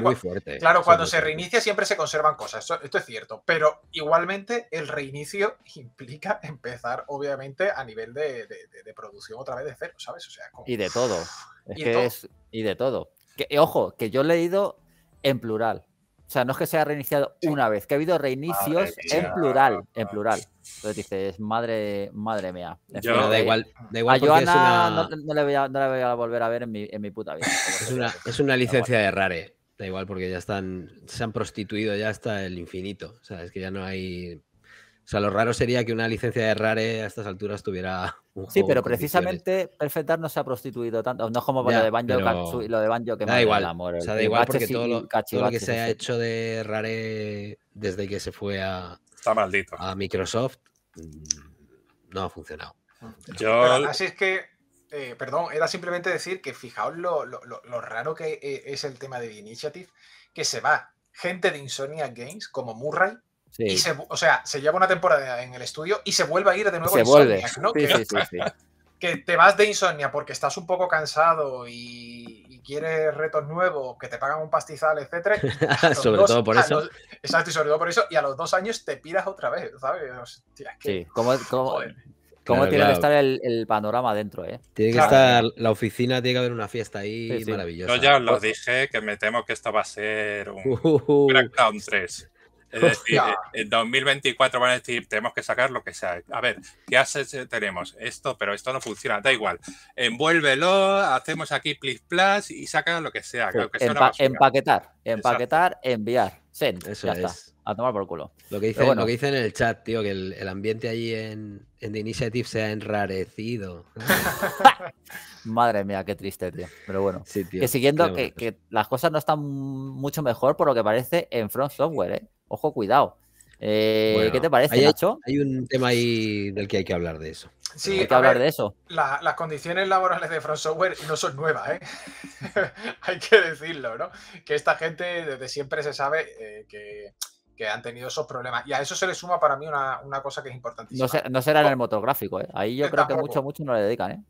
muy fuerte. Claro, cuando se reinicia siempre se conservan cosas, esto, es cierto, pero igualmente el reinicio implica empezar, obviamente, a nivel de, producción otra vez de cero, ¿sabes? O sea, Y de todo. y, de todo. Que, eh, ojo, que yo he leído en plural. O sea, no es que se haya reiniciado una vez, que ha habido reinicios en plural, en plural. Entonces dices, madre, madre mía. Yo, da eh, igual, da igual. no, le voy a, volver a ver en mi, puta vida. Es una, es una licencia de rare. Da igual porque ya están, se han prostituido ya hasta el infinito. O sea, es que ya no hay o sea, lo raro sería que una licencia de Rare a estas alturas tuviera un Sí, pero precisamente Perfect Dark no se ha prostituido tanto. No es como lo de Banjo y lo de Banjo que da igual. o sea, da igual porque todo lo, que se ha hecho de Rare desde que se fue a, maldito. a Microsoft mm, no ha funcionado. Yo... Así es que, eh, perdón, era simplemente decir que fijaos lo, lo raro que eh, es el tema de The Initiative, que se va gente de Insomnia Games como Murray o sea, se lleva una temporada en el estudio y se vuelve a ir de nuevo se a ¿no? que, te vas de Insomnia porque estás un poco cansado y, quieres retos nuevos, que te pagan un pastizal, etcétera. sobre todo por eso. exacto, y sobre todo por eso. Y a los dos años te piras otra vez, ¿sabes? ¿Cómo tiene que estar el, panorama dentro, eh? Tiene que estar la oficina, tiene que haber una fiesta ahí maravillosa. Yo ya os pues dije que me temo que esto va a ser un uh, uh, 3. Uh. Es decir, eh, en 2024 van a decir, tenemos que sacar lo que sea. A ver, ¿qué haces? Tenemos esto, pero esto no funciona. Da igual. Envuélvelo, hacemos aquí plis plas y saca lo que sea. empaquetar, empaquetar, enviar. Eso ya Está a tomar por culo. Lo que dice que dicen en el chat, tío, que el, ambiente allí en, The Initiative se ha enrarecido. Madre mía, qué triste, tío. Pero bueno, que siguiendo que, las cosas no están mucho mejor por lo que parece en Front Software, ¿eh? Ojo, cuidado. Eh, ¿Qué te parece, hay, hecho Hay un tema ahí del que hay que hablar de eso. Sí, hay que hablar de eso. las condiciones laborales de Front Software no son nuevas, ¿eh? hay que decirlo, ¿no? Que esta gente desde siempre se sabe eh, que que han tenido esos problemas. Y a eso se le suma para mí una, cosa que es importantísima. No, será en el motográfico, ¿eh? Ahí yo eh, creo que mucho, mucho no le dedican, ¿eh?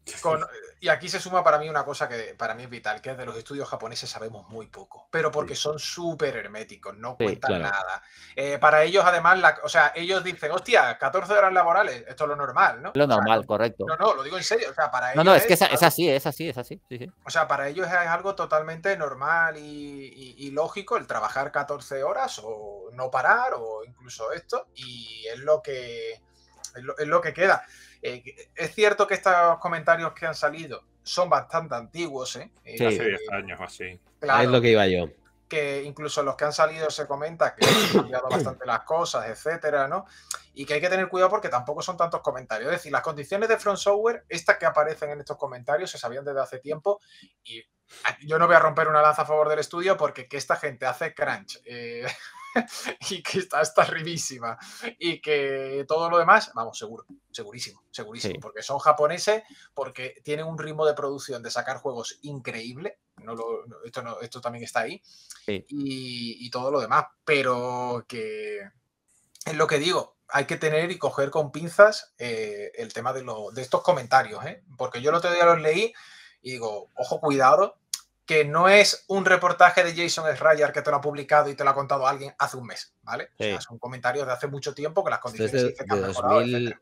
y aquí se suma para mí una cosa que para mí es vital, que es de los estudios japoneses sabemos muy poco, pero porque son súper herméticos, no cuentan nada. Eh, para ellos, además, la, o sea, ellos dicen, hostia, 14 horas laborales, esto es lo normal, ¿no? Lo normal, correcto. No, no, lo digo en serio, o sea, para ellos... No, no, es, que es, así, es así, es así, O sea, para ellos es algo totalmente normal y, y lógico el trabajar 14 horas o no parar o incluso esto y es lo que, es lo, que queda. Eh, es cierto que estos comentarios que han salido son bastante antiguos, ¿eh? eh hace 10 años así. es lo que iba yo. Que incluso los que han salido se comenta que han cambiado bastante las cosas, etcétera, ¿no? Y que hay que tener cuidado porque tampoco son tantos comentarios. Es decir, las condiciones de Front Software, estas que aparecen en estos comentarios, se sabían desde hace tiempo y yo no voy a romper una lanza a favor del estudio porque que esta gente hace crunch. Eh... y que está hasta y que todo lo demás, vamos, seguro, segurísimo, segurísimo, porque son japoneses, porque tienen un ritmo de producción de sacar juegos increíble, no esto, esto también está ahí, y, todo lo demás, pero que es lo que digo, hay que tener y coger con pinzas eh, el tema de, de estos comentarios, ¿eh? porque yo el otro día los leí y digo, ojo, cuidado, que no es un reportaje de Jason Schreier que te lo ha publicado y te lo ha contado alguien hace un mes, ¿vale? O sea, son comentarios de hace mucho tiempo que las condiciones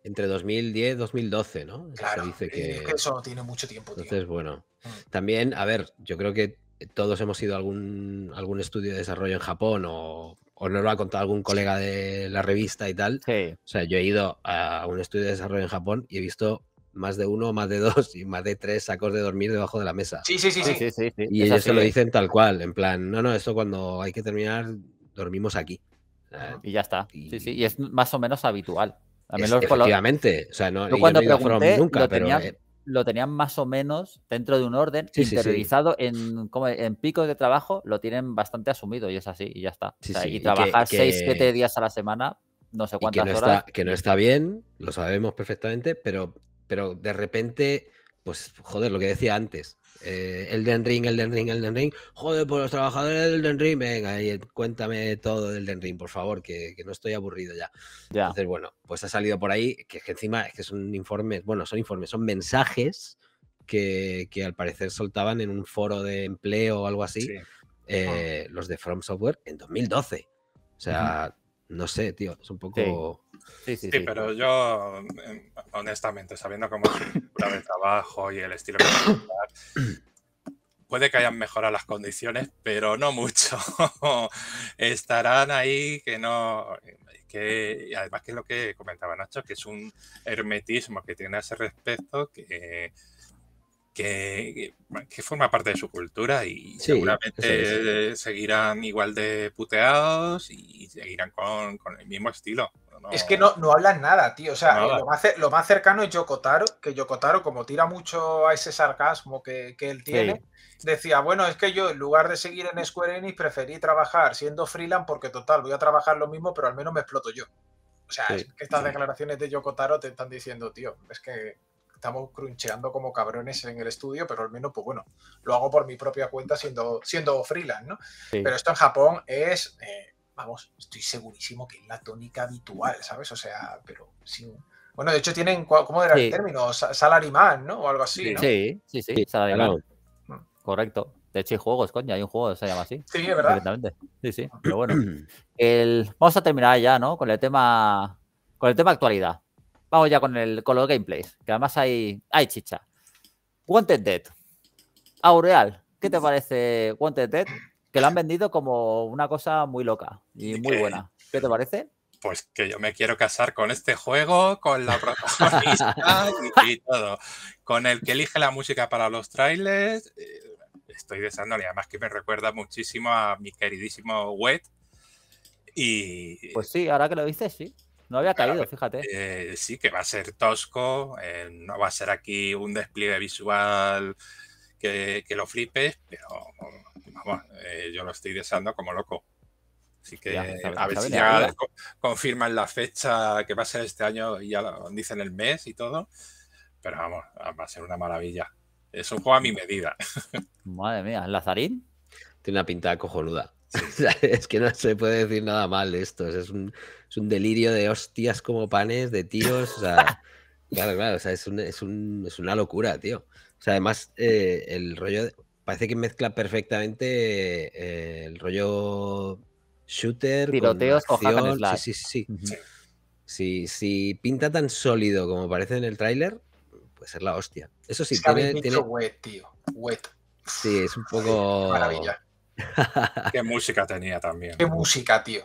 entre 2010 y 2012, ¿no? Claro, dice que... eso tiene mucho tiempo. Entonces, bueno, mm. también, a ver, yo creo que todos hemos ido a algún, algún estudio de desarrollo en Japón o, o nos lo ha contado algún colega de la revista y tal. O sea, yo he ido a un estudio de desarrollo en Japón y he visto más de uno, más de dos y más de tres sacos de dormir debajo de la mesa. Sí, sí, sí. sí. y ellos se lo dicen tal cual, en plan, no, no, eso cuando hay que terminar, dormimos aquí. Y ya está. Sí, sí, y es más o menos habitual. A O sea, no, yo cuando eh, lo, tenían, más o menos dentro de un orden interiorizado En, como en picos de trabajo, lo tienen bastante asumido y es así, y ya está. y, trabajar seis, siete días a la semana, no sé cuántas horas. que no está bien, lo sabemos perfectamente, pero pero de repente, pues joder, lo que decía antes, el eh, Elden Ring, Elden Ring, Elden Ring, joder, por pues los trabajadores del Elden Ring, venga, eh, cuéntame todo del Elden Ring, por favor, que, no estoy aburrido ya. Entonces, bueno, pues ha salido por ahí, que, que encima es que son informes, bueno, son informes, son mensajes que, al parecer soltaban en un foro de empleo o algo así, eh, los de From Software en 2012. O sea, no sé, tío, es un poco... Sí, pero yo, honestamente, sabiendo cómo es el trabajo y el estilo que puede que hayan mejorado las condiciones, pero no mucho. Estarán ahí que no. Que, además, que es lo que comentaba Nacho, que es un hermetismo que tiene a ese respecto que que, forma parte de su cultura y seguramente eh, seguirán igual de puteados y seguirán con, el mismo estilo. es que no, no hablan nada, tío. O sea, lo, más, cercano es Yokotaro, que Yokotaro, como tira mucho a ese sarcasmo que, él tiene, decía, bueno, es que yo en lugar de seguir en Square Enix preferí trabajar siendo freelance porque total, voy a trabajar lo mismo, pero al menos me exploto yo. O sea, es que estas declaraciones de Yokotaro te están diciendo, tío, es que estamos cruncheando como cabrones en el estudio, pero al menos, pues bueno, lo hago por mi propia cuenta siendo, siendo freelance, ¿no? Pero esto en Japón es, eh, vamos, estoy segurísimo que es la tónica habitual, ¿sabes? O sea, pero sí, Bueno, de hecho tienen, ¿cómo era el términos término? Salaryman, ¿no? O algo así, ¿no? Sí, sí, sí, salaryman. Correcto. De hecho, hay juegos, coño, hay un juego que se llama así. Sí, es verdad. Sí, sí, pero bueno. El... Vamos a terminar ya, ¿no? Con el tema, con el tema actualidad. Vamos ya con, el, los gameplays, que además hay, hay chicha. Wanted Dead. Aureal, ¿qué te parece Wanted Dead? Que lo han vendido como una cosa muy loca y muy buena. ¿Qué te parece? pues que yo me quiero casar con este juego, con la protagonista y, todo. Con el que elige la música para los trailers. Eh, estoy deseándole, además que me recuerda muchísimo a mi queridísimo Wet. Y. Pues sí, ahora que lo dices, sí. No había caído, fíjate. Eh, sí, que va a ser tosco, eh, no va a ser aquí un despliegue visual que, lo flipes, pero vamos, eh, yo lo estoy deseando como loco. Así que a ver si ya confirman la fecha que va a ser este año y ya lo dicen el mes y todo. Pero vamos, ah, va a ser una maravilla. Es un juego a mi mm. medida. Madre mía, ¿Lazarín? Tiene una pinta cojonuda. es que no se puede decir nada mal esto. es, un, es, un, delirio de hostias como panes, de tíos claro, claro, es, una locura, tío. O sea, además, eh, el rollo. parece que mezcla perfectamente eh, el rollo shooter. Tiroteos con Sí, sí, sí. si, pinta tan sólido como parece en el tráiler, puede ser la hostia. Eso sí, es tiene. Wet, tío. Sí, es un poco. Qué música tenía también. Qué música, tío.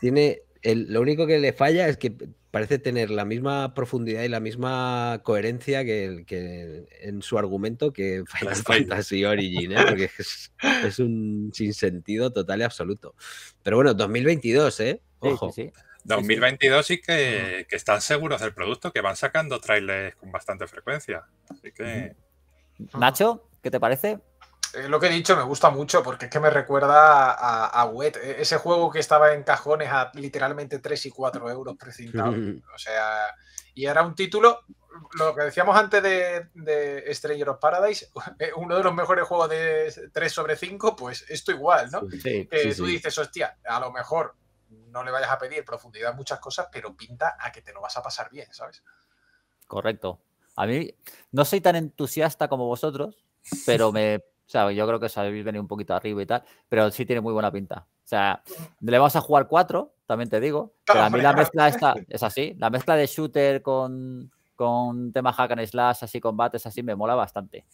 Tiene. lo único que le falla es que parece tener la misma profundidad y la misma coherencia que, que en su argumento que Final Fantasy Origin, ¿eh? porque es, un sinsentido total y absoluto. Pero bueno, 2022, ¿eh? Ojo. 2022 sí que, que, están seguros del producto, que van sacando trailers con bastante frecuencia. Así que. Nacho, ¿qué te parece? lo que he dicho me gusta mucho porque es que me recuerda a, Wet, e-, ese juego que estaba en cajones a literalmente 3 y 4 euros precintados. o sea, y era un título, lo que decíamos antes de, Stranger of Paradise, eh, uno de los mejores juegos de 3 sobre 5, pues esto igual, ¿no? tú dices, hostia, a lo mejor no le vayas a pedir profundidad en muchas cosas, pero pinta a que te lo vas a pasar bien, ¿sabes? Correcto. A mí no soy tan entusiasta como vosotros, pero me sea, yo creo que sabéis venir un poquito arriba y tal, pero sí tiene muy buena pinta. O sea, le vamos a jugar cuatro, también te digo. Pero a mí la mezcla está es así, la mezcla de shooter con, con tema hack and slash, así combates, así, me mola bastante.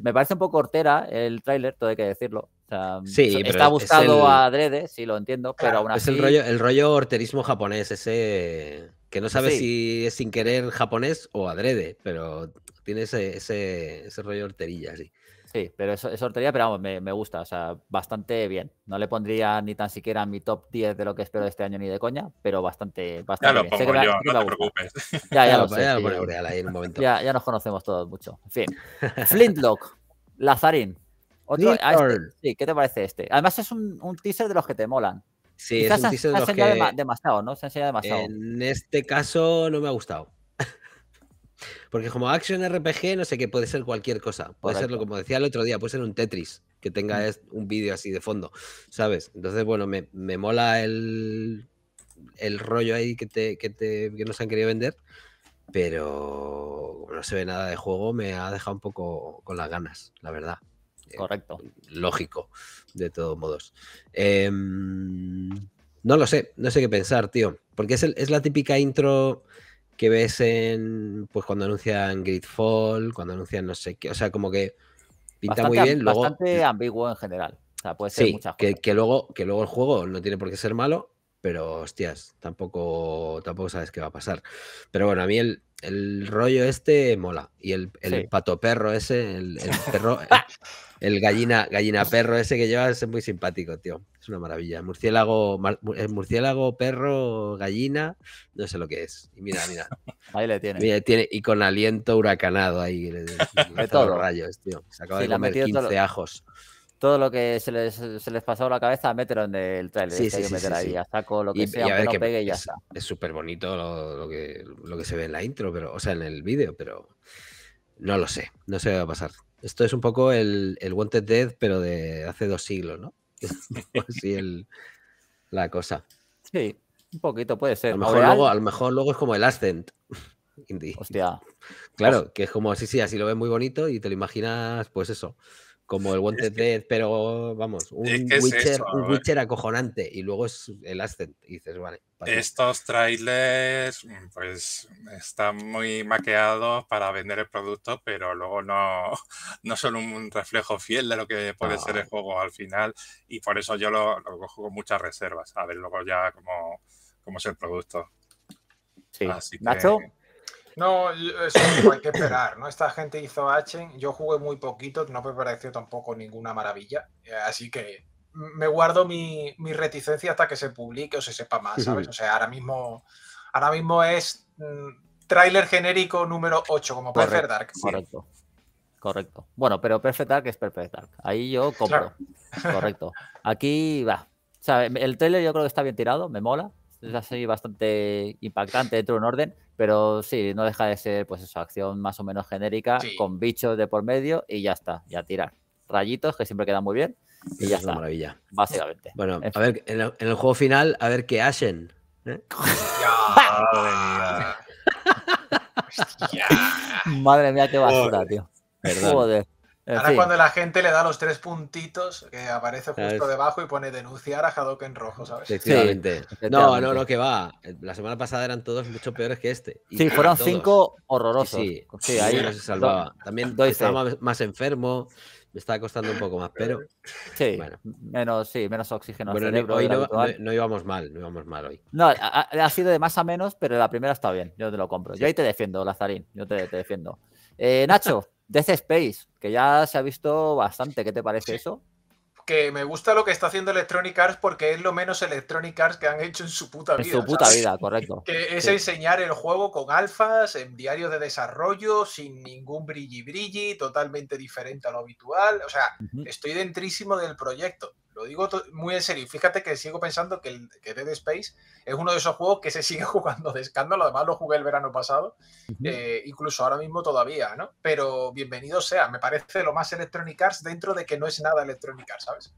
Me parece un poco hortera el tráiler, todo hay que decirlo. O sí, está buscado a adrede, sí, lo entiendo, pero aún así... Es el rollo, el rollo horterismo japonés, ese que no sabes si es sin querer japonés o adrede, pero tiene ese, ese rollo horterilla, sí. Sí, pero es, es sortería, pero vamos, me, gusta, o sea, bastante bien. No le pondría ni tan siquiera mi top 10 de lo que espero de este año ni de coña, pero bastante, bastante ya lo Pongo no te preocupes. Ya, ya, lo, sé, ya, ya, nos conocemos todos mucho. En fin, Flintlock, Lazarín. Otro, este, sí, ¿qué te parece este? Además es un, teaser de los que te molan. Sí, es un teaser de los que... demasiado, ¿no? Se ha demasiado. En este caso no me ha gustado. Porque como Action RPG, no sé qué, puede ser cualquier cosa. Puede ser, lo como decía el otro día, puede ser un Tetris que tenga un vídeo así de fondo, ¿sabes? Entonces, bueno, me, mola el, el, rollo ahí que, te, te, nos han querido vender, pero no se ve nada de juego, me ha dejado un poco con las ganas, la verdad. Eh, Correcto. lógico, de todos modos. Em, no lo sé, no sé qué pensar, tío. Porque es, es la típica intro que ves en, pues cuando anuncian Gridfall, cuando anuncian no sé qué, o sea, como que pinta muy bien. Luego, bastante ambiguo en general. O sea, puede ser sí, Que, luego, que luego el juego no tiene por qué ser malo, pero hostias, tampoco, tampoco sabes qué va a pasar. Pero bueno, a mí el, el rollo este mola. Y el, el pato perro ese, el, el perro. El gallina, gallina perro ese que lleva es muy simpático, tío. Es una maravilla. Murciélago, eh, murciélago, perro, gallina, no sé lo que es. Y mira, mira. Ahí le tiene. y con aliento huracanado ahí. de todos los rayos, tío. Se acaba de comer 15 ajos. Todo lo que se les, se pasó a la cabeza, mételo en el trailer. Sí, este sí, ahí, saco lo que ya es, está. Es súper bonito lo, que, lo que se ve en la intro, pero, o sea, en el vídeo, pero no lo sé. No sé va a pasar. Esto es un poco el, el Wanted Dead, pero de hace dos siglos, ¿no? Así el, la cosa. Sí, un poquito puede ser. A lo mejor, luego, mejor luego es como el Ascent. Hostia. Claro, que es como, así sí, así lo ves muy bonito y te lo imaginas, pues eso como el Wanted Dead, pero vamos, un, Witcher, Witcher, acojonante y luego es el Ascent. Estos trailers, mm, pues están muy maqueados para vender el producto, pero luego no, no son un reflejo fiel de lo que puede ser el juego al final. Y por eso yo lo, cojo con muchas reservas, a ver luego ya cómo, cómo es el producto. No, hay que esperar, ¿no? Esta gente hizo H. yo jugué muy poquito, no me pareció tampoco ninguna maravilla, eh, así que me guardo mi, reticencia hasta que se publique o se sepa más, ¿sabes? O sea, ahora mismo, ahora mismo es mm, tráiler genérico número 8, como Perfect Dark. Correcto, correcto. Bueno, pero Perfect Dark es Perfect Dark, ahí yo compro, correcto. Aquí va, o sea, el trailer yo creo que está bien tirado, me mola, es así bastante impactante dentro de un orden, pero sí, no deja de ser pues eso, acción más o menos genérica, con bichos de por medio y ya está, ya tirar. Rayitos que siempre quedan muy bien y ya es está. Una maravilla. Básicamente. Bueno, a ver, en el, juego final, a ver qué hacen. ¿eh? Madre mía, qué basura, tío. Joder. Eh, Ahora cuando la gente le da los tres puntitos que aparece justo debajo y pone denunciar a en rojo, ¿sabes? Exactamente. No, no, no, que va. La semana pasada eran todos mucho peores que este. sí, fueron cinco horrorosos. Sí, ahí no se salvaba. También estaba más, enfermo, me estaba costando un poco más, pero... Sí, menos, sí, menos oxígeno. Bueno, hoy no, íbamos mal, no íbamos mal hoy. No, ha, sido de más a menos, pero la primera está bien, yo te lo compro. Yo ahí te defiendo, Lazarín, yo te, defiendo. Eh, Nacho. Death Space, que ya se ha visto bastante. ¿Qué te parece eso? Que me gusta lo que está haciendo Electronic Arts porque es lo menos Electronic Arts que han hecho en su puta vida. En su puta vida, correcto. Que es enseñar el juego con alfas, en diarios de desarrollo, sin ningún brilli brilli, totalmente diferente a lo habitual. O sea, estoy dentrísimo del proyecto. Lo digo muy en serio. Fíjate que sigo pensando que, el, Dead Space es uno de esos juegos que se sigue jugando de escándalo. Además, lo jugué el verano pasado, eh, incluso ahora mismo todavía, ¿no? Pero bienvenido sea. Me parece lo más Electronic Arts dentro de que no es nada Electronic Arts, ¿sabes?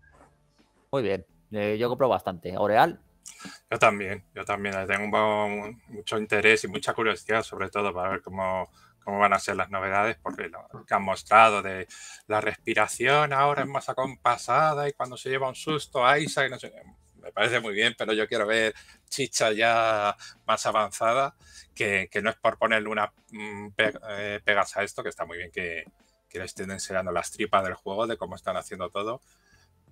Muy bien. Eh, yo compro bastante. ¿eh? Oreal. Yo también, yo también. Tengo mucho interés y mucha curiosidad, sobre todo, para ver cómo cómo van a ser las novedades, porque lo que han mostrado de la respiración ahora es más acompasada y cuando se lleva un susto a Isa no me parece muy bien, pero yo quiero ver chicha ya más avanzada, que, no es por ponerle una mm, pegasa eh, pegas a esto, que está muy bien que, que le estén enseñando las tripas del juego, de cómo están haciendo todo,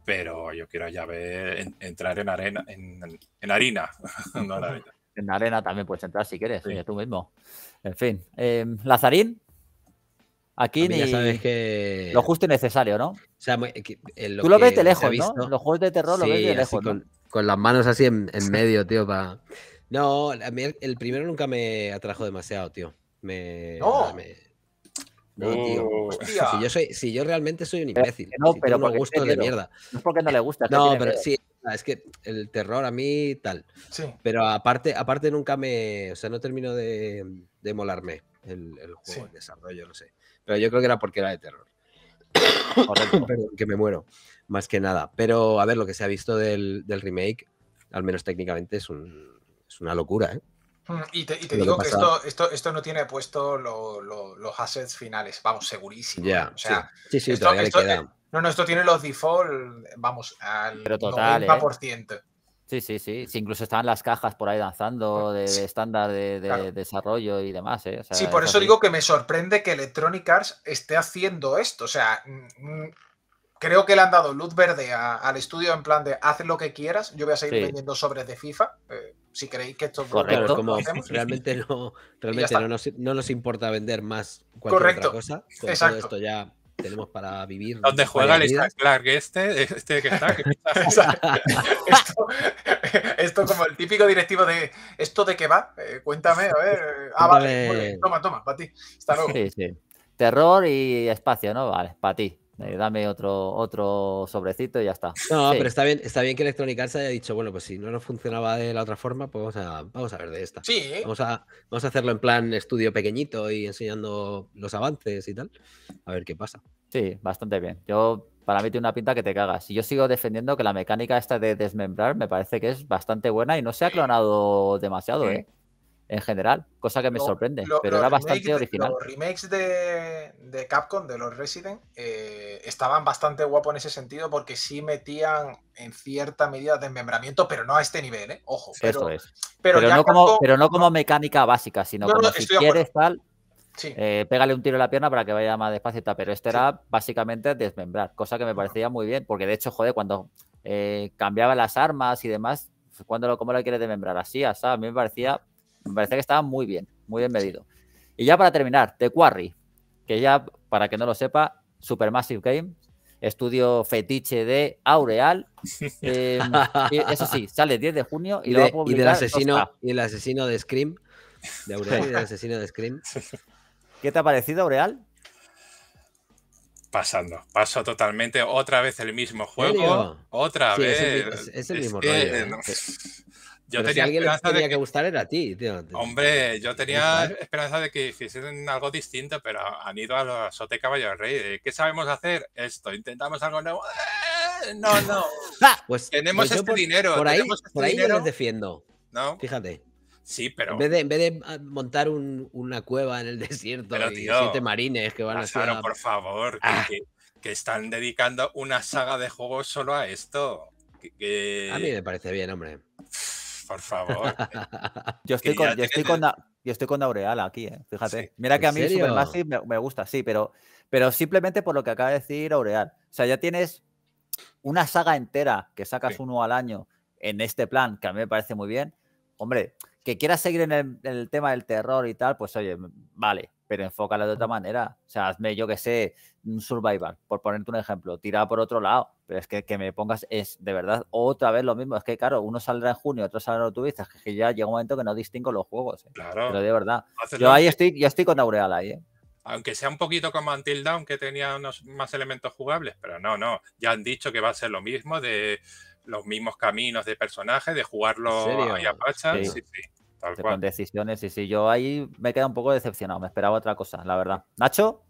pero yo quiero ya ver entrar en arena, en, harina, en arena. En la arena también puedes entrar si quieres, tú mismo. En fin. Em, Lazarín, aquí ni ya sabes que... lo justo y necesario, ¿no? O sea, tú lo ves de lejos, ¿no? Los juegos de terror lo ves de lejos. Con, ¿no? con, las manos así en, medio, tío, para... No, el primero nunca me atrajo demasiado, tío. Me, no. Mm, tío. si, yo soy, si yo realmente soy un imbécil. Pero, no, pero gusto de mierda. No es porque no le gusta. No, pero sí, Ah, es que el terror a mí tal. Pero aparte, aparte nunca me, o sea, no termino de, de molarme el, juego, el desarrollo, no sé. Pero yo creo que era porque era de terror. que me muero, más que nada. Pero a ver, lo que se ha visto del, remake, al menos técnicamente, es, es una locura, ¿eh? Mm, y te, digo que, esto, esto, no tiene puesto los assets finales, vamos, segurísimo. sí, sí, todavía le queda. Eh, no, no, esto tiene los default, vamos, al 90%. ¿eh? Sí, sí, sí. Incluso están las cajas por ahí danzando de, estándar de, desarrollo y demás. ¿eh? sí, por eso digo que me sorprende que Electronic Arts esté haciendo esto. O sea, mm, mm, creo que le han dado luz verde al estudio en plan de haz lo que quieras. Yo voy a seguir vendiendo sobres de FIFA. Eh, si creéis que esto es como realmente no, realmente no nos, importa vender más cualquier correcto. otra cosa. Exacto. esto ya tenemos para vivir. ¿Dónde juega el Isaac Clark, este, este que está. esto, como el típico directivo de ¿esto de qué va? Eh, cuéntame, a ver. Ah, vale, toma, toma, para ti. Hasta luego. Terror y espacio, ¿no? Vale, para ti. Eh, dame otro, otro sobrecito y ya está. No, pero está bien, está bien que Electronic Arts haya dicho, bueno, pues si no nos funcionaba de la otra forma, pues vamos a, ver de esta. Sí. Vamos a, vamos a hacerlo en plan estudio pequeñito y enseñando los avances y tal. A ver qué pasa. Sí, bastante bien. Yo, para mí tiene una pinta que te cagas. Y yo sigo defendiendo que la mecánica esta de desmembrar me parece que es bastante buena y no se ha clonado demasiado, ¿eh? en general, cosa que me sorprende, pero era bastante original. Los remakes de, Capcom, de los Resident, eh, estaban bastante guapos en ese sentido porque sí metían en cierta medida desmembramiento, pero no a este nivel, ¿eh? Ojo. Pero, es. Pero, no como, pero, no como, mecánica básica, sino como si quieres tal, eh, pégale un tiro a la pierna para que vaya más despacio Pero este era básicamente desmembrar, cosa que me parecía muy bien, porque de hecho, joder, cuando eh, cambiaba las armas y demás, cuando lo, ¿cómo lo quieres desmembrar? Así, o a mí me parecía me parece que estaba muy bien, muy bien medido. Y ya para terminar, The Quarry, que ya, para que no lo sepa, Supermassive Game, estudio fetiche de Aureal. Em, eso sí, sale 10 de junio y, y del asesino Y el asesino de Scream, de Aureal y asesino de Scream. ¿Qué te ha parecido, Aureal? pasando. Paso totalmente. Otra vez el mismo juego. Otra vez. Es el, mismo rollo, ¿eh? Yo tenía si esperanza tenía de que, gustar era a ti, tío. Hombre, yo pues tenía esperanza de que hiciesen algo distinto, pero han ido a los Sote Caballo Rey. ¿Qué sabemos hacer? Esto, intentamos algo nuevo. ¡Eh! No, no. Ah, pues, tenemos pues este dinero. Por ahí, este yo los defiendo. ¿No? Fíjate. Sí, pero. En vez de, ah, montar una cueva en el desierto y siete marines que van a ser. por favor. Ah. Que, están dedicando una saga de juegos solo a esto. A mí me parece bien, hombre por favor. yo estoy, con, yo estoy estoy con aquí, eh, fíjate. Mira que a mí Supermassive me, gusta, sí, pero, pero simplemente por lo que acaba de decir Aureal. O sea, ya tienes una saga entera que sacas uno al año en este plan, que a mí me parece muy bien. Hombre, que quieras seguir en el, en el tema del terror y tal, pues oye, vale, pero enfócala de otra manera. O sea, hazme, yo que sé, survival, por ponerte un ejemplo, tira por otro lado. Pero es que, me pongas, es de verdad otra vez lo mismo. Es que, claro, uno saldrá en junio, otro saldrá en octubre. Es que ya llega un momento que no distingo los juegos. Eh". Claro. Pero de verdad. Yo ahí estoy, yo estoy con Aureal ahí, eh. Aunque sea un poquito como Until Down, que tenía unos más elementos jugables, pero no, no. Ya han dicho que va a ser lo mismo, de los mismos caminos de personaje, de jugarlo a pachas Sí. sí, Con decisiones, sí, sí. Yo ahí me queda un poco decepcionado. Me esperaba otra cosa, la verdad. Nacho.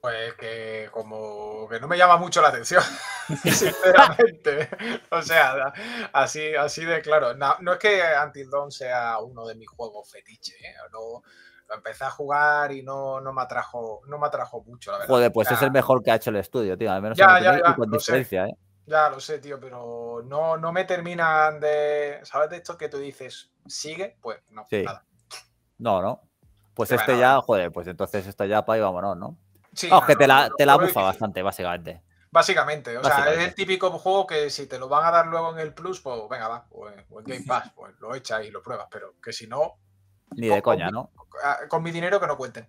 Pues que como que no me llama mucho la atención, sinceramente. o sea, así, así de claro. No, es que Until sea uno de mis juegos fetiche, ¿eh? lo empecé a jugar y no, no me atrajo, no me atrajo mucho, la verdad. Joder, pues es el mejor que ha hecho el estudio, tío. Al menos ya, ya, ya, ¿eh? Ya lo sé, tío, pero no, no me terminan de. ¿Sabes de esto que tú dices? ¿Sigue? Pues no, nada. No, no. Pues este ya, eh. joder, pues entonces esto ya para y vámonos, ¿no? que te la, bufa bastante, básicamente. Básicamente, o sea, es el típico juego que si te lo van a dar luego en el Plus, pues venga, va, o en, Game Pass, pues lo echas y lo pruebas, pero que si no. Ni de coña, ¿no? Con, mi dinero que no cuenten.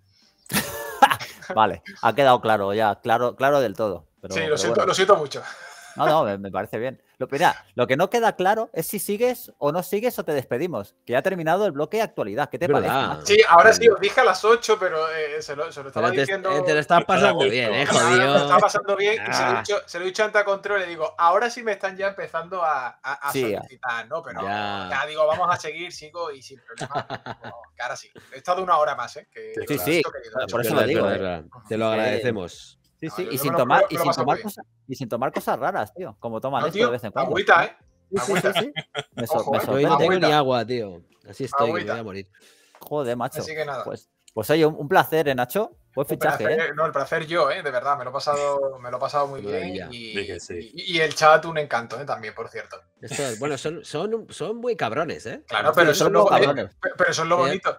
vale, ha quedado claro, ya, claro, claro del todo. sí, lo, siento, lo siento mucho. No, no, me, parece bien. Lo, mira, lo que no queda claro es si sigues o no sigues o te despedimos. Que ya ha terminado el bloque de actualidad. ¿Qué te parece? Sí, ahora sí os dije a las 8, pero eh, se, lo, estaba diciendo. Eh, te lo estás pasando bien, eh, jodido. Te está pasando bien. Ah. Se, lo he dicho, se lo control y le digo, ahora sí me están ya empezando a, solicitar, ¿no? Pero ya. digo, vamos a seguir, sigo y sin problema. que ahora sí. He estado una hora más, ¿eh? sí, sí. Por eso digo. Eh. Te lo agradecemos. Sí, sí, y, sin tomar, y, sin tomar y sin, tomar, cosas, raras, tío. Como toman esto de vez en cuando. Agüita, ¿eh? Sí, sí, Me, no tengo ni agua, tío. Así estoy, agüita. voy a morir. Joder, macho. Así que nada. Pues, pues oye, un, placer, ¿eh, Nacho. Buen fichaje, ¿eh? ¿eh? No, el placer yo, ¿eh? De verdad, me lo he pasado, me lo he pasado muy bien. Y, el chat un encanto, ¿eh? También, por cierto. bueno, son, son, son, muy cabrones, ¿eh? Claro, pero, son, lo, cabrones. pero son lo eh, bonito.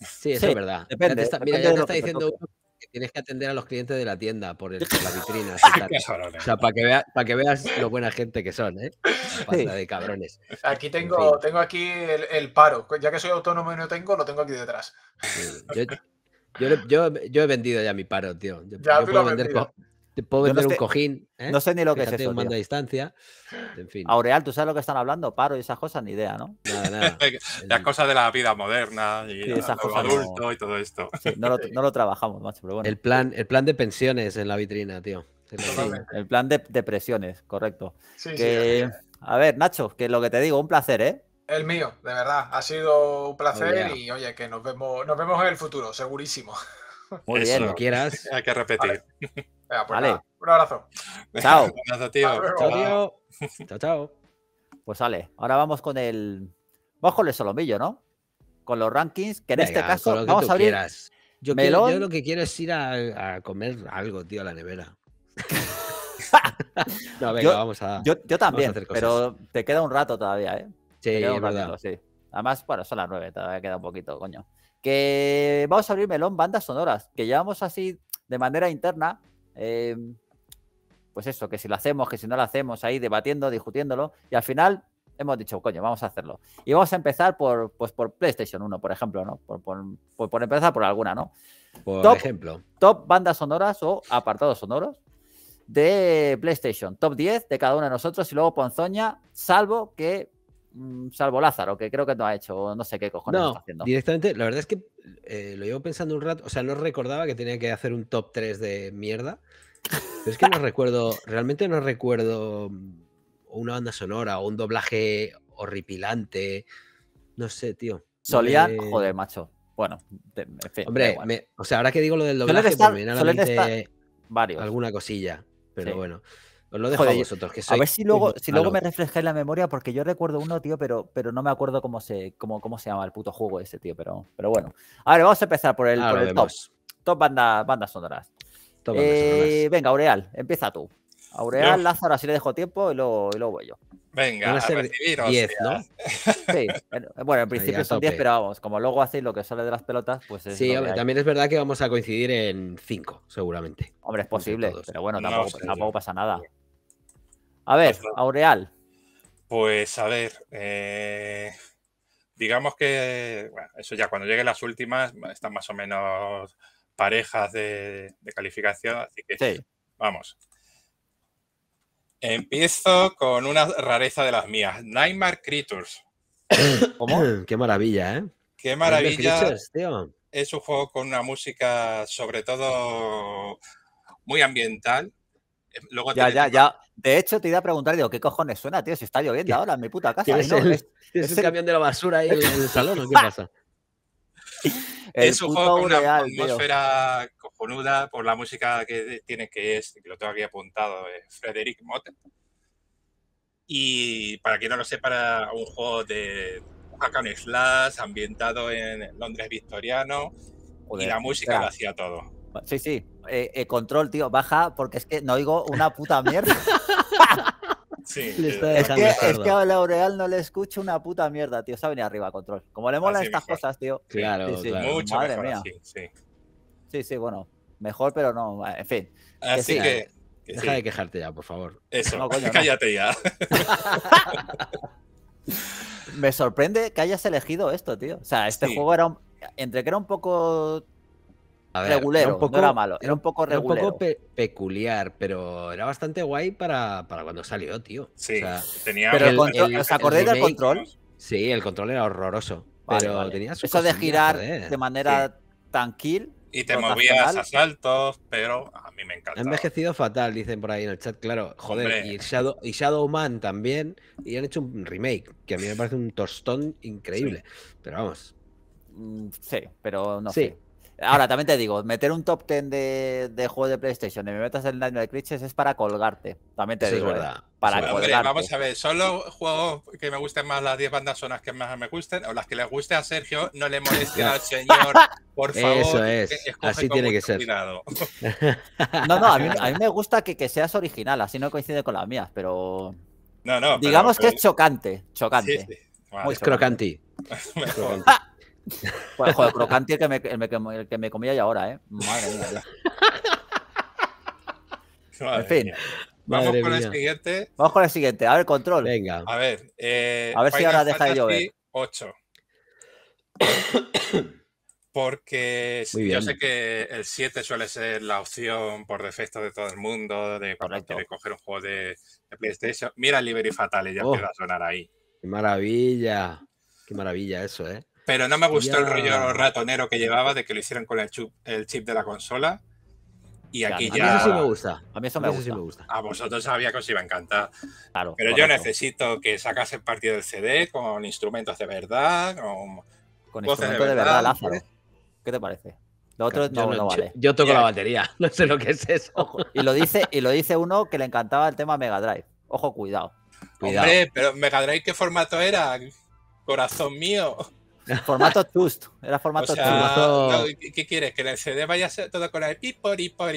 Sí, eso es verdad. Depende, mira, ya te está, mira, ya te está diciendo uno tienes que atender a los clientes de la tienda por, el, vitrinas, la vitrina. o sea, para que, veas lo buena gente que son, ¿eh? de cabrones. Aquí tengo, tengo aquí el, paro. Ya que soy autónomo y no tengo, lo tengo aquí detrás. Yo, he vendido ya mi paro, tío. Yo, puedo vender... Te puedo vender un cojín. ¿eh? No sé ni lo que es eso. Un mando a distancia. En fin. Aureal, ¿tú sabes lo que están hablando? Paro y esas cosas, ni idea, ¿no? Las cosas de la vida moderna y sí, adulto y todo esto. no, lo, trabajamos, macho, pero bueno. El plan, el plan de pensiones en la vitrina, tío. el plan de presiones correcto. Que... a ver, Nacho, que lo que te digo, un placer, ¿eh? El mío, de verdad. Ha sido un placer y oye, que nos vemos, nos vemos en el futuro, segurísimo. Muy bien. Lo quieras. Hay que repetir. Pues un abrazo. Chao. Chao, Chao, Pues vale, ahora vamos con el. Vamos con el solomillo, ¿no? Con los rankings, que en este caso vamos a abrir. Yo, lo que quiero es ir a, comer algo, tío, a la nevera. yo, Yo, también, pero te queda un rato todavía, ¿eh? Sí, Además, bueno, son las nueve, todavía queda un poquito, coño. Que vamos a abrir melón bandas sonoras, que llevamos así de manera interna eh, pues eso, que si lo hacemos, que si no lo hacemos, ahí debatiendo, discutiéndolo, y al final hemos dicho, coño, vamos a hacerlo. Y vamos a empezar por, pues, por PlayStation 1, por ejemplo, ¿no? Por, pues, por, empezar por alguna, ¿no? Por ejemplo. Top bandas sonoras o apartados sonoros de PlayStation. Top 10 de cada uno de nosotros y luego Ponzoña, salvo que Mm, salvo Lázaro, que creo que no ha hecho, no sé qué cojones está haciendo. Directamente, la verdad es que eh, lo llevo pensando un rato, o sea, no recordaba que tenía que hacer un top 3 de mierda. Pero es que no recuerdo, realmente no recuerdo mm, una banda sonora o un doblaje horripilante. No sé, tío. Solía, joder, macho. Bueno, en Hombre, o sea, ahora que digo lo del doblaje, pues varios. alguna cosilla, pero bueno. Os lo dejo a vosotros. Que soy a ver si luego, si luego me refrescáis la memoria, porque yo recuerdo uno, tío, pero, pero no me acuerdo cómo se, cómo, cómo se llama el puto juego ese, tío. Pero, pero bueno. A ver, vamos a empezar por el, top. Top banda, bandas sonoras. bandas eh, Venga, Aureal, empieza tú. Aureal, Lázaro, así le dejo tiempo y luego, y voy yo. Venga, a 10, ¿no? Sí, bueno, en principio son 10, pero vamos, como luego hacéis lo que sale de las pelotas, pues Sí, también es verdad que vamos a coincidir en 5, seguramente. Hombre, es posible, pero bueno, tampoco pasa nada. A ver, Aureal. Pues a ver, eh, digamos que, bueno, eso ya cuando lleguen las últimas, están más o menos parejas de, calificación, así que sí. vamos. Empiezo con una rareza de las mías, Nightmare Creatures. ¿Cómo? Qué maravilla, ¿eh? Qué maravilla. Es un juego con una música sobre todo muy ambiental. Luego ya, ya, ya, de hecho, te iba a preguntar, digo, ¿qué cojones suena, tío? Si está lloviendo ahora en mi puta casa. no, es, ¿tienes camión de la basura ahí en el salón o qué pasa? es un juego con una atmósfera cojonuda por la música que tiene, que es, que lo tengo aquí apuntado, es eh, Frederick Motten. Y para quien no lo sepa, un juego de hack slash ambientado en Londres victoriano y la música lo hacía todo. Sí, sí, eh, eh, control, tío, baja porque es que no oigo una puta mierda. es, que, a Laureal no le escucho una puta mierda, tío. ha venido arriba, control. Como le molan estas cosas, tío. Claro, Madre mía. sí, sí. bueno. Mejor, pero no. En fin. Así que. deja de quejarte ya, por favor. Eso, no, cállate ya. Me sorprende que hayas elegido esto, tío. O sea, este juego era entre que era un poco era un poco, era malo, era un poco peculiar, pero era bastante guay para, para cuando salió, tío. Sí, tenía pero el, ¿Os acordáis del control? Sí, el control era horroroso. pero tenía Eso de girar de manera tranquila tranquil. Y te movías a saltos, pero a mí me encanta. Envejecido fatal, dicen por ahí en el chat, claro. Joder, y Shadow, Man también. Y han hecho un remake, que a mí me parece un tostón increíble. Pero vamos. Mm, sí, pero no sé. Ahora, también te digo, meter un top 10 de, de juego de PlayStation y me metas el de Critches es para colgarte. También te digo, ¿eh? verdad. para colgarte. vamos a ver, son los juegos que me gusten más las 10 bandas son las que más me gusten, o las que les guste a Sergio, no le moleste al señor, por favor. Eso es, así tiene que ser. No, no, a mí, me gusta que, seas original, así no coincide con las mías, pero. No, no. Digamos que es chocante, chocante. Muy es crocante. Pues, joder, el que me, el que me comía ya ahora, ¿eh? Madre mía. en fin. Vamos con el siguiente. Vamos con el siguiente. A ver, control. Venga. A ver. Eh, a ver si ahora deja de llover. 8. Porque yo sé que el 7 suele ser la opción por defecto de todo el mundo, de coger un juego de, PlayStation. Mira el Liberty Fatale, ya oh, va a sonar ahí. Qué maravilla. Qué maravilla eso, ¿eh? Pero no me gustó el rollo ratonero que llevaba de que lo hicieran con el chip, de la consola. Y aquí ya. A mí eso sí me gusta. A mí A vosotros sabía que os iba a encantar. Pero yo necesito que el partido del CD con instrumentos de verdad, con, con instrumentos de verdad, Lázaro. ¿Qué te parece? Lo otro no, vale. Yo, toco la batería, no sé lo que es eso. y lo dice, y lo dice uno que le encantaba el tema Mega Drive. Ojo, cuidado. cuidado. Hombre, pero Mega Drive, ¿qué formato era? Corazón mío. Formato Tust, era formato o ¿Qué quieres? Que el CD vaya a ser todo con el pipori, todo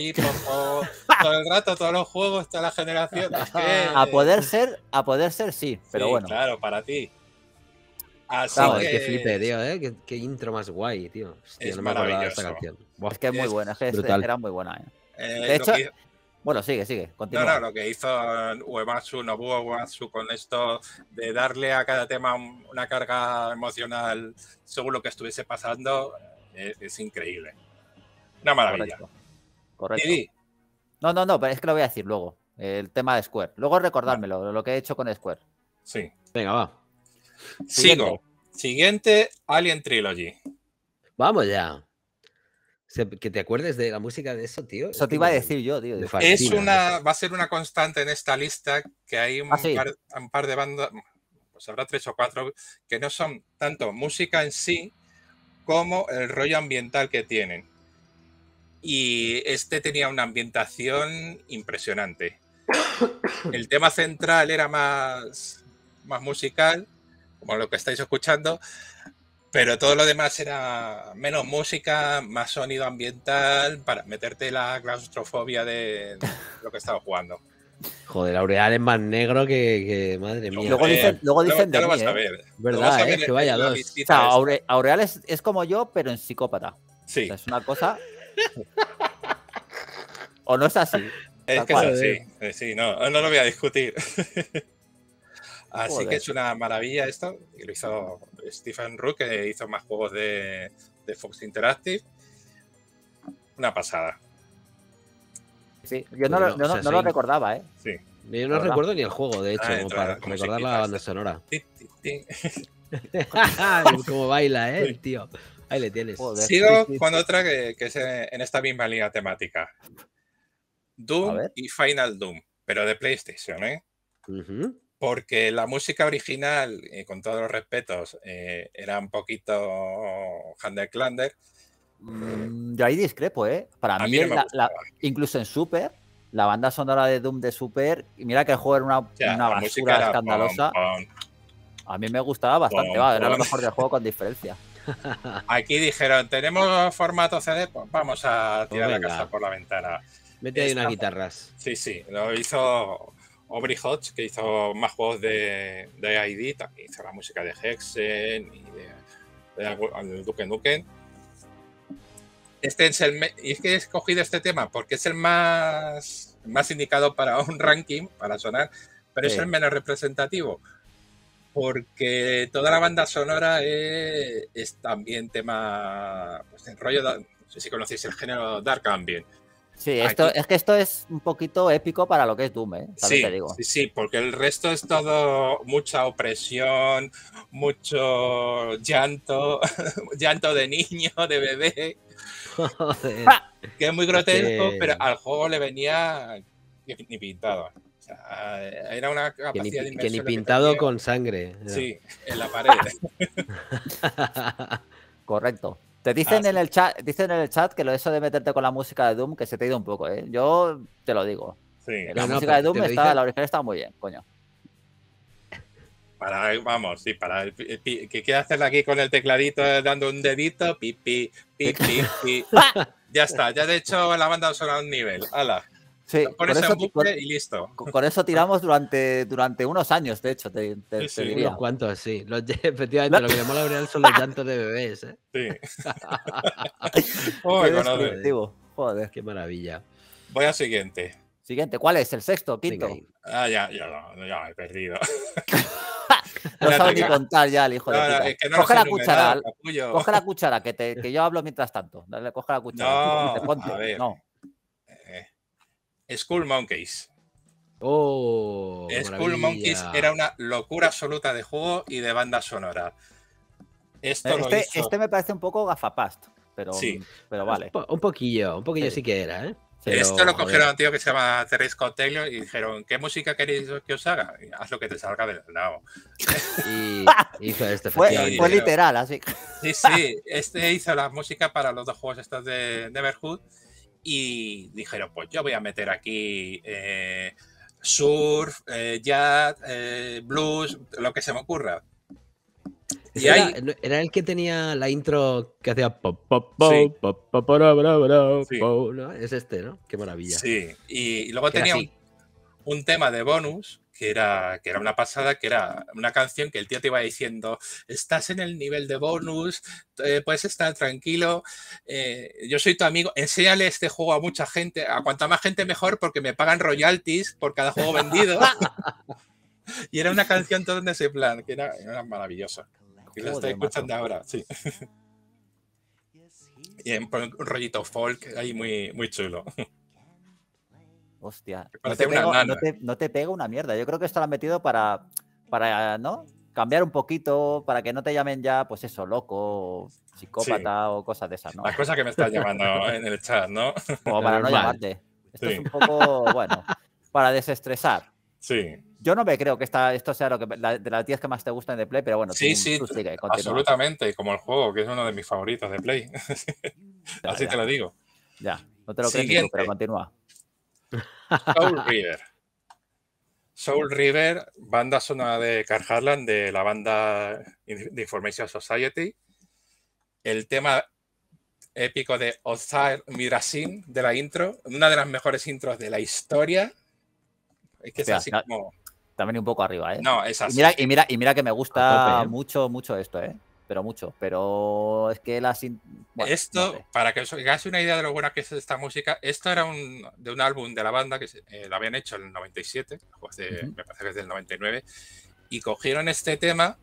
el rato, todos los juegos, toda la generación. A poder ser, a poder ser, sí, pero bueno. Claro, para ti. Así claro, que... flipe, tío, ¿eh? Qué, intro más guay, tío. es no me esta canción. es que es muy buena, es que este era muy buena, eh. Eh, de hecho, bueno, sigue, sigue. Continúa. No, lo que hizo eh, Uematsu, Nobuo Uematsu con esto de darle a cada tema una carga emocional según lo que estuviese pasando eh, es, increíble. Una maravilla. Correcto. No, no, no, pero es que lo voy a decir luego. El tema de Square. Luego recordármelo, lo que he hecho con Square. Sí. Venga, va. Sigo. Siguiente, Alien Trilogy. Vamos ya que te acuerdes de la música de eso, tío. Eso te iba a decir yo, tío. es una, va a ser una constante en esta lista que hay ah, un, par, de bandas, pues habrá tres o cuatro, que no son tanto música en sí como el rollo ambiental que tienen. Y este tenía una ambientación impresionante. El tema central era más, más musical, como lo que estáis escuchando, pero todo lo demás era menos música, más sonido ambiental, para meterte la claustrofobia de lo que estaba jugando. Joder, Aureal es más negro que, madre mía. Luego dicen, luego dicen de mí, Verdad, que vaya dos. O Aureal es, como yo, pero en psicópata. Sí. O es una cosa. o no es así. Es que es Sí, no, no lo voy a discutir. Así que es una maravilla esto. Y lo hizo Stephen Rook, que hizo más juegos de, Fox Interactive. Una pasada. Sí, yo no, lo, recordaba, ¿eh? Sí. Yo no recuerdo ni el juego, de ah, hecho, para recordar la banda sonora. como baila, ¿eh? tío. Ahí le tienes. Sigo con otra que, es en esta misma línea temática. Doom y Final Doom, pero de PlayStation, ¿eh? porque la música original, eh, con todos los respetos, eh, era un poquito Handel clander. Eh, mm, yo ahí discrepo, ¿eh? Para mí, incluso en Super, la banda sonora de Doom de Super, mira que el juego era una, basura escandalosa. A mí me gustaba bastante, era lo mejor del juego con diferencia. Aquí dijeron, tenemos formato CD, pues vamos a pues tirar la casa por la ventana. Mete ahí unas guitarras. Sí, sí, lo hizo Aubrey Hodge, que hizo más juegos de, de ID, también hizo la música de Hexen y de, de, Duke Nukem. Este es el, y es que he escogido este tema porque es el más, más indicado para un ranking, para sonar, pero es el menos representativo. Porque toda la banda sonora e, es, también tema, pues el rollo, no sé si conocéis el género Dark Ambient Sí, esto, es que esto es un poquito épico para lo que es Doom, ¿eh? Sí, digo? sí, porque el resto es todo mucha opresión, mucho llanto, llanto de niño, de bebé. ¡Ah! Que es muy grotesco, pero al juego le venía ni pintado. era una capacidad que ni, que ni pintado con sangre. Sí, en la pared. Correcto dicen ah, en el chat, dicen en el chat que lo eso de meterte con la música de Doom que se te ha ido un poco, ¿eh? Yo te lo digo. Eh, la música de Doom está, la original está muy bien, coño. Para, eh, vamos, sí, para el, eh, que quiere hacerla aquí con el tecladito dando un dedito, pipi pipi ya está, ya de hecho la banda sonora a un nivel. Hala. Sí, Con, eso tiramos durante, durante unos años, de hecho, te, diría. Unos sí. Los, efectivamente, lo que la mola son los llantos de bebés, ¿eh? Sí. joder. joder. Qué maravilla. Voy al siguiente. Siguiente, ¿cuál es? ¿El sexto? ¿Quinto? Ah, ya, ya, ya, ya he perdido. no sabes ni contar ya el hijo de puta. coge la cuchara, coge la cuchara, que, te, que yo hablo mientras tanto. Dale, coge la cuchara. no. School Monkeys. Oh, School Monkeys era una locura absoluta de juego y de banda sonora. Este, este, me parece un poco gafapast, pero, mm, pero vale. Un, poquillo, un poquillo sí, que era, ¿eh? Esto lo cogieron a un tío que se llama Terry y dijeron, ¿qué música queréis que os haga? haz lo que te salga del lado. hizo este fue, literal, así. Sí, sí. Este hizo la música para los dos juegos estos de Neverhood y dijeron, pues yo voy a meter aquí eh, surf, eh, jazz, eh, blues, lo que se me ocurra. Y era, ahí... era, el que tenía la intro que hacía Es este, ¿no? Qué maravilla. Sí, y, luego tenía un, tema de bonus que era, una pasada, que era una canción que el tío te iba diciendo, estás en el nivel de bonus, eh, puedes estar tranquilo, eh, yo soy tu amigo, enséñale este juego a mucha gente, a cuanta más gente mejor, porque me pagan royalties por cada juego vendido. y era una canción todo en ese plan, que era, maravillosa. Y la estoy escuchando ahora, sí. y un rollito folk ahí muy, muy chulo. Hostia. No te, pega una mierda. Yo creo que esto lo han metido para, para ¿no? cambiar un poquito, para que no te llamen ya, pues eso, loco, psicópata o cosas de esas, ¿no? Las cosas que me estás llamando en el chat, ¿no? Como para no llamarte. Esto es un poco, bueno, para desestresar. Sí. Yo no me creo que esta, esto sea lo que, de las 10 que más te gustan de Play, pero bueno, sí, sí, absolutamente, como el juego, que es uno de mis favoritos de Play. Así te lo digo. Ya, no te lo crees, pero continúa. Soul River. Soul River, banda sonora de Carl de la banda de Information Society. El tema épico de Ozar Mirasim de la intro, una de las mejores intros de la historia. Es que así como. También un poco arriba, ¿eh? No, es así. mira, y mira, y mira que me gusta ¿eh? mucho, mucho esto, ¿eh? pero mucho. Pero es que las. esto, para que os hagáis una idea de lo buena que es esta música, esto era un, de un álbum de la banda que eh, lo habían hecho en el 97, me parece que es del 99, y cogieron este tema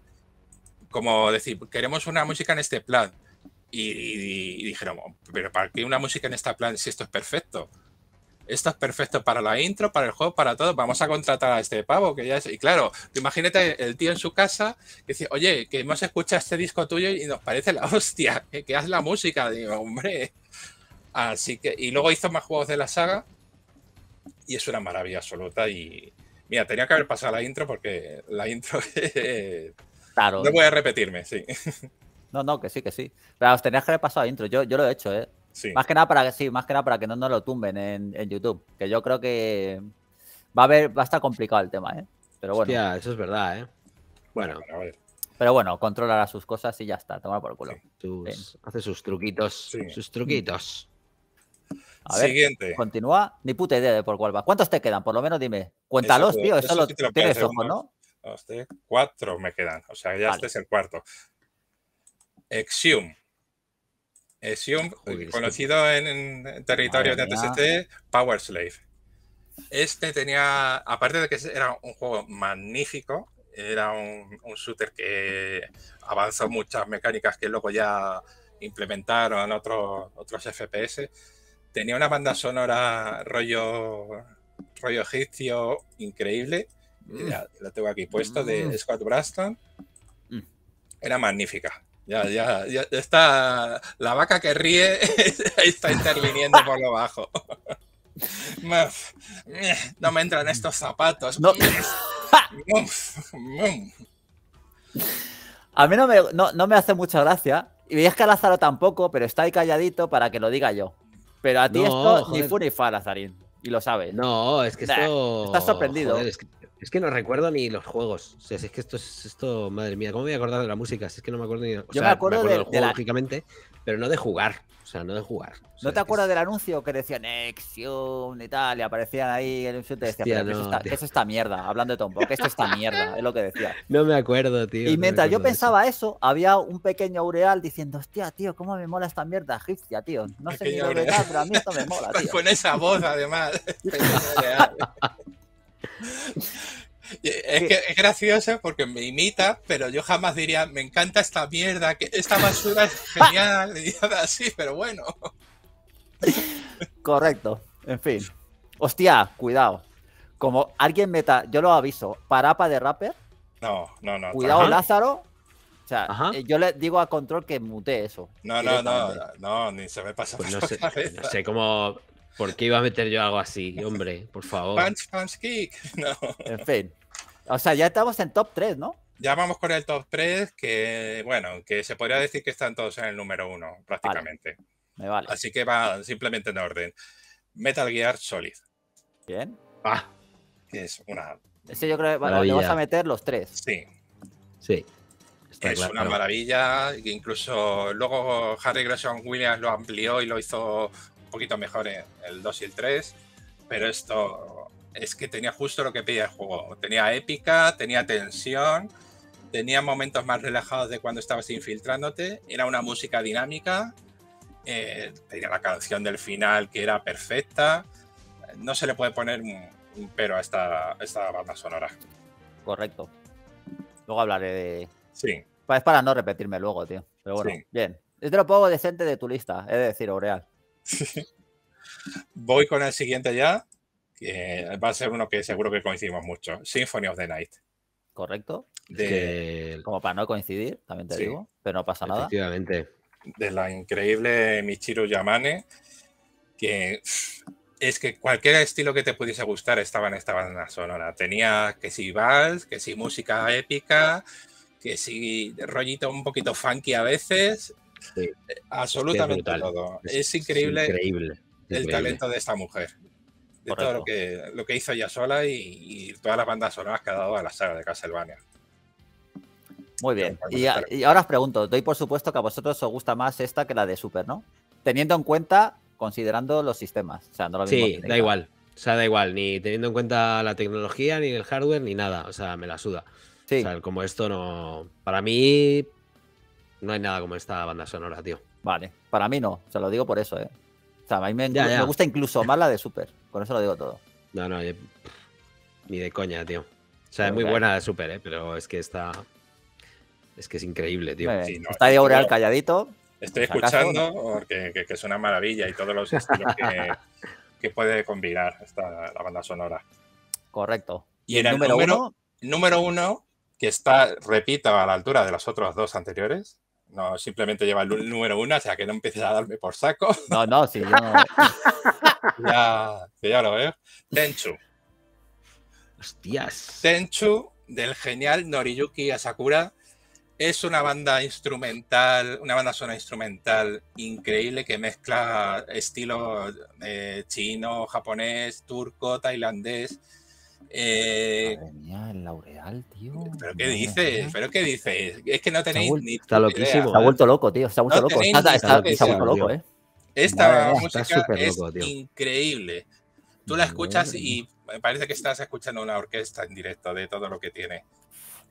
como decir, queremos una música en este plan. Y, y dijeron, pero ¿para qué una música en este plan si esto es perfecto? Esto es perfecto para la intro, para el juego, para todo. Vamos a contratar a este pavo que ya es. Y claro, imagínate el tío en su casa que dice, oye, que hemos escuchado este disco tuyo y nos parece la hostia, que, haz la música. Digo, hombre. Así que. Y luego hizo más juegos de la saga. Y es una maravilla absoluta. Y. Mira, tenía que haber pasado la intro porque la intro. claro. No voy a repetirme, sí. No, no, que sí, que sí. Pero tenías que haber pasado la intro. Yo, yo lo he hecho, ¿eh? Más que nada para que sí, más que nada para que no nos lo tumben en, YouTube. Que yo creo que va a haber, va a estar complicado el tema, ¿eh? Pero bueno. eso es verdad, ¿eh? Bueno, Pero bueno, controlará sus cosas y ya está, toma por culo. hace sus truquitos. Sus truquitos. A ver, Siguiente. continúa. Ni puta idea de por cuál va. ¿Cuántos te quedan? Por lo menos dime. Cuéntalos, tío. Eso, lo, tienes ojo, ¿no? cuatro me quedan. O sea, ya este es el cuarto. Exium esion eh, conocido en, territorio de TST, Power Slave. Este tenía, aparte de que era un juego magnífico, era un, shooter que avanzó muchas mecánicas que luego ya implementaron otros, otros FPS. Tenía una banda sonora rollo, rollo egipcio increíble. Mm. La, tengo aquí puesto, de mm. Scott Braston. Mm. Era magnífica. Ya, ya, ya está la vaca que ríe está interviniendo por lo bajo. Eh, no me entran estos zapatos. A mí no me, no, me hace mucha gracia. Y es que a Lázaro tampoco, pero está ahí calladito para que lo diga yo. Pero a ti esto ni ni Lazarín. Y lo sabes. No, es que está Estás sorprendido. Es que no recuerdo ni los juegos. es que esto es esto, madre mía, ¿cómo me voy a acordar de la música? es que no me acuerdo ni. O Yo sea, me acuerdo, me acuerdo de, del juego, lógicamente, pero no de jugar. O sea, no de jugar. ¿No te acuerdas del anuncio que decía Nexion y tal? Y aparecían ahí el anuncio que decía, es esta, mierda, hablando de Tombo, que es esta mierda, es lo que decía. No me acuerdo, tío. Y mientras yo pensaba eso. había un pequeño Aureal diciendo, hostia, tío, cómo me mola esta mierda egipcia, tío. No sé ni lo verdad, pero a mí esto me mola, Con esa voz, además. Es gracioso porque me imita, pero yo jamás diría, me encanta esta mierda, que esta basura es genial, y así, pero bueno. Correcto, en fin. Hostia, cuidado. Como alguien meta, yo lo aviso, parapa de rapper. No, no, no. Cuidado, Lázaro. O sea, eh, yo le digo a Control que mute eso. No, no, no, no, ni se me pasa pues no sé cómo ¿Por qué iba a meter yo algo así? Hombre, por favor. Punch, punch, kick. En fin. O sea, ya estamos en top 3, ¿no? Ya vamos con el top 3, que bueno, que se podría decir que están todos en el número 1, prácticamente. Me vale. Así que va simplemente en orden. Metal Gear Solid. Bien. Ah. Es una. Ese yo creo que vas a meter los tres. Sí. Sí. es una maravilla. Incluso luego Harry Gresham Williams lo amplió y lo hizo poquito mejor el 2 y el 3, pero esto es que tenía justo lo que pedía el juego. Tenía épica, tenía tensión, tenía momentos más relajados de cuando estabas infiltrándote, era una música dinámica, eh, tenía la canción del final que era perfecta. No se le puede poner un, pero a esta, esta banda sonora. Correcto. Luego hablaré de. Sí. Es para no repetirme luego, tío. Pero bueno, bien. Es de lo poco decente de tu lista, es decir, Oreal. Voy con el siguiente ya, que va a ser uno que seguro que coincidimos mucho, Symphony of the Night. Correcto. como para no coincidir, también te digo, pero no pasa nada. De la increíble Michiru Yamane, que es que cualquier estilo que te pudiese gustar estaba en esta banda sonora. Tenía que si vals, que si música épica, que si rollito un poquito funky a veces, Absolutamente es todo. Es, increíble, el talento de esta mujer. De todo lo que, lo que hizo ella sola y, todas las bandas sonoras que ha dado a la saga de Castlevania. Muy bien. Y, ahora os pregunto, doy por supuesto que a vosotros os gusta más esta que la de Super, ¿no? Teniendo en cuenta, considerando los sistemas. O sea, no sí, da igual. O sea, da igual, ni teniendo en cuenta la tecnología, ni el hardware, ni nada. O sea, me la suda. O sea, como esto no. Para mí, no hay nada como esta banda sonora, tío. Vale, para mí no, se lo digo por eso, ¿eh? O sea, a mí me, gusta incluso más la de Super, con eso lo digo todo. No, no, ni de coña, tío. O sea, es muy buena la de Super, ¿eh? Pero es que está... Es que es increíble, tío. está ahí Aureal calladito, estoy escuchando porque que, es una maravilla y todos los estilos que, puede combinar esta, la banda sonora. Correcto. Y, en el número, número uno? número uno, que está, repito, a la altura de las otras dos anteriores, no simplemente lleva el número uno, o sea que no empieces a darme por saco. No, no, sí, yo... ya, ya lo veo. Tenchu. Hostias. Tenchu, del genial Noriyuki Asakura, es una banda instrumental, una banda sonora instrumental increíble que mezcla estilo eh, chino, japonés, turco, tailandés mía, ah, eh, el laureal, tío. Eh, ¿Pero qué dices? ¿Pero qué dices? Es que no tenéis está ni. Está loquísimo. ha vuelto loco, tío. Está vuelto loco. Está, está, está, loco, eh. Esta música es increíble. Tú la escuchas y me parece que estás escuchando una orquesta en directo de todo lo que tiene.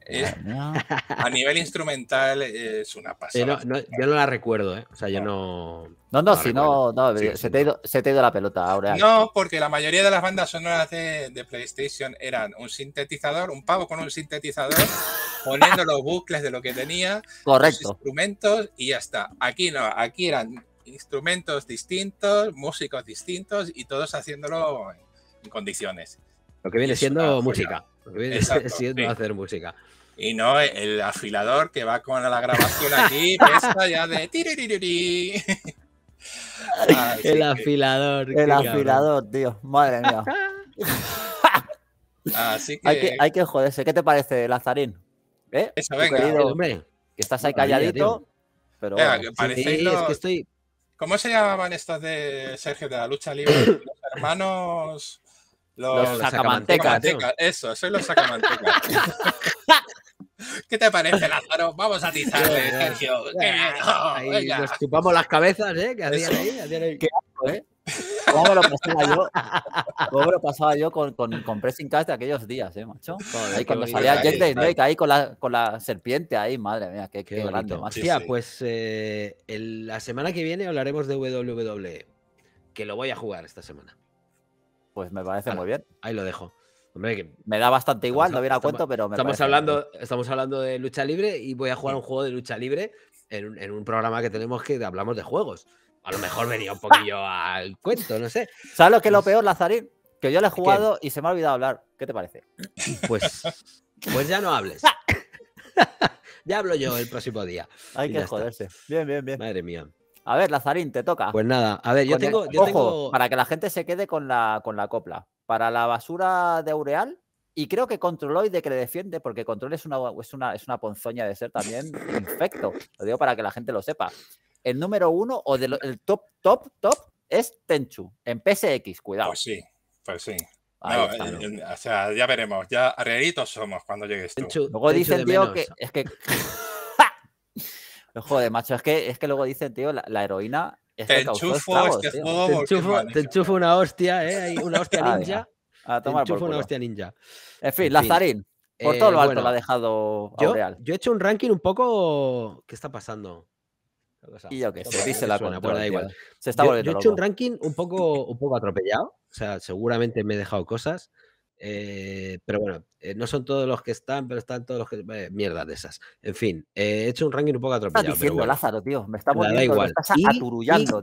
Eh, ah, a nivel instrumental eh, es una pasada. Eh, yo no la recuerdo, ¿eh? O sea, yo no. No, no, si no, se, te ha ido, la pelota ahora. No, porque la mayoría de las bandas sonoras de, PlayStation eran un sintetizador, un pavo con un sintetizador, poniendo los bucles de lo que tenía, Correcto. instrumentos y ya está. Aquí no, aquí eran instrumentos distintos, músicos distintos y todos haciéndolo en condiciones. Lo que viene siendo música. hacer música. Y no el afilador que va con la grabación aquí, pesa ya de... tiririri el afilador. El afilador, tío. Madre mía. Así que... Hay, que... hay que joderse. ¿Qué te parece, Lazarín? ¿Eh? Eso, venga. hombre. Que estás ahí calladito. pero ¿Cómo se llamaban estas de Sergio de la lucha libre? los hermanos... Los, sacamantecas. eso, soy los sacamantecas. ¿Qué te parece, Lázaro? Vamos a atizarle, eh, Sergio. ahí nos chupamos las cabezas, ¿eh? Que hacían ahí, ahí. Qué ¿eh? ¿Cómo me lo pasaba yo? ¿Cómo me lo pasaba yo con, con, con Pressing Cast de aquellos días, eh, macho? ahí cuando salía Jet Drake ahí con la, con la serpiente ahí, madre mía, qué, qué, qué grande, pues eh, la semana que viene hablaremos de WWE, que lo voy a jugar esta semana. Pues me parece muy bien. Ahí lo dejo. me da bastante igual, no hubiera cuento, pero me estamos hablando, estamos hablando de lucha libre y voy a jugar un juego de lucha libre en, un programa que tenemos que hablamos de juegos. A lo mejor venía un poquillo al cuento, no sé. ¿Sabes lo que es lo pues peor, Lazarín? Que yo le he jugado y se me ha olvidado hablar. ¿Qué te parece? Pues, pues ya no hables. ya hablo yo el próximo día. Hay que joderse. Bien, bien, bien. Madre mía. A ver, Lazarín, te toca. Pues nada, a ver, yo, tengo, Ojo, Para que la gente se quede con la, con la copla. Para la basura de Aureal, y creo que de que le defiende, porque Control es una, es una, es una ponzoña de ser también infecto. Lo digo para que la gente lo sepa. El número uno o del el top, top, top es Tenchu, en PSX, cuidado. Pues sí, pues sí. Eh, eh, o sea, ya veremos, ya arreglitos somos cuando llegues tú. Luego dice el tío que es que Joder, macho, es que, es que luego dice tío, la, heroína. te enchufo estragos, este juego. Te enchufo, una hostia, ¿eh? una hostia ninja. Ah, te enchufo una hostia ninja. En fin, Lazarín. Por todo eh, lo alto la ha dejado yo, Yo he hecho un ranking un poco. ¿Qué está pasando? Y yo qué sé, dice la suena, pues da igual. Se está yo, volviendo yo he hecho un ranking un poco, un poco atropellado. O sea, seguramente me he dejado cosas. Eh, pero bueno, eh, no son todos los que están, pero están todos los que. Eh, mierda de esas. En fin, he hecho un ranking un poco atropellado. Lázaro, tío, me está poniendo aturullando.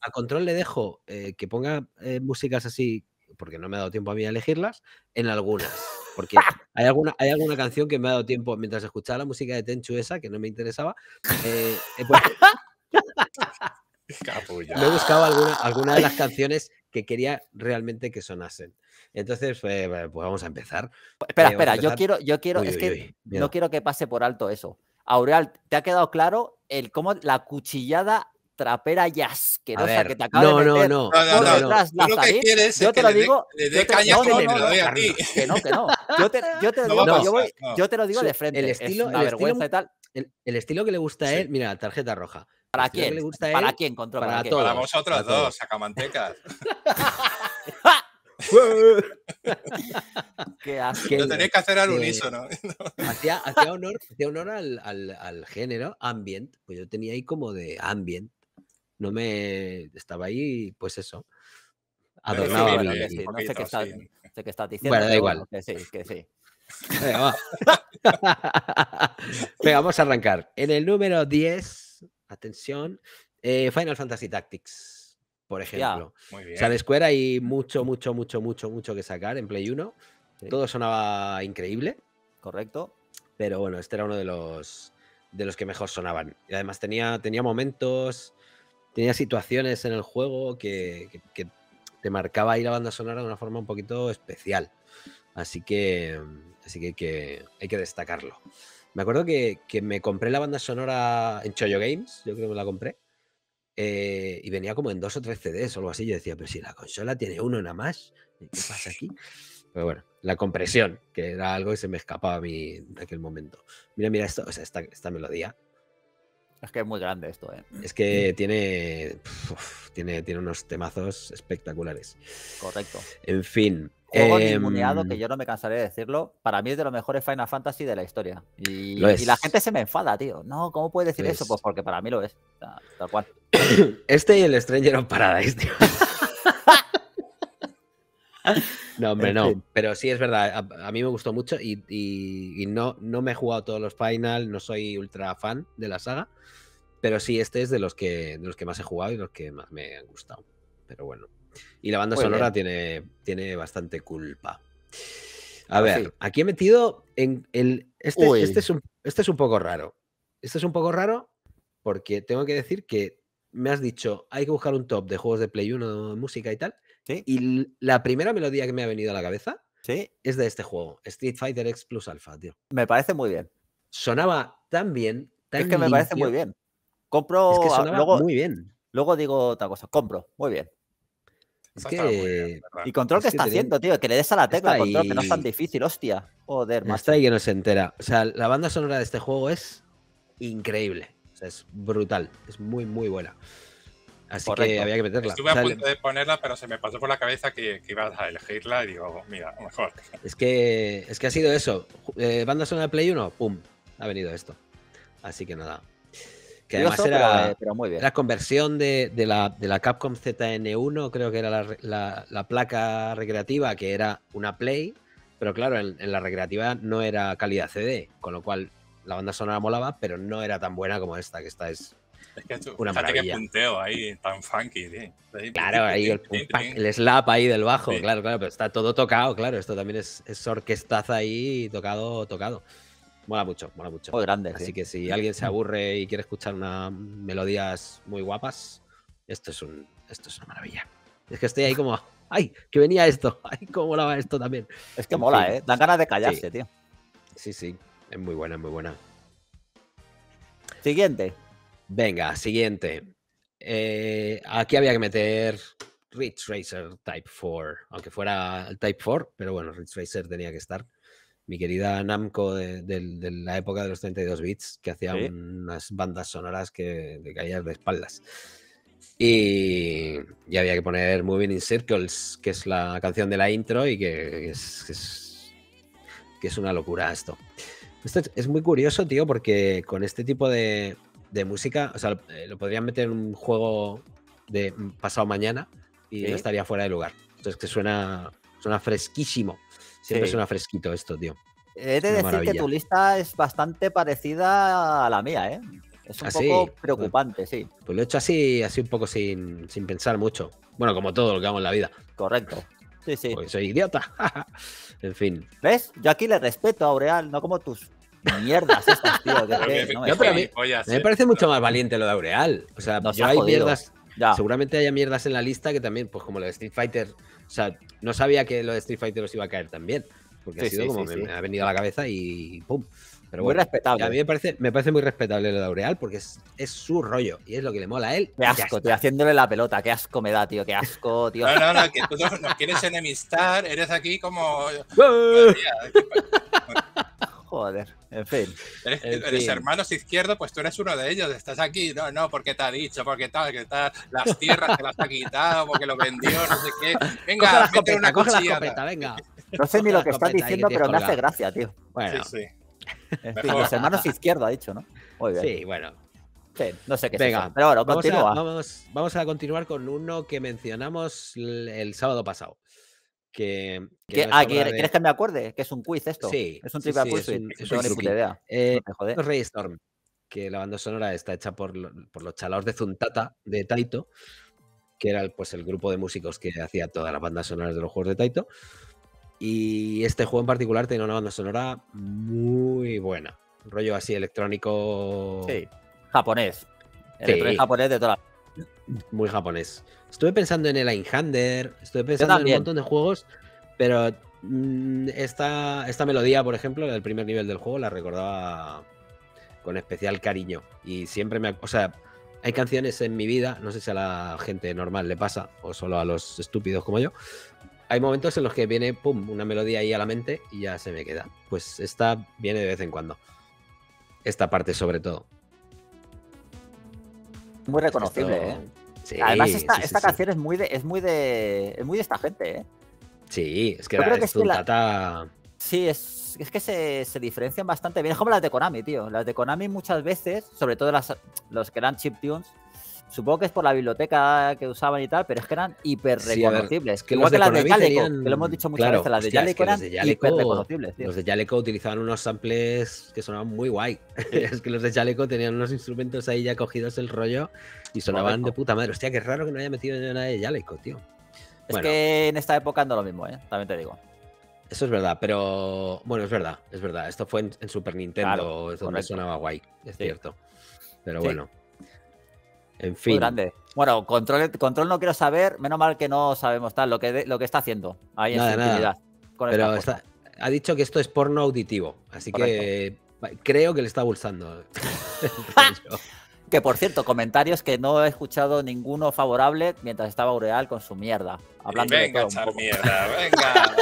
a control le dejo que ponga músicas así, porque no me ha dado tiempo a mí a elegirlas, en algunas. Porque hay alguna, hay alguna canción que me ha dado tiempo, mientras escuchaba la música de Tenchu esa, que no me interesaba, me buscaba alguna, alguna de las canciones que quería realmente que sonasen. Entonces, pues vamos a empezar. Espera, espera, yo quiero, yo quiero, es que no quiero que pase por alto eso. Aureal, ¿te ha quedado claro el cómo la cuchillada trapera y asquerosa que te acaba no, de meter. No, no, no. no, no. que quieres yo te lo digo. yo te lo digo. Yo, voy, yo te lo digo de frente. El estilo, vergüenza y tal. El, estilo que le gusta a él, mira, la tarjeta roja. ¿Para quién? ¿Para quién? Contra, para, para, Todos, para vosotros dos, sacamantecas. Lo tenéis que hacer al unísono. hacía, hacía, honor, hacía honor al, al, al, género ambient, pues yo tenía ahí como de ambient. No me estaba ahí, pues eso. Adornado. Bueno, no sé, qué estás, diciendo. Bueno, da igual. Que sí, que sí. Venga, vamos a arrancar. En el número 10, atención, eh, Final Fantasy Tactics por ejemplo. Muy Square hay mucho, mucho, mucho, mucho, mucho que sacar en Play 1. Todo sonaba increíble. Correcto. Pero bueno, este era uno de los, de los que mejor sonaban. Y además tenía, tenía momentos, tenía situaciones en el juego que, que, te marcaba ahí la banda sonora de una forma un poquito especial. Así que, así que, hay que, destacarlo. Me acuerdo que, que, me compré la banda sonora en Choyo Games, yo creo que me la compré. Eh, y venía como en dos o tres CDs o algo así. Yo decía, pero si la consola tiene uno nada más, ¿qué pasa aquí? Pero bueno, la compresión, que era algo que se me escapaba a mí en aquel momento. Mira, mira esto, sea, esta melodía es que es muy grande esto, ¿eh? Es que tiene, tiene, tiene unos temazos espectaculares. Correcto. En fin. Juego eh, que yo no me cansaré de decirlo. Para mí es de los mejores Final Fantasy de la historia. Y, y la gente se me enfada, tío. No, ¿cómo puedes decir eso? Pues porque para mí lo es. Tal, cual. Este y el Stranger of Paradise, tío. No, hombre, no. Pero sí es verdad, a, mí me gustó mucho y, no, no me he jugado todos los final, no soy ultra fan de la saga, pero sí este es de los que, de los que más he jugado y los que más me han gustado. Pero bueno. Y la banda sonora tiene, tiene bastante culpa. A ah, ver, aquí he metido en el. Este, este, es un, este es un poco raro. Este es un poco raro porque tengo que decir que me has dicho hay que buscar un top de juegos de Play 1, música y tal. Y la primera melodía que me ha venido a la cabeza ¿Sí? es de este juego, Street Fighter X Plus Alpha, tío. Me parece muy bien. Sonaba tan bien, Es que me parece muy bien. Compro. luego, muy bien. Luego digo otra cosa, compro, muy bien. Es que... y control que está haciendo, tío, que le des a la tecla, que no es tan difícil, hostia. Joder, más. ahí que no se entera. O sea, la banda sonora de este juego es increíble. O sea, es brutal. Es muy, muy buena. Así que había que meterla. Estuve a punto de ponerla, pero se me pasó por la cabeza que, ibas a elegirla y digo, mira, mejor. Es que, es que ha sido eso. Eh, banda sonora de Play 1, ¡pum! Ha venido esto. Así que nada. Que además era, eh, conversión de, la, de, la, Capcom ZN1, creo que era la, la, placa recreativa, que era una Play, pero claro, en, en, la recreativa no era calidad CD, con lo cual la banda sonora molaba, pero no era tan buena como esta, que esta es una fíjate que punteo ahí tan funky, claro, ahí el, slap ahí del bajo, claro, claro, pero está todo tocado, claro. Esto también es, es orquestaza ahí tocado, tocado. Mola mucho, mola mucho. grande, Así ¿eh? que si alguien se aburre y quiere escuchar unas melodías muy guapas, esto es un, esto es una maravilla. Es que estoy ahí como, ay, que venía esto, ay, cómo molaba esto también. Es que mola, eh. Da ganas de callarse, tío. Sí, sí, es muy buena, es muy buena. Siguiente. Venga, siguiente. Eh, aquí había que meter Ridge Racer Type 4, aunque fuera el Type 4, pero bueno, Ridge Racer tenía que estar. Mi querida Namco de, la época de los 32 bits, que hacía unas bandas sonoras que te caías de espaldas. Y, había que poner Moving in Circles, que es la canción de la intro y que es, que es, una locura esto. es muy curioso, tío, porque con este tipo de, de música, o sea, eh, lo, podrían meter en un juego de mm, pasado mañana y no estaría fuera de lugar. Entonces que suena, suena fresquísimo. Siempre suena fresquito esto, tío. He de decir que tu lista es bastante parecida a la mía, ¿eh? Es un ah, poco preocupante, sí. Pues lo he hecho así, así un poco sin, pensar mucho. Bueno, como todo lo que hago en la vida. Correcto. Sí, sí. Porque soy idiota. en fin. ¿Ves? Yo aquí le respeto a Aureal, no como tus mierdas estas, tío. no me, me parece mucho más valiente lo de Aureal. O sea, yo hay mierdas. Seguramente haya mierdas en la lista que también, pues como lo de Street Fighter. O sea, no sabía que lo de Street Fighter os iba a caer también. Porque ha sido como me, ha venido a la cabeza y ¡pum! Pero muy bueno, respetable. A mí me parece, me parece muy respetable lo de Aureal porque es, su rollo y es lo que le mola a él. Qué asco, tío, haciéndole la pelota, qué asco me da, tío, qué asco, tío. No, no, no, que tú no quieres enemistar, eres aquí como. joder, en fin. Eres, hermanos izquierdo? pues tú eres uno de ellos, estás aquí, no, no, porque te ha dicho, porque tal, que tal, las tierras que las ha quitado, porque lo vendió, no sé qué. Venga, coge copeta, una coge la copeta, venga. No sé ni lo que estás diciendo, pero me hace gracia, tío. Bueno. Sí, sí. En fin, los hermanos izquierdo ha dicho, ¿no? Muy bien. Sí, bueno. Sí, no sé qué Venga, pero bueno, vamos vamos a continuar con uno que mencionamos el sábado pasado. Que, que ¿quieres ah, que me acuerde? Que es un quiz esto. Es un triple quiz. idea. Eh, que la banda sonora está hecha por, los chalaos de Zuntata, de Taito, que era el, pues, el grupo de músicos que hacía todas las bandas sonoras de los juegos de Taito. Y este juego en particular tenía una banda sonora muy buena. Un rollo así electrónico. Sí. Japonés. El japonés de todas las... Muy japonés. Estuve pensando en el Einhander, estuve pensando en un montón de juegos, pero mm, esta, melodía, por ejemplo, del primer nivel del juego, la recordaba con especial cariño. Y siempre me. O sea, hay canciones en mi vida, no sé si a la gente normal le pasa, o solo a los estúpidos como yo. Hay momentos en los que viene, pum, una melodía ahí a la mente y ya se me queda. Pues esta viene de vez en cuando. Esta parte, sobre todo. Muy reconocible, ¿eh? Además, esta, canción es muy de, es muy de. muy de esta gente, ¿eh? Sí, es que es Sí, es, que se, diferencian bastante bien. Es como las de Konami, tío. Las de Konami muchas veces, sobre todo las los que eran chip tunes, Supongo que es por la biblioteca que usaban y tal, pero es que eran hiper reconocibles. que Igual que las de Jaleco, que lo hemos dicho muchas veces, las de Jaleco eran Los de Jaleco utilizaban unos samples que sonaban muy guay. es que los de Jaleco tenían unos instrumentos ahí ya cogidos el rollo y sonaban de puta madre. Hostia, qué raro que no haya metido nada de Jaleco, tío. Es que en esta época ando lo mismo, ¿eh? También te digo. Eso es verdad, pero bueno, es verdad, es verdad. Esto fue en, Super Nintendo, es donde sonaba guay, es cierto. Pero bueno. En fin. grande. Bueno, control, control no quiero saber, menos mal que no sabemos tal, lo que, lo que está haciendo ahí en Pero ha dicho que esto es porno auditivo, así que creo que le está bulsando. que por cierto, comentarios que no he escuchado ninguno favorable mientras estaba Ureal con su mierda. Hablando venga, de mierda, venga.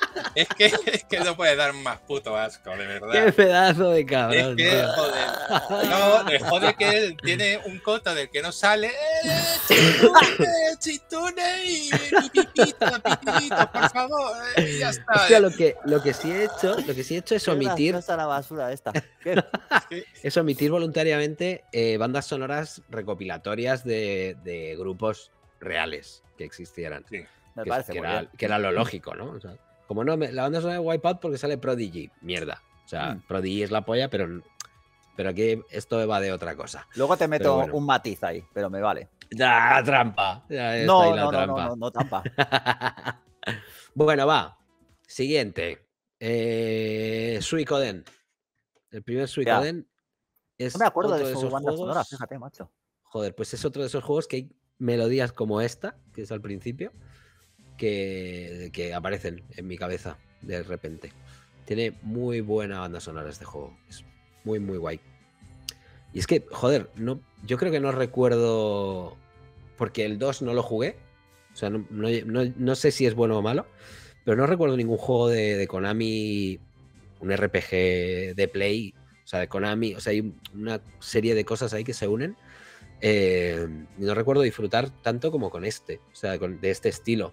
Es que, es que no puede dar más puto asco, de verdad. Qué pedazo de cabrón. Es que, joder. No, joder, que él tiene un coto del que no sale. ¡Eh, chitune! Eh, eh, y pipita, por favor. Eh, ya está. lo que, sí he hecho, es omitir. A la basura esta. es omitir voluntariamente bandas sonoras recopilatorias de, de, grupos reales que existieran. que, que, era, que era lo lógico, ¿no? O sea, como no, la banda sonora de Wipeout porque sale Prodigy. Mierda. O sea, hmm. Prodigy es la polla, pero, pero aquí esto va de otra cosa. Luego te meto un matiz ahí, pero me vale. La trampa. Ya no, no, trampa. no, no, no, trampa. bueno, va. Siguiente. Eh, Suicoden. El primer Suicoden es. No me acuerdo de, de esos banda fíjate, macho. Joder, pues es otro de esos juegos que hay melodías como esta, que es al principio que, aparecen en mi cabeza de repente. Tiene muy buena banda sonora este juego. Es muy, muy guay. Y es que, joder, no, yo creo que no recuerdo. Porque el 2 no lo jugué. O sea, no, sé si es bueno o malo. Pero no recuerdo ningún juego de, Konami. Un RPG de Play. O sea, de Konami. O sea, hay una serie de cosas ahí que se unen. Eh, no recuerdo disfrutar tanto como con este. O sea, con, de este estilo.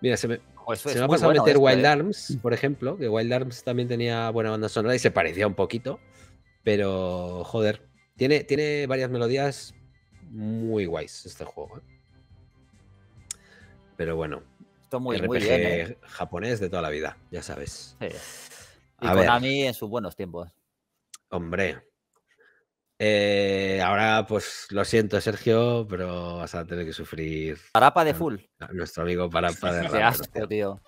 Mira, se me, se ha pasado a meter Wild ¿eh? Arms, por ejemplo, que Wild Arms también tenía buena banda sonora y se parecía un poquito, pero joder, tiene, tiene varias melodías muy guays este juego. ¿eh? Pero bueno, Esto muy, muy ¿eh? japonés de toda la vida, ya sabes. Y a Konami en sus buenos tiempos. Hombre, eh, ahora, pues lo siento, Sergio, pero vas a tener que sufrir. Parapa de full. Nuestro amigo Parapa de Qué asco, tío.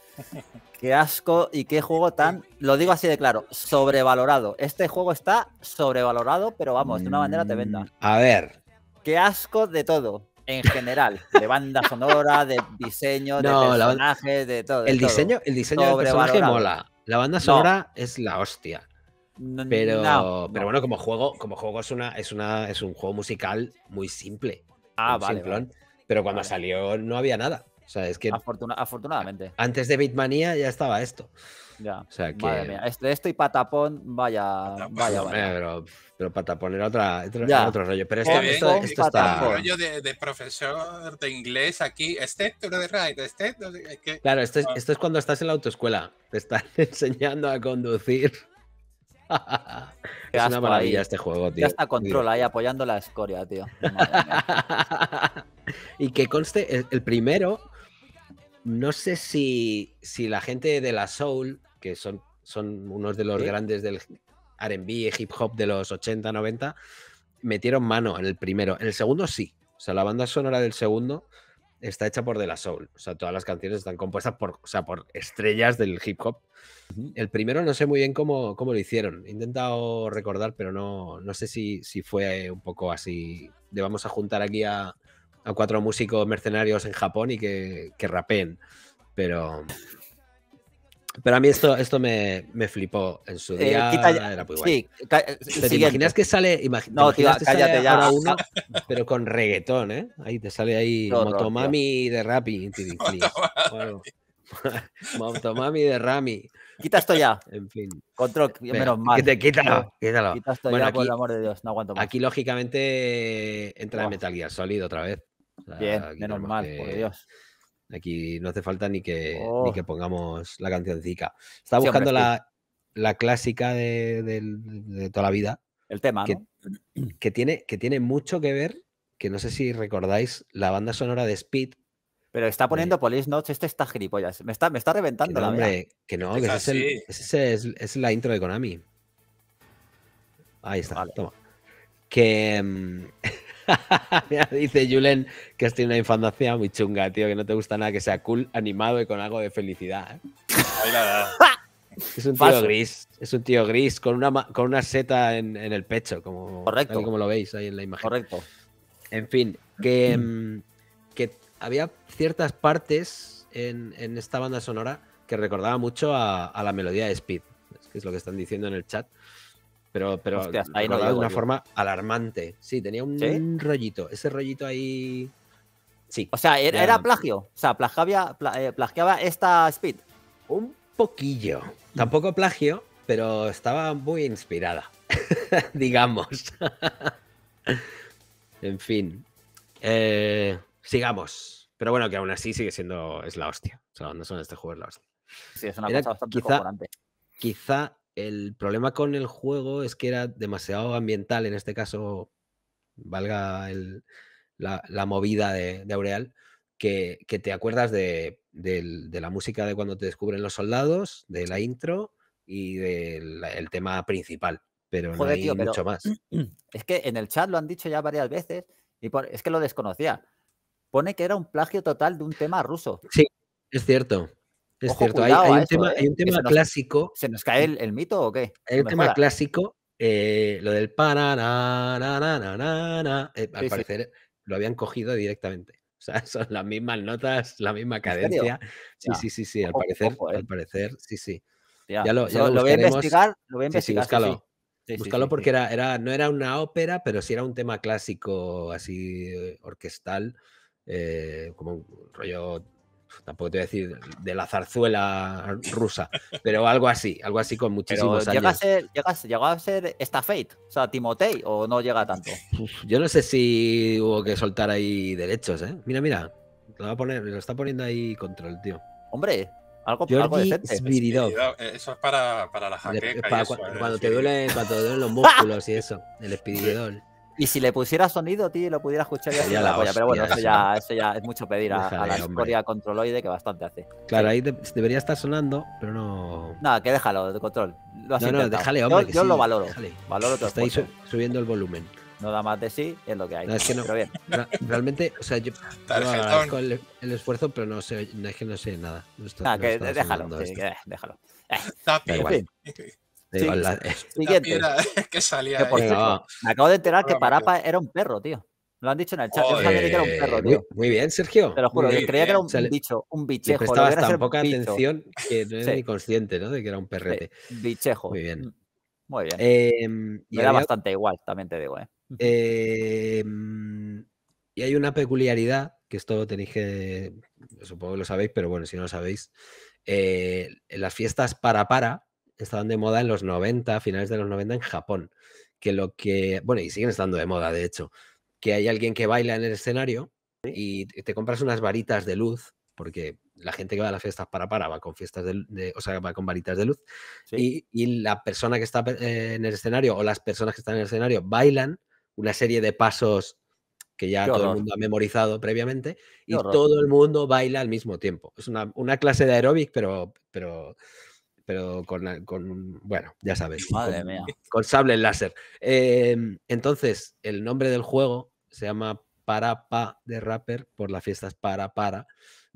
Qué asco y qué juego tan, lo digo así de claro, sobrevalorado. Este juego está sobrevalorado, pero vamos, de una manera te venda. Mm, a ver. Qué asco de todo en general, de banda sonora, de diseño, no, de personajes, de todo. el, Diseño, el diseño del personaje mola. La banda sonora es la hostia pero, pero bueno, como juego, como juego es una, es una, es un juego musical muy simple. Ah, vale, Pero cuando salió no había nada. O sea, es que. afortunadamente. Antes de Beatmania ya estaba esto. Ya. O sea que. Madre Esto, y Patapón, vaya. vaya, pero, Patapón era, otra, otro rollo. Pero esto, está. rollo de, profesor de inglés aquí. Este, de ride este. Claro, esto es, ah. esto es cuando estás en la autoescuela. Te están enseñando a conducir es una maravilla este juego, tío. Ya está control ahí apoyando la escoria, tío. y que conste, el, primero, no sé si, si la gente de la Soul, que son, son unos de los grandes del RB, hip hop de los 80, 90, metieron mano en el primero. En el segundo sí. O sea, la banda sonora del segundo está hecha por De La Soul. O sea, todas las canciones están compuestas por, o sea, por estrellas del hip hop. El primero no sé muy bien cómo, cómo lo hicieron. He intentado recordar, pero no, no sé si, si fue un poco así. De vamos a juntar aquí a, a cuatro músicos mercenarios en Japón y que, que rapeen. Pero, pero a mí esto, esto me, me flipó en su eh, día. era muy guay. Sí, eh, ¿Te imaginas que sale? no, que cállate sale ya. Ahora uno, pero con reggaetón, ¿eh? Ahí te sale ahí Motomami de Rappi. Motomami de Rami. Quita esto ya. En fin. Control, menos mal. Que te, quítalo, quítalo. Quita esto bueno, ya, por el amor de Dios. No aguanto más. Aquí, lógicamente, entra Metal Gear Solid otra vez. Bien, menos mal, por Dios. Aquí no hace falta ni que, oh. pongamos la cancioncica. Estaba buscando la, clásica de, toda la vida. El tema, que, ¿no? que, tiene, que tiene mucho que ver, que no sé si recordáis, la banda sonora de Speed. Pero está eh poniendo Police Notes, este está gilipollas. Me está, me está reventando que la hombre, Que no, que es, es, la intro de Konami. Ahí está, toma. Que. Mm, Dice Julen que has tenido una infancia muy chunga, tío, que no te gusta nada que sea cool, animado y con algo de felicidad. ¿eh? es un tío gris, es un tío gris con una, con una seta en, el pecho, como, como lo veis ahí en la imagen. Correcto. En fin, que, mm, que había ciertas partes en, esta banda sonora que recordaba mucho a, la melodía de Speed, que es lo que están diciendo en el chat. Pero, pero de una forma alarmante. Sí, tenía un rollito. Ese rollito ahí. Sí. O sea, era, plagio. O sea, plagiaba, eh, plagiaba esta Speed. Un poquillo. Tampoco plagio, pero estaba muy inspirada. digamos. en fin. Eh, sigamos. Pero bueno, que aún así sigue siendo. Es la hostia. O sea, no son este juego la hostia. Sí, es una cosa bastante quizá, quizá el problema con el juego es que era demasiado ambiental, en este caso, valga la, movida de, de Aureal, que, te acuerdas de, la música de cuando te descubren los soldados, de la intro y del tema principal, pero no hay mucho más. Es que en el chat lo han dicho ya varias veces y es que lo desconocía. Pone que era un plagio total de un tema ruso. Sí, es cierto. Es cierto, hay, un tema, ¿eh? clásico. ¿Se nos cae el, mito o qué? Hay un tema clásico, eh, lo del para, na, na, na, al parecer lo habían cogido directamente. O sea, son las mismas notas, la misma cadencia. Sí, sí, sí, sí, al parecer, al eh. parecer, sí, sí. Ya, lo, voy a investigar, lo voy a investigar. Sí, búscalo. búscalo porque Era, era, no era una ópera, pero sí era un tema clásico, así orquestal, como un rollo tampoco te voy a decir de la zarzuela rusa, pero algo así, algo así con muchísimos llegó a ser esta Fate, o sea, Timotei, o no llega tanto. yo no sé si hubo que soltar ahí derechos, ¿eh? Mira, mira, lo, va a poner, lo está poniendo ahí control, tío. Hombre, algo, algo decente. Eso es para, para la jaqueca. cuando, te duelen, cuando duelen los músculos y eso, el espiridol. Y si le pusiera sonido, tío, lo pudiera escuchar ya Pero bueno, eso ya, es mucho pedir a, la escoria controloide que bastante hace. Claro, ahí debería estar sonando, pero no. Nada, que déjalo, de control. Lo has no, intentado. no, déjale, hombre. Yo, yo lo valoro. Déjale. Valoro todo. Estáis subiendo el volumen. No da más de sí, es lo que hay. No, bien. Realmente, o sea, yo agradezco el, esfuerzo, pero no sé, no es que no sé nada. No que, déjalo, que déjalo, Eh, que salía. me acabo de enterar que Parapa era un perro, tío. Lo han dicho en el chat. Muy, bien, Sergio. Te lo juro, creía que era un bicho, un bichejo. Estaba tan poca atención que no era ni consciente, ¿no? De que era un perrete. bichejo. Muy bien. Mm, muy bien. Em, y me da bastante igual, también te digo, ¿eh? em, y hay una peculiaridad, que esto tenéis que, supongo que lo sabéis, pero bueno, si no lo sabéis, eh, en las fiestas para para, estaban de moda en los 90, finales de los 90 en Japón. Que lo que, bueno, y siguen estando de moda, de hecho, que hay alguien que baila en el escenario y te compras unas varitas de luz, porque la gente que va a las fiestas para para va con fiestas de, de o sea, va con varitas de luz, y, la persona que está eh, en el escenario o las personas que están en el escenario bailan una serie de pasos que ya todo el mundo ha memorizado previamente, y todo el mundo baila al mismo tiempo. Es una, clase de aeróbic, pero, pero pero con, bueno, ya sabes. Madre con, mía. Con sable láser. Em, entonces, el nombre del juego se llama Para Pa de Rapper por las fiestas Para Para,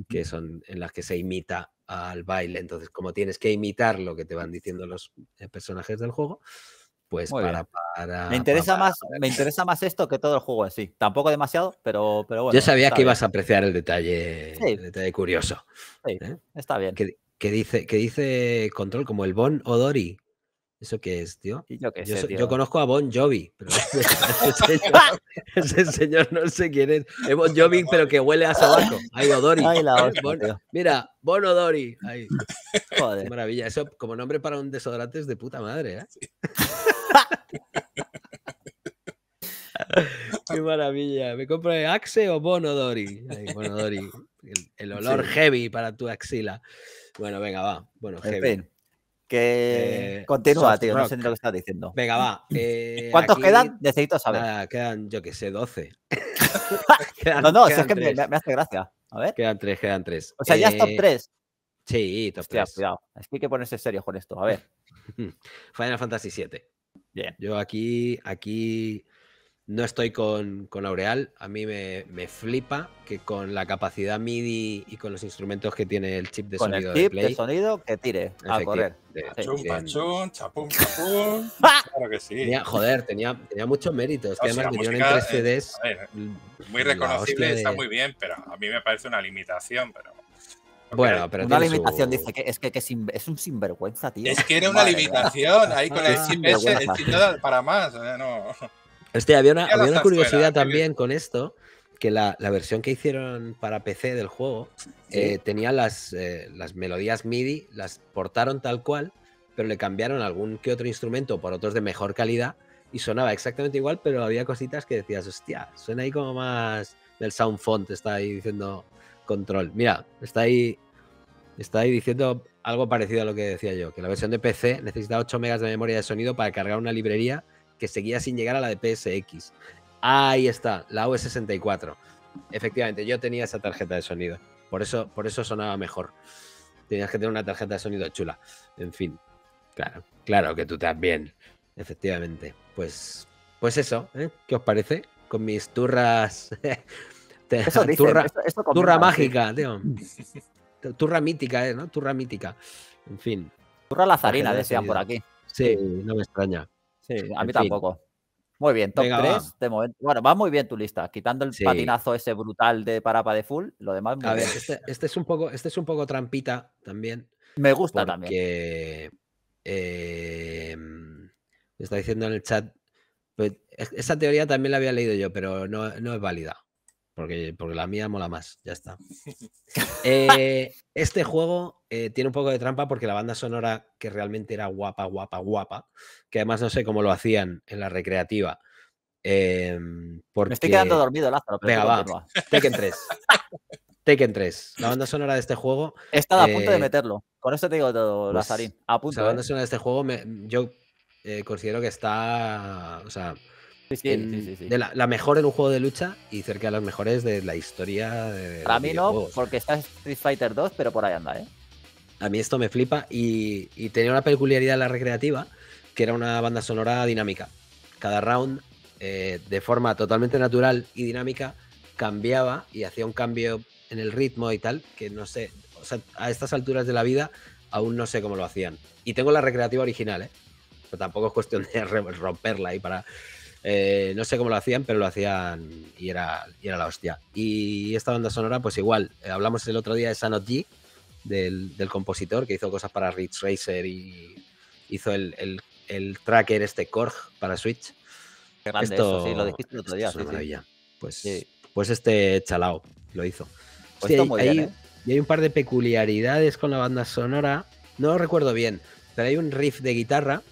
que son en las que se imita al baile. Entonces, como tienes que imitar lo que te van diciendo los eh, personajes del juego, pues para, para, Me interesa más, me interesa más esto que todo el juego en sí. Tampoco demasiado, pero, pero bueno. Yo sabía que ibas a apreciar el detalle, detalle curioso. ¿eh? Está bien que dice, que dice Control como el Bon Odori. ¿Eso qué es, tío? Yo, conozco a Bon Jovi, pero ese, señor, no sé quién es. Bon Jovi, pero que huele a sabaco. Ay, Odori. mira, Bon Odori. joder. maravilla. Eso como nombre para un desodorante es de puta madre, ¿eh? Qué maravilla. Me compré Axe o Bon Odori. bon Odori. El, olor heavy para tu axila. Bueno, venga, va. Bueno, heavy. que eh, continúa, tío. No sé lo que estás diciendo. Venga, va. Eh, ¿Cuántos quedan? Necesito saber. quedan, yo qué sé, 12. no, no, es que me, hace gracia. A ver. Quedan tres, quedan tres. O sea, ya es top eh, tres. Sí, top 3. Cuidado. Es que hay que ponerse serio con esto. A ver. Final Fantasy VII. Bien. Yo aquí, aquí no estoy con, con Aureal, a mí me, me, flipa que con la capacidad MIDI y con los instrumentos que tiene el chip de con sonido el chip de, sonido que tire a correr. chum, chapum, chapum. claro que sí. joder, tenía, tenía méritos, que además en 3 eh, CDs. muy reconocible, está muy bien, pero a mí me parece una limitación, pero. Bueno, pero una limitación dice que es que, es un sinvergüenza, tío. Es que era una limitación ahí con el chip ese, para más, no. Este, había una, curiosidad también con esto, que la, versión que hicieron para PC del juego eh, tenía las, eh, las melodías MIDI, las portaron tal cual, pero le cambiaron algún que otro instrumento por otros de mejor calidad y sonaba exactamente igual, pero había cositas que decías, hostia, suena ahí como más del sound font, está ahí diciendo control. Mira, está ahí, está ahí diciendo algo parecido a lo que decía yo, que la versión de PC necesita 8 megas de memoria de sonido para cargar una librería que seguía sin llegar a la de PSX. Ahí está, la V64. E Efectivamente, yo tenía esa tarjeta de sonido. Por eso, por eso sonaba mejor. Tenías que tener una tarjeta de sonido chula. En fin, claro, claro que tú también. Efectivamente. Pues, pues eso, ¿eh? ¿qué os parece? Con mis turras. turra, mágica, tío. turra mítica, ¿eh? ¿no? Turra mítica. En fin. Turra lazarina, decían por aquí. Sí, no me extraña a mí tampoco. Muy bien, top 3 de momento. Bueno, va muy bien tu lista, quitando el patinazo ese brutal de parapa de full, lo demás muy este, este, es un poco, este es un poco trampita también. Me gusta también. Em, está diciendo en el chat. Pues, e-, esa teoría también la había leído yo, pero no es válida. Porque, la mía mola más, ya está. Eh, este juego eh, tiene un poco de trampa porque la banda sonora que realmente era guapa, guapa, guapa, que además no sé cómo lo hacían en la recreativa. Em, me estoy quedando dormido, Lázaro. Venga, va. Tekken 3. Tekken 3. La banda sonora de este juego. He estado a punto de eh, meterlo. Con esto te digo todo, Lazarín. A punto. la banda sonora de este juego, yo considero que está. O sea de la, mejor en un juego de lucha y cerca de las mejores de la historia. De Para mí no, porque está Street Fighter 2, pero por ahí anda, ¿eh? A mí esto me flipa y, tenía una peculiaridad la recreativa, que era una banda sonora dinámica. Cada round, eh, de forma totalmente natural y dinámica, cambiaba y hacía un cambio en el ritmo y tal, que no sé, a estas alturas de la vida aún no sé cómo lo hacían. Y tengo la recreativa original, ¿eh? Pero tampoco es cuestión de romperla ahí para eh, no sé cómo lo hacían, pero lo hacían y era, era la hostia. Y esta banda sonora, pues igual, eh, hablamos el otro día de Sanot G, del, compositor que hizo cosas para Ridge Racer y hizo el, tracker este Korg para Switch. sí, lo dijiste el otro día. Es una maravilla. Pues, pues este chalao lo hizo. Pues ¿eh? Y hay un par de peculiaridades con la banda sonora. No lo recuerdo bien, pero hay un riff de guitarra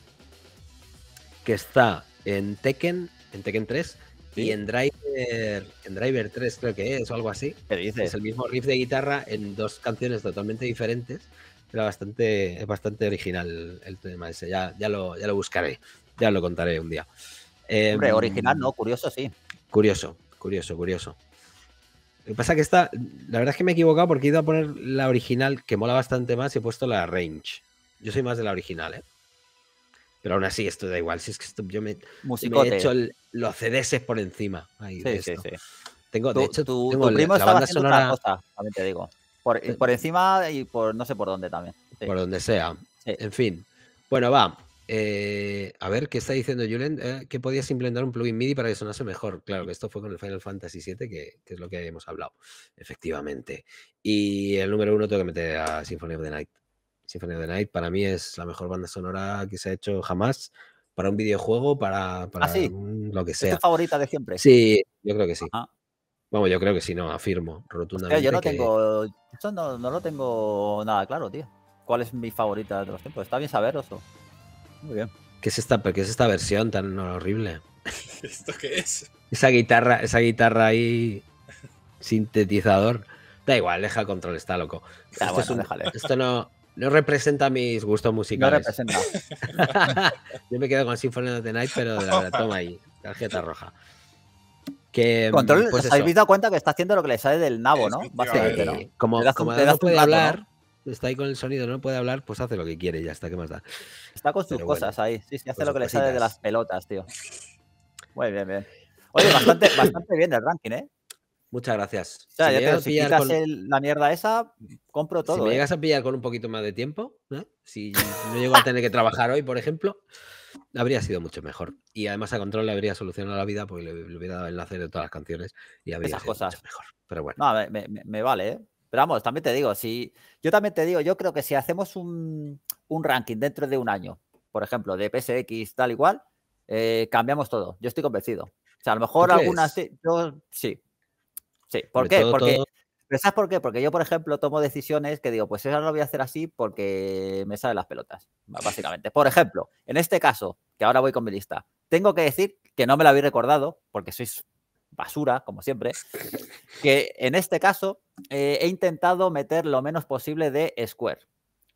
que está en Tekken, en Tekken 3 y en Driver, en Driver 3 creo que es o algo así. Es el mismo riff de guitarra en dos canciones totalmente diferentes. Pero bastante, es bastante original el tema ese. Ya, ya, lo, ya lo buscaré, ya lo contaré un día. Hombre, em, original, ¿no? Curioso, sí. Curioso, curioso, curioso. Lo que pasa es que esta, la verdad es que me he equivocado porque he ido a poner la original que mola bastante más y he puesto la range. Yo soy más de la original, ¿eh? Pero aún así, esto da igual. Si es que yo me, he hecho los CDs por encima. Ahí, sí, Sí, sí. Tengo, de hecho, tu, primo estaba haciendo cosa, también te digo. Eh, por, encima y por no sé por dónde también. Por donde sea. En fin. Bueno, va. Eh, a ver, ¿qué está diciendo Julen? Eh, que podías implementar un plugin MIDI para que sonase mejor. Claro que esto fue con el Final Fantasy VII, que, que es lo que hemos hablado, efectivamente. Y el número uno tengo que meter a Symphony of the Night. Symphony of the Night para mí es la mejor banda sonora que se ha hecho jamás para un videojuego, para, para ¿Ah, lo que sea. ¿Es tu favorita de siempre? Sí, yo creo que sí. Vamos, yo creo que sí, no, afirmo rotundamente. yo no tengo. Eso no, lo tengo nada claro, tío. ¿Cuál es mi favorita de los tiempos? Está bien saber eso. Muy bien. ¿Qué es esta, es esta versión tan horrible? ¿Esto qué es? Esa guitarra, esa guitarra ahí. Sintetizador. Da igual, deja el control, está loco. es esto no. No representa mis gustos musicales. No representa. Yo me quedo con Symphony of the Night, pero la verdad, toma ahí, tarjeta roja. Que, Control, mm, pues habéis dado cuenta que está haciendo lo que le sale del nabo, ¿no? Básicamente, eh, ¿no? Como, no puede hablar, está ahí con el sonido, no puede hablar, pues hace lo que quiere, ya está, ¿qué más da? Está con sus cosas ahí, sí, sí, hace lo que le sale de las pelotas, tío. Muy bien, bien. Oye, bastante, bastante bien el ranking, ¿eh? Muchas gracias. si, ya te la mierda esa, compro todo. Si me ¿eh? llegas a pillar con un poquito más de tiempo, ¿eh? si no llego a tener que trabajar hoy, por ejemplo, habría sido mucho mejor. Y además a Control le habría solucionado la vida porque le, hubiera dado el enlace de todas las canciones y habría Esas sido cosas. Mucho mejor. Pero bueno. No, me, me, vale, ¿eh? Pero vamos, también te digo, si yo también te digo, yo creo que si hacemos un, un ranking dentro de un año, por ejemplo, de PSX tal igual, eh, cambiamos todo. Yo estoy convencido. O sea, a lo mejor algunas, yo sí, Sí, ¿por qué? por qué? Porque yo, por ejemplo, tomo decisiones que digo, pues eso lo voy a hacer así porque me salen las pelotas, básicamente. Por ejemplo, en este caso, que ahora voy con mi lista, tengo que decir que no me lo habéis recordado, porque sois basura, como siempre, que en este caso eh, he intentado meter lo menos posible de Square.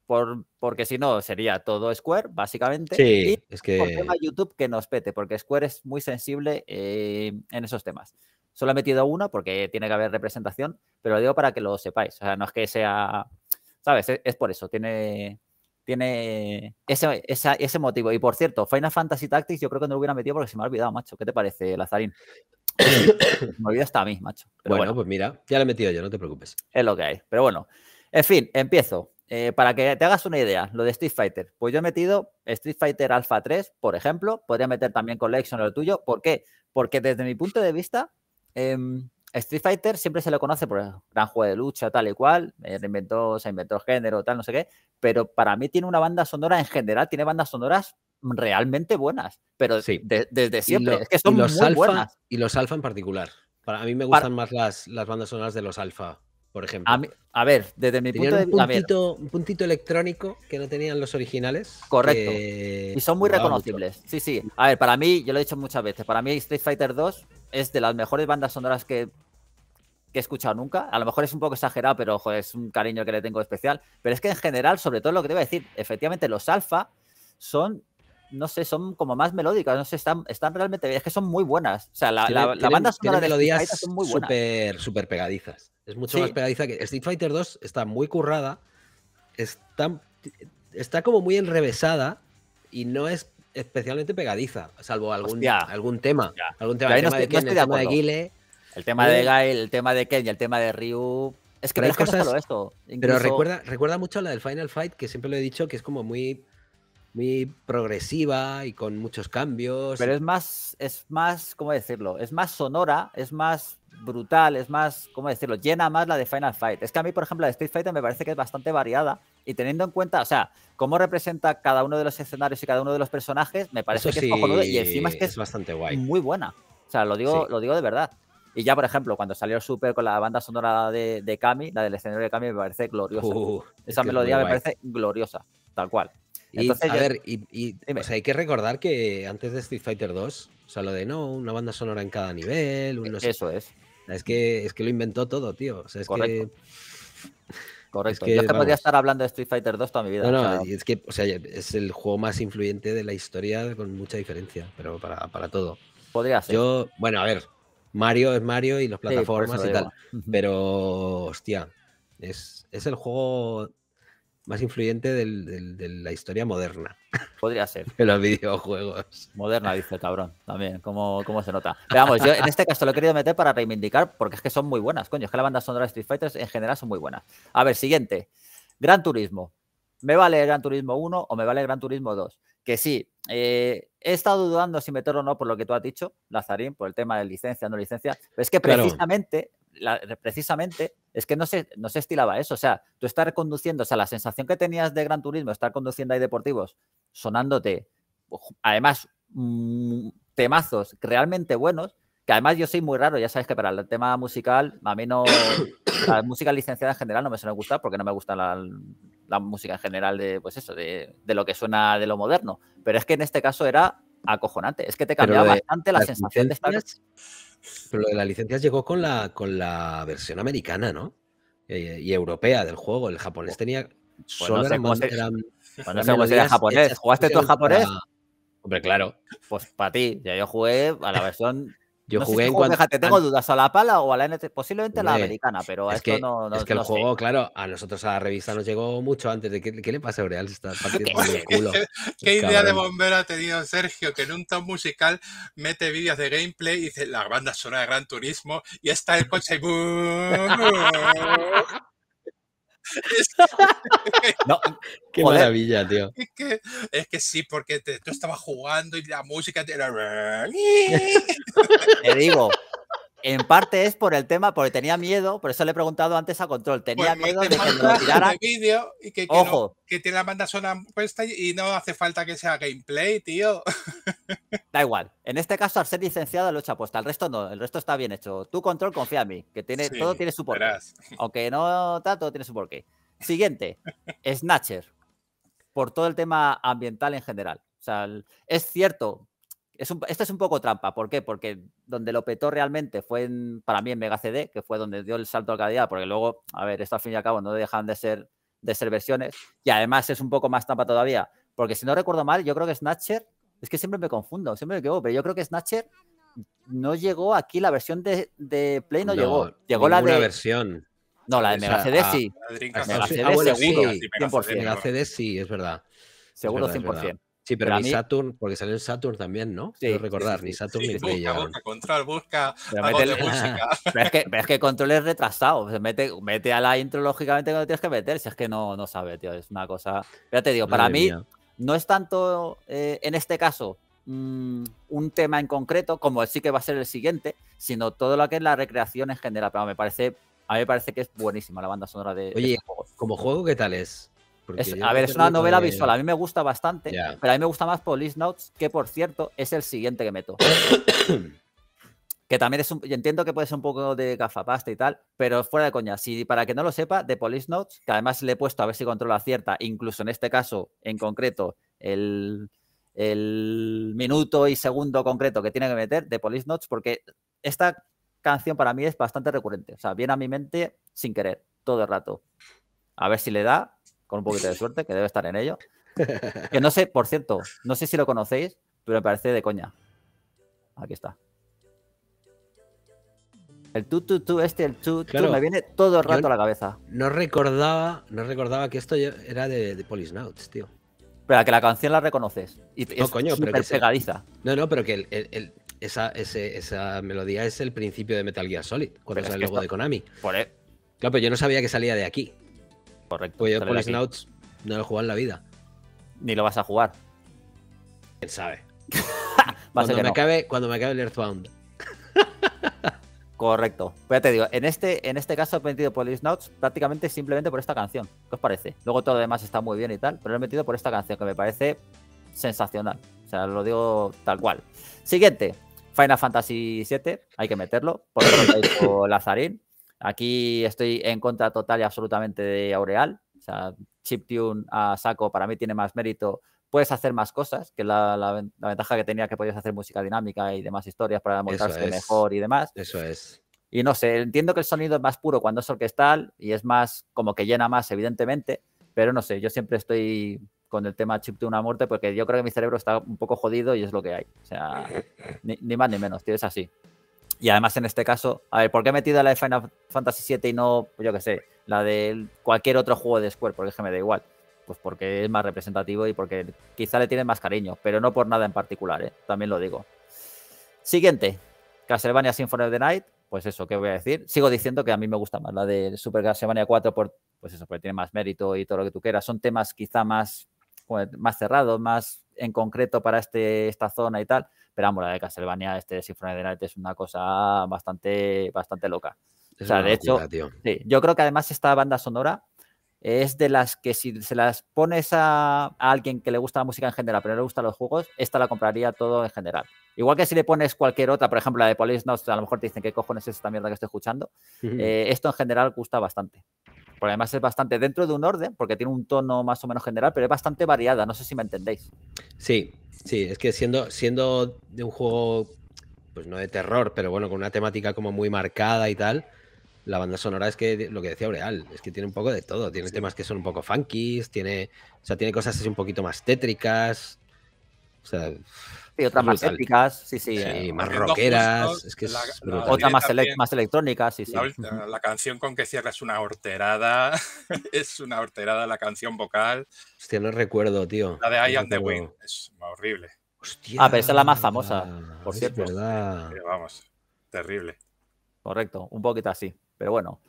Por, porque si no, sería todo Square, básicamente. Sí, y es que... Por tema YouTube que nos pete, porque Square es muy sensible eh, en esos temas. Solo he metido una porque tiene que haber representación, pero lo digo para que lo sepáis. O sea, no es que sea. ¿Sabes? E, es, por eso. Tiene. Tiene ese, motivo. Y por cierto, Final Fantasy Tactics yo creo que no lo hubiera metido porque se me ha olvidado, macho. ¿Qué te parece, Lazarín? me olvida hasta a mí, macho. bueno, pues mira, ya lo he metido yo, no te preocupes. Es lo que hay. Pero bueno, en fin, empiezo. Eh, para que te hagas una idea, lo de Street Fighter. Pues yo he metido Street Fighter Alpha 3, por ejemplo. Podría meter también Collection o lo tuyo. ¿Por qué? Porque desde mi punto de vista, Em, Street Fighter siempre se le conoce por el gran juego de lucha, tal y cual, eh, se inventó género, tal, no sé qué, pero para mí tiene una banda sonora en general, tiene bandas sonoras realmente buenas, pero sí. desde siempre, es que son los muy Y los alfa en particular. Para, mí me gustan más las, las bandas sonoras de los alfa por ejemplo. A, ver, desde mi punto de Un, puntito, electrónico que no tenían los originales. Correcto. Y son muy reconocibles. Sí, sí. A ver, para mí, yo lo he dicho muchas veces, para mí Street Fighter 2 es de las mejores bandas sonoras que, que he escuchado nunca. A lo mejor es un poco exagerado, pero joder, es un cariño que le tengo especial. Pero es que en general, sobre todo lo que te iba a decir, efectivamente los alfa son no sé, son como más melódicas, no sé, están, están realmente, es que son muy buenas. O sea, la, banda sonora de melodías muy Súper, pegadizas. Es mucho más pegadiza que Street Fighter 2 está muy currada, está, está como muy enrevesada y no es especialmente pegadiza, salvo algún, algún tema. Algún tema, el tema de Ken, el tema de Guile. El tema de Gail, el tema de Ken y el tema de Ryu. Es que, pero solo esto. Pero recuerda, recuerda mucho la del Final Fight, que siempre lo he dicho, que es como muy muy progresiva y con muchos cambios. Pero es más, es más, ¿cómo decirlo? Es más sonora, es más brutal, es más, ¿cómo decirlo? Llena más la de Final Fight. Es que a mí, por ejemplo, la de Street Fighter me parece que es bastante variada y teniendo en cuenta, o sea, cómo representa cada uno de los escenarios y cada uno de los personajes, me parece que es cojonudo y encima es que es, bastante guay. muy buena. O sea, lo digo, lo digo de verdad. Y ya, por ejemplo, cuando salió Super con la banda sonora de, de Kami, la del escenario de Kami me parece gloriosa. Uh, Esa melodía me parece gloriosa, tal cual y, a ver, y, hay que recordar que antes de Street Fighter 2, o sea, lo de no, una banda sonora en cada nivel, e, Eso es. Es que, es que lo inventó todo, tío. O es que. Correcto. Yo podría estar hablando de Street Fighter 2 toda mi vida. No, no, es que es el juego más influyente de la historia con mucha diferencia, pero para, todo. Podría ser. Yo, bueno, a ver, Mario es Mario y las plataformas y tal. Pero, hostia, es, es el juego más influyente de la historia moderna. Podría ser. En los videojuegos. Moderna, dice el cabrón, también, como cómo se nota? veamos vamos, yo en este caso lo he querido meter para reivindicar porque es que son muy buenas, coño, es que la banda sonora de Street Fighters en general son muy buenas. A ver, siguiente. Gran Turismo. ¿Me vale Gran Turismo 1 o me vale Gran Turismo 2? Que sí, eh, he estado dudando si meterlo o no por lo que tú has dicho, Lazarín, por el tema de licencia, no licencia. Pero es que precisamente, precisamente es que no se, no se estilaba eso. O sea, tú estar conduciendo, o sea, la sensación que tenías de gran turismo, estar conduciendo ahí deportivos, sonándote, además, mm, temazos realmente buenos, que además yo soy muy raro, ya sabes que para el tema musical, a mí no. La música licenciada en general no me suele gustar porque no me gusta la, música en general de, pues eso, de, de, lo que suena de lo moderno. Pero es que en este caso era acojonante. Es que te cambiaba bastante la sensación de estar. Pero lo de las licencias llegó con la, con la versión americana, ¿no? Eh, y europea del juego. El japonés oh. tenía. Pues solo no sé, cómo se, pues no sé era japonés. ¿Jugaste tú en japonés? Hombre, claro. Pues para ti. Ya yo jugué a la versión yo jugué en Déjate, tengo dudas a la pala o a la NT, posiblemente a la americana, pero es esto que, no, Es que el juego, claro, a nosotros a la revista nos llegó mucho antes de que ¿qué le pasa a Oreal. Está partiendo el culo. ¿Qué idea de bombero ha tenido Sergio que en un top musical mete vídeos de gameplay y dice la banda suena de Gran Turismo y está el coche y no, qué maravilla, tío. Es que, es que sí, porque tú estabas jugando y la música te era... te digo, en parte es por el tema, porque tenía miedo, por eso le he preguntado antes a Control, tenía pues, pues miedo de que tirara. que, que tiene la banda sonora puesta y no hace falta que sea gameplay, tío. Da igual. En este caso, al ser licenciado, lo he hecho apuesta. El resto no, el resto está bien hecho. Tu Control, confía en mí, que tiene, todo tiene su porqué. Aunque no está, todo tiene su porqué. Siguiente, Snatcher. Por todo el tema ambiental en general. O sea, es cierto es esto es un poco trampa. ¿Por qué? Porque donde lo petó realmente fue en, para mí en Mega CD, que fue donde dio el salto al calidad, porque luego, a ver, esto al fin y al cabo no dejan de ser, de ser versiones. Y además es un poco más trampa todavía, porque si no recuerdo mal, yo creo que Snatcher, es que siempre me confundo, siempre me equivoco, pero yo creo que Snatcher no llegó aquí, la versión de, Play no, llegó. Llegó la de. versión. No, la de Mega CD ah, sí. Mega CD ah, Mega CD sí, es verdad. Seguro 100%. Sí, pero, ni Saturn, porque salió el Saturn también, ¿no? Sí, recordar, ni Saturn ni busca, control, busca. música. es que, control es retrasado. mete, mete a la intro lógicamente cuando tienes que meter. Si es que no, no sabe, tío. Es una cosa. Ya te digo, para mí no es tanto eh, en este caso mm, un tema en concreto, como sí que va a ser el siguiente, sino todo lo que es la recreación en general. Pero me parece, a mí me parece que es buenísima la banda sonora de. Oye, como juego, ¿qué tal es? a ver, es una novela visual. A mí me gusta bastante, pero a mí me gusta más Police Notes, que por cierto es el siguiente que meto. que también es un. entiendo que puede ser un poco de gafapasta y tal, pero fuera de coña. Si para que no lo sepa, de Police Notes, que además le he puesto a ver si controla cierta, incluso en este caso en concreto, el, el minuto y segundo concreto que tiene que meter de Police Notes, porque esta canción para mí es bastante recurrente. O sea, viene a mi mente sin querer todo el rato. A ver si le da con un poquito de suerte, que debe estar en ello. Que no sé, por cierto, no sé si lo conocéis, pero me parece de coña. Aquí está. El tú, tu, tu, este, el tu, me viene todo el rato a la cabeza. No recordaba, no recordaba que esto era de, de tío. Pero que la canción la reconoces. Y no, es coño, pero pegadiza. No, no, pero que esa, melodía es el principio de Metal Gear Solid, cuando sale el logo de Konami. Por... E- claro, pero yo no sabía que salía de aquí. Correcto. Pues yo Polisnauts no lo he jugado en la vida. Ni lo vas a jugar. Quién sabe. cuando, me no. acabe, cuando me el Earthbound. Correcto. Pues ya te digo, en este, en este caso he metido Polisnauts prácticamente simplemente por esta canción. ¿Qué os parece? Luego todo lo demás está muy bien y tal, pero lo he metido por esta canción que me parece sensacional. O sea, lo digo tal cual. Siguiente, Final Fantasy VII, hay que meterlo. Por lo Lazarín, Aquí estoy en contra total y absolutamente de Aureal. O sea, chiptune a saco para mí tiene más mérito. Puedes hacer más cosas, que la, la, ventaja que tenía que podías hacer música dinámica y demás historias para montarse mejor y demás. Eso es. Y no sé, entiendo que el sonido es más puro cuando es orquestal y es más como que llena más, evidentemente, pero no sé, yo siempre estoy con el tema chiptune a muerte porque yo creo que mi cerebro está un poco jodido y es lo que hay. O sea, ni, ni más ni menos, tío, es así. Y además en este caso, a ver, ¿por qué he metido la de Final Fantasy VII y no, yo qué sé, la de cualquier otro juego de Square? Porque es que me da igual. Pues porque es más representativo y porque quizá le tienen más cariño, pero no por nada en particular, ¿eh? también lo digo. Siguiente, Castlevania Symphony of the Night. Pues eso, ¿qué voy a decir? Sigo diciendo que a mí me gusta más la de Super Castlevania 4 por, pues eso, porque tiene más mérito y todo lo que tú quieras. Son temas quizá más, más cerrados, más en concreto para este, esta zona y tal esperamos la de Castlevania, este de Symphony Night es una cosa bastante, bastante loca. o sea, de hecho, yo creo que además esta banda sonora es de las que si se las pones a, alguien que le gusta la música en general, pero no le gustan los juegos, esta la compraría todo en general. Igual que si le pones cualquier otra, por ejemplo, la de Police Nostra, a lo mejor te dicen qué cojones es esta mierda que estoy escuchando. Eh, esto en general gusta bastante. Porque además es bastante dentro de un orden, porque tiene un tono más o menos general, pero es bastante variada. No sé si me entendéis. Sí, Sí, es que siendo, siendo de un juego, pues no de terror, pero bueno, con una temática como muy marcada y tal, la banda sonora es que lo que decía Oreal es que tiene un poco de todo. Tiene temas que son un poco funkies, tiene, o sea, tiene cosas así un poquito más tétricas. O sea, y otras más épicas, sí, sí. Eh, más eh, rockeras, es que otra más, más electrónica, sí, sí. La, canción con que cierra es una horterada, es una horterada la canción vocal. Hostia, no recuerdo, tío. La de I Am The Wind, es horrible. Hostia, ah, pero es la más famosa, por cierto. vamos, terrible. Correcto, un poquito así, pero bueno.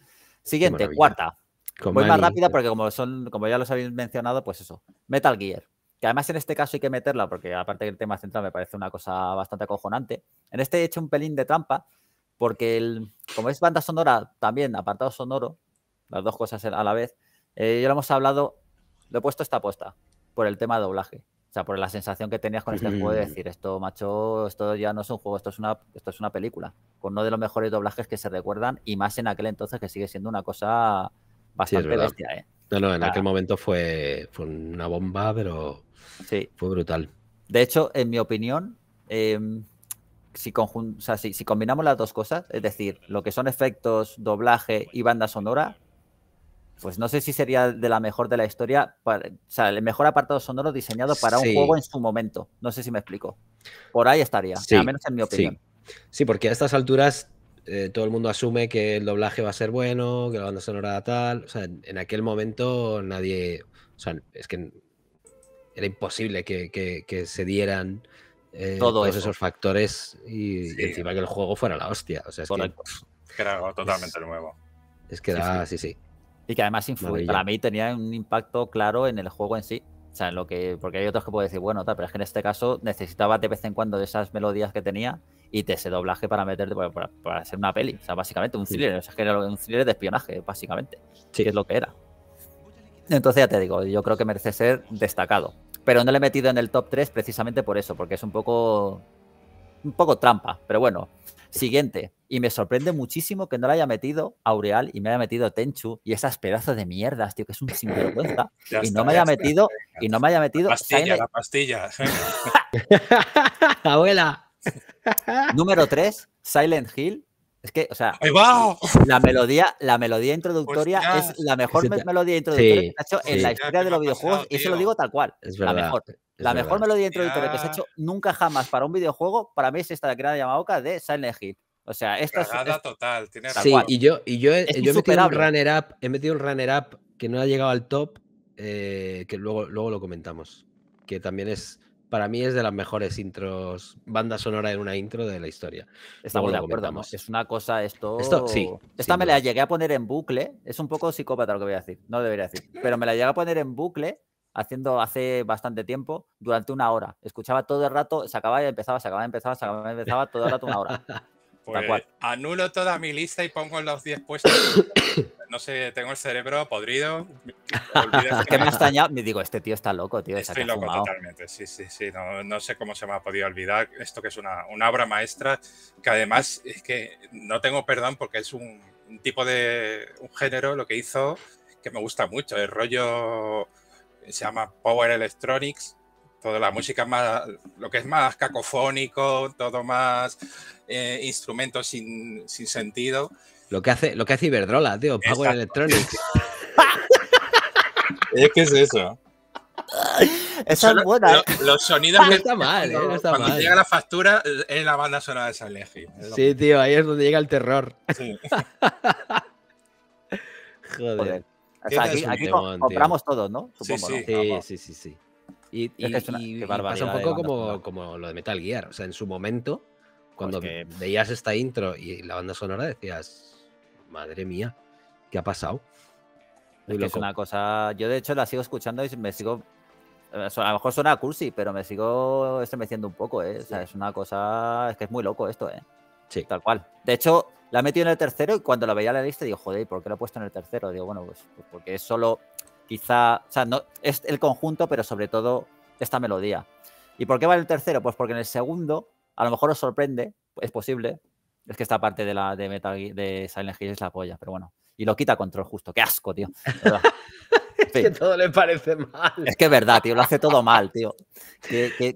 Siguiente, cuarta. Voy más rápida porque como son, como ya los habéis mencionado, pues eso. Metal Gear que además en este caso hay que meterla, porque aparte del el tema central me parece una cosa bastante acojonante, en este he hecho un pelín de trampa, porque el, como es banda sonora, también apartado sonoro, las dos cosas a la vez, eh, ya lo hemos hablado, lo he puesto esta apuesta, por el tema de doblaje. O sea, por la sensación que tenías con este juego de decir, esto, macho, esto ya no es un juego, esto es una, esto es una película, con uno de los mejores doblajes que se recuerdan, y más en aquel entonces que sigue siendo una cosa bastante bestia, ¿eh? No, no, en aquel momento fue, fue una bomba, pero Sí. Fue brutal. De hecho, en mi opinión, em, si, si, combinamos las dos cosas, es decir, lo que son efectos, doblaje y banda sonora, pues no sé si sería de la mejor de la historia, o sea, el mejor apartado sonoro diseñado para un juego en su momento. No sé si me explico. Por ahí estaría, al menos en mi opinión. Sí, porque a estas alturas eh, todo el mundo asume que el doblaje va a ser bueno, que la banda sonora tal. O sea, en, en aquel momento nadie. O sea, es que era imposible que, se dieran eh, todos esos factores y, encima que el juego fuera la hostia. O sea, es que, era algo totalmente nuevo. Es que era, sí, sí. Y que además influye, para mí tenía un impacto claro en el juego en sí. O sea, en lo que, porque hay otros que pueden decir, bueno, tal, pero es que en este caso necesitaba de vez en cuando de esas melodías que tenía y de ese doblaje para meterte pues, para, hacer una peli. O sea, básicamente un thriller. O sea, que era un thriller de espionaje, básicamente. Sí. Que es lo que era. Entonces ya te digo, yo creo que merece ser destacado pero no le he metido en el top 3 precisamente por eso, porque es un poco, un poco trampa. Pero bueno, siguiente. Y me sorprende muchísimo que no le haya metido Aureal y me haya metido Tenchu y esas pedazos de mierdas, tío, que es un sinvergüenza. y no me haya metido, y no me haya metido. La pastilla, la pastilla. Abuela. Número 3, Silent Hill. Es que, o sea, la melodía, la melodía introductoria es la mejor melodía introductoria que se ha hecho en la historia de los videojuegos, y eso lo digo tal cual. Es la mejor. La mejor melodía introductoria que se ha hecho nunca jamás para un videojuego, para mí es esta de era de Yamaoka de Silent Hill. O sea, esta es... es. total, tiene Sí, y yo, y yo, he, metido un runner up, he metido un runner up que no ha llegado al top, eh, que luego, luego lo comentamos. Que también es para mí es de las mejores intros, banda sonora en una intro de la historia. Estamos de acuerdo, Es una cosa, esto. sí. Esta me la llegué a poner en bucle. Es un poco psicópata lo que voy a decir, no debería decir. Pero me la llegué a poner en bucle haciendo hace bastante tiempo, durante una hora. Escuchaba todo el rato, se acababa y empezaba, se acababa y empezaba, se acababa y empezaba, todo el rato una hora. Pues anulo toda mi lista y pongo los 10 puestos. no sé, tengo el cerebro podrido. es que me extraña, me digo, este tío está loco, tío. Estoy loco totalmente, sí, sí, sí. No, sé cómo se me ha podido olvidar esto que es una, obra maestra, que además es que no tengo perdón porque es un, un tipo de, un género, lo que hizo, que me gusta mucho, el rollo, se llama Power Electronics, toda la música más, lo que es más cacofónico, todo más eh, instrumentos sin, sin, sentido. Lo que hace, lo que hace Iberdrola, tío, Power Electronics. es que es eso. Esa es buena. ¿eh? los sonidos no está mal, ¿eh? no está cuando llega la factura es la banda sonora de San Sí, tío, ahí es donde llega el terror. Sí. Joder. aquí, compramos todos, ¿no? Supongo, sí, sí, sí, sí. Y, es pasa un poco como, como, lo de Metal Gear. O sea, en su momento, cuando pues veías esta intro y la banda sonora, decías, madre mía, ¿qué ha pasado? Es, una cosa. Yo, de hecho, la sigo escuchando y me sigo. Eh, a lo mejor suena cursi, pero me sigo estremeciendo un poco, eh. O es una cosa. Es que es muy loco esto, ¿eh? Sí. Tal cual. De hecho, la he metido en el tercero y cuando la veía en la lista, digo, joder, ¿por qué la he puesto en el tercero? Digo, bueno, pues porque es solo quizá, o sea, no, es el conjunto, pero sobre todo esta melodía. ¿Y por qué va en el tercero? Pues porque en el segundo, a lo mejor os sorprende, es posible, es que esta parte de la de de Silent Hill es la polla, pero bueno. Y lo quita control justo, qué asco, tío. es que todo le parece mal. Es que es verdad, tío, lo hace todo mal, tío. Qué,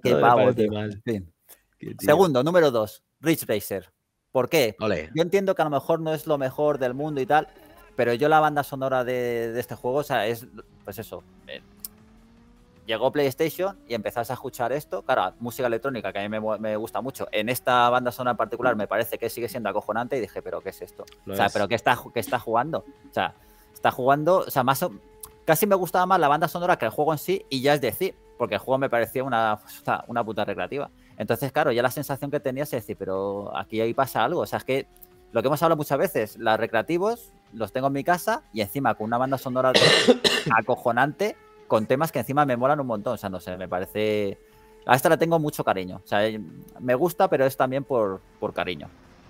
Segundo, número dos, Rich Racer. ¿Por qué? Yo entiendo que a lo mejor no es lo mejor del mundo y tal, pero yo la banda sonora de, este juego, o sea, es, pues eso. Eh, llegó PlayStation y empezás a escuchar esto, claro, música electrónica que a mí me, gusta mucho. En esta banda sonora en particular me parece que sigue siendo acojonante y dije, pero ¿qué es esto? o sea, pero ¿qué está, está jugando? O sea, está jugando, o sea, casi me gustaba más la banda sonora que el juego en sí y ya es decir, porque el juego me parecía una, pues, una puta recreativa. Entonces, claro, ya la sensación que tenía es decir, pero aquí ahí pasa algo. O sea, es que lo que hemos hablado muchas veces, las recreativos los tengo en mi casa y encima con una banda sonora acojonante con temas que encima me molan un montón. O sea, no sé, me parece. A esta la tengo mucho cariño. O sea, me gusta, pero es también por, cariño.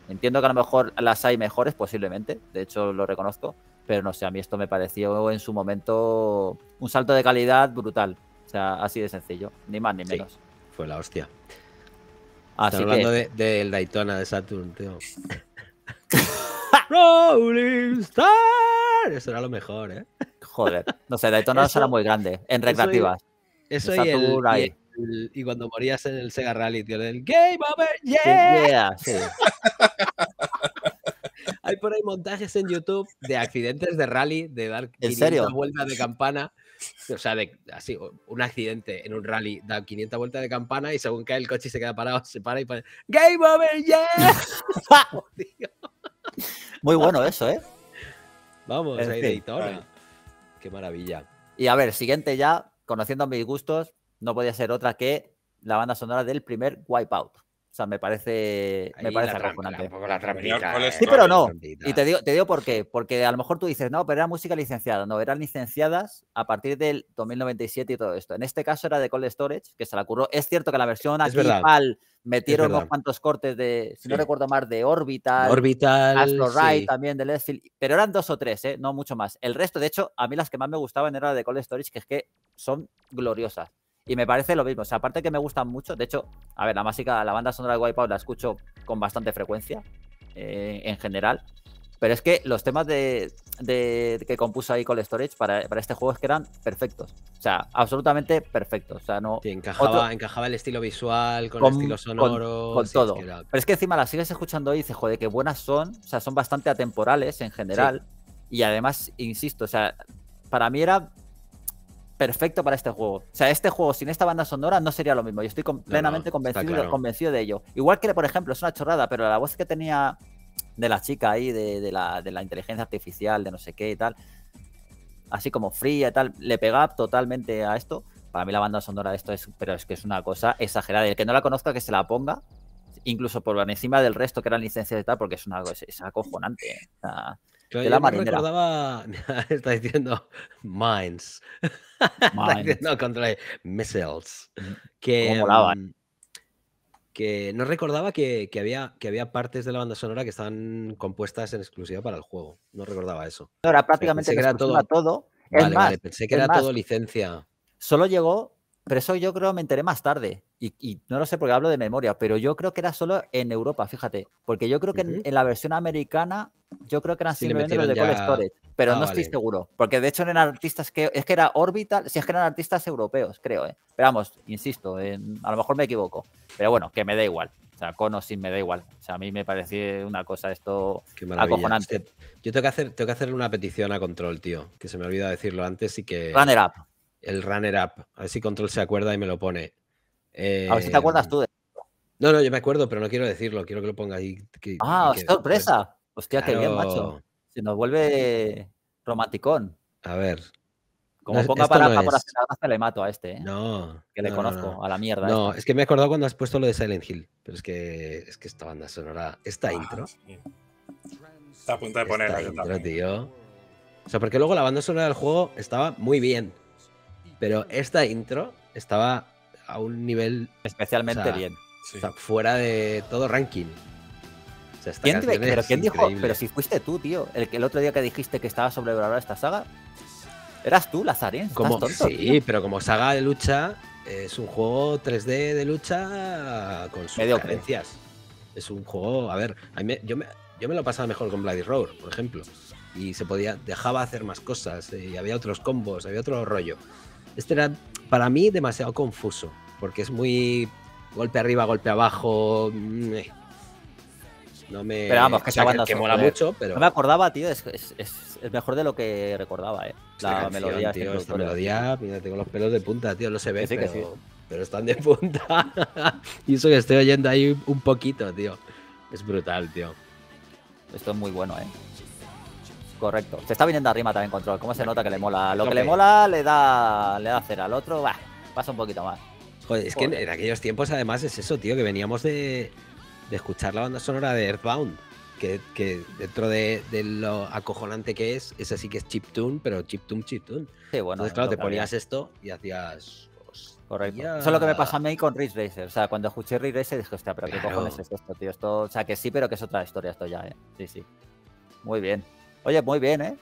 Entiendo que a lo mejor las hay mejores, posiblemente. De hecho, lo reconozco. Pero no sé, a mí esto me pareció en su momento un salto de calidad brutal. O sea, así de sencillo. Ni más ni menos. fue la hostia. hablando del Daytona de Saturn, tío. Rolling Star. Eso era lo mejor, ¿eh? Joder, no sé, Daytona no era muy grande, en recreativas. Eso, y, y, el, y, cuando morías en el Sega Rally, tío, del Game Over, yeah. yeah Hay por ahí montajes en YouTube de accidentes de rally, de dar 500 serio? vueltas de campana. O sea, de, así, un accidente en un rally da 500 vueltas de campana y según cae el coche y se queda parado, se para y pone ¡Game over, yeah! Muy bueno eso, ¿eh? Vamos, Qué maravilla. Y a ver, siguiente ya, conociendo mis gustos, no podía ser otra que la banda sonora del primer Wipeout. O sea, me parece, me parece eh, sí, pero no. Y te digo, te por qué. Porque a lo mejor tú dices, no, pero era música licenciada. No, eran licenciadas a partir del 2097 y todo esto. En este caso era de Cold Storage, que se la curró. Es cierto que la versión aquí, Metieron unos cuantos cortes de, si no recuerdo más de Orbital, Orbital Astro Ride también de Lesfield, pero eran dos o tres, ¿eh? no mucho más. El resto, de hecho, a mí las que más me gustaban eran las de Cold Storage, que es que son gloriosas. Y me parece lo mismo. O sea, aparte que me gustan mucho, de hecho, a ver, la básica, la banda sonora de Wipeout la escucho con bastante frecuencia eh, en general. Pero es que los temas de, que compuso ahí Cold Storage para, este juego es que eran perfectos. O sea, absolutamente perfectos. sea, no. Sí, encajaba, el estilo visual, con, el estilo sonoro. Con, todo. Pero es que encima las sigues escuchando y dices, joder, qué buenas son. O sea, son bastante atemporales en general. Y además, insisto, o sea, para mí era perfecto para este juego. O sea, este juego sin esta banda sonora no sería lo mismo. Yo estoy plenamente convencido, convencido de ello. Igual que, por ejemplo, es una chorrada, pero la voz que tenía de la chica ahí, de, la, de la inteligencia artificial, de no sé qué y tal, así como fría y tal, le pegaba totalmente a esto. Para mí la banda sonora de esto es, pero es que es una cosa exagerada. El que no la conozca, que se la ponga, incluso por encima del resto que eran licencia y tal, porque es una cosa es acojonante. ¿eh? yo recordaba, está diciendo mines, Mines. está contra missiles. Mm, que, volaban que no recordaba que, había, que había partes de la banda sonora que estaban compuestas en exclusiva para el juego. No recordaba eso. era prácticamente que era todo. todo. Vale, más, vale, pensé que era todo licencia. Solo llegó pero eso yo creo me enteré más tarde. Y, no lo sé porque hablo de memoria, pero yo creo que era solo en Europa, fíjate. Porque yo creo que en, la versión americana, yo creo que eran simplemente los de ya... Pero ah, no estoy seguro. Porque de hecho eran artistas que. Es que era Orbital. Si es que eran artistas europeos, creo, ¿eh? Pero vamos, insisto, a lo mejor me equivoco. Pero bueno, que me da igual. O sea, con o sin me da igual. O sea, a mí me parecía una cosa esto acojonante. Yo tengo que, hacer, tengo que hacerle una petición a Control, tío, que se me olvida decirlo antes y que el runner up. A ver si Control se acuerda y me lo pone. a ver si te acuerdas eh, tú de No, no, yo me acuerdo, pero no quiero decirlo. Quiero que lo ponga ahí. ah, sorpresa. Hostia, qué bien, macho. Se nos vuelve romanticón. A ver. Como poca ponga para, hacer hasta le mato a este, ¿eh? No. Que le conozco, a la mierda. No, es que me he acordado cuando has puesto lo de Silent Hill. Pero es que, es que esta banda sonora, esta ah, intro. Está a punto de ponerla. tío. O sea, porque luego la banda sonora del juego estaba muy bien. Pero esta intro estaba a un nivel. Especialmente bien. fuera de todo ranking. ¿Quién pero dijo? Pero si fuiste tú, tío. El, el otro día que dijiste que estaba sobrevalorada esta saga. Eras tú, Lazarín. sí, pero como saga de lucha, es un juego 3D de lucha con sus Es un juego. A ver, yo, me, yo me lo pasaba mejor con Bloody Roar, por ejemplo. Y se podía, dejaba hacer más cosas, eh, y había otros combos, había otro rollo. Este era para mí demasiado confuso, porque es muy golpe arriba, golpe abajo. Mm, eh. No me. Pero que, mola mucho, pero. No me acordaba, tío, es, es, mejor de lo que recordaba, ¿eh? La melodía. Este tío, esta melodía, mira, tengo los pelos de punta, tío, no se ve, pero, pero, están de punta. y eso que estoy oyendo ahí un poquito, tío. Es brutal, tío. Esto es muy bueno, ¿eh? Correcto. Se está viniendo arriba también control. ¿Cómo se nota que le mola? Lo que le mola le da, le da cera. Al otro, bah, pasa un poquito más. Joder, es que en, aquellos tiempos además es eso, tío, que veníamos de, de escuchar la banda sonora de Earthbound. Que, que dentro de, lo acojonante que es, es así que es chip chiptune, pero chip chiptune. Sí, bueno. Entonces, claro, te ponías esto y hacías Correcto. Eso es lo que me pasa a mí con Ridge Racer. O sea, cuando escuché Ridge Racer dije, hostia, pero ¿qué cojones es esto, tío? Esto, o sea, que sí, pero que es otra historia esto ya, ¿eh? Sí, sí. Muy bien. Oye, muy bien, ¿eh?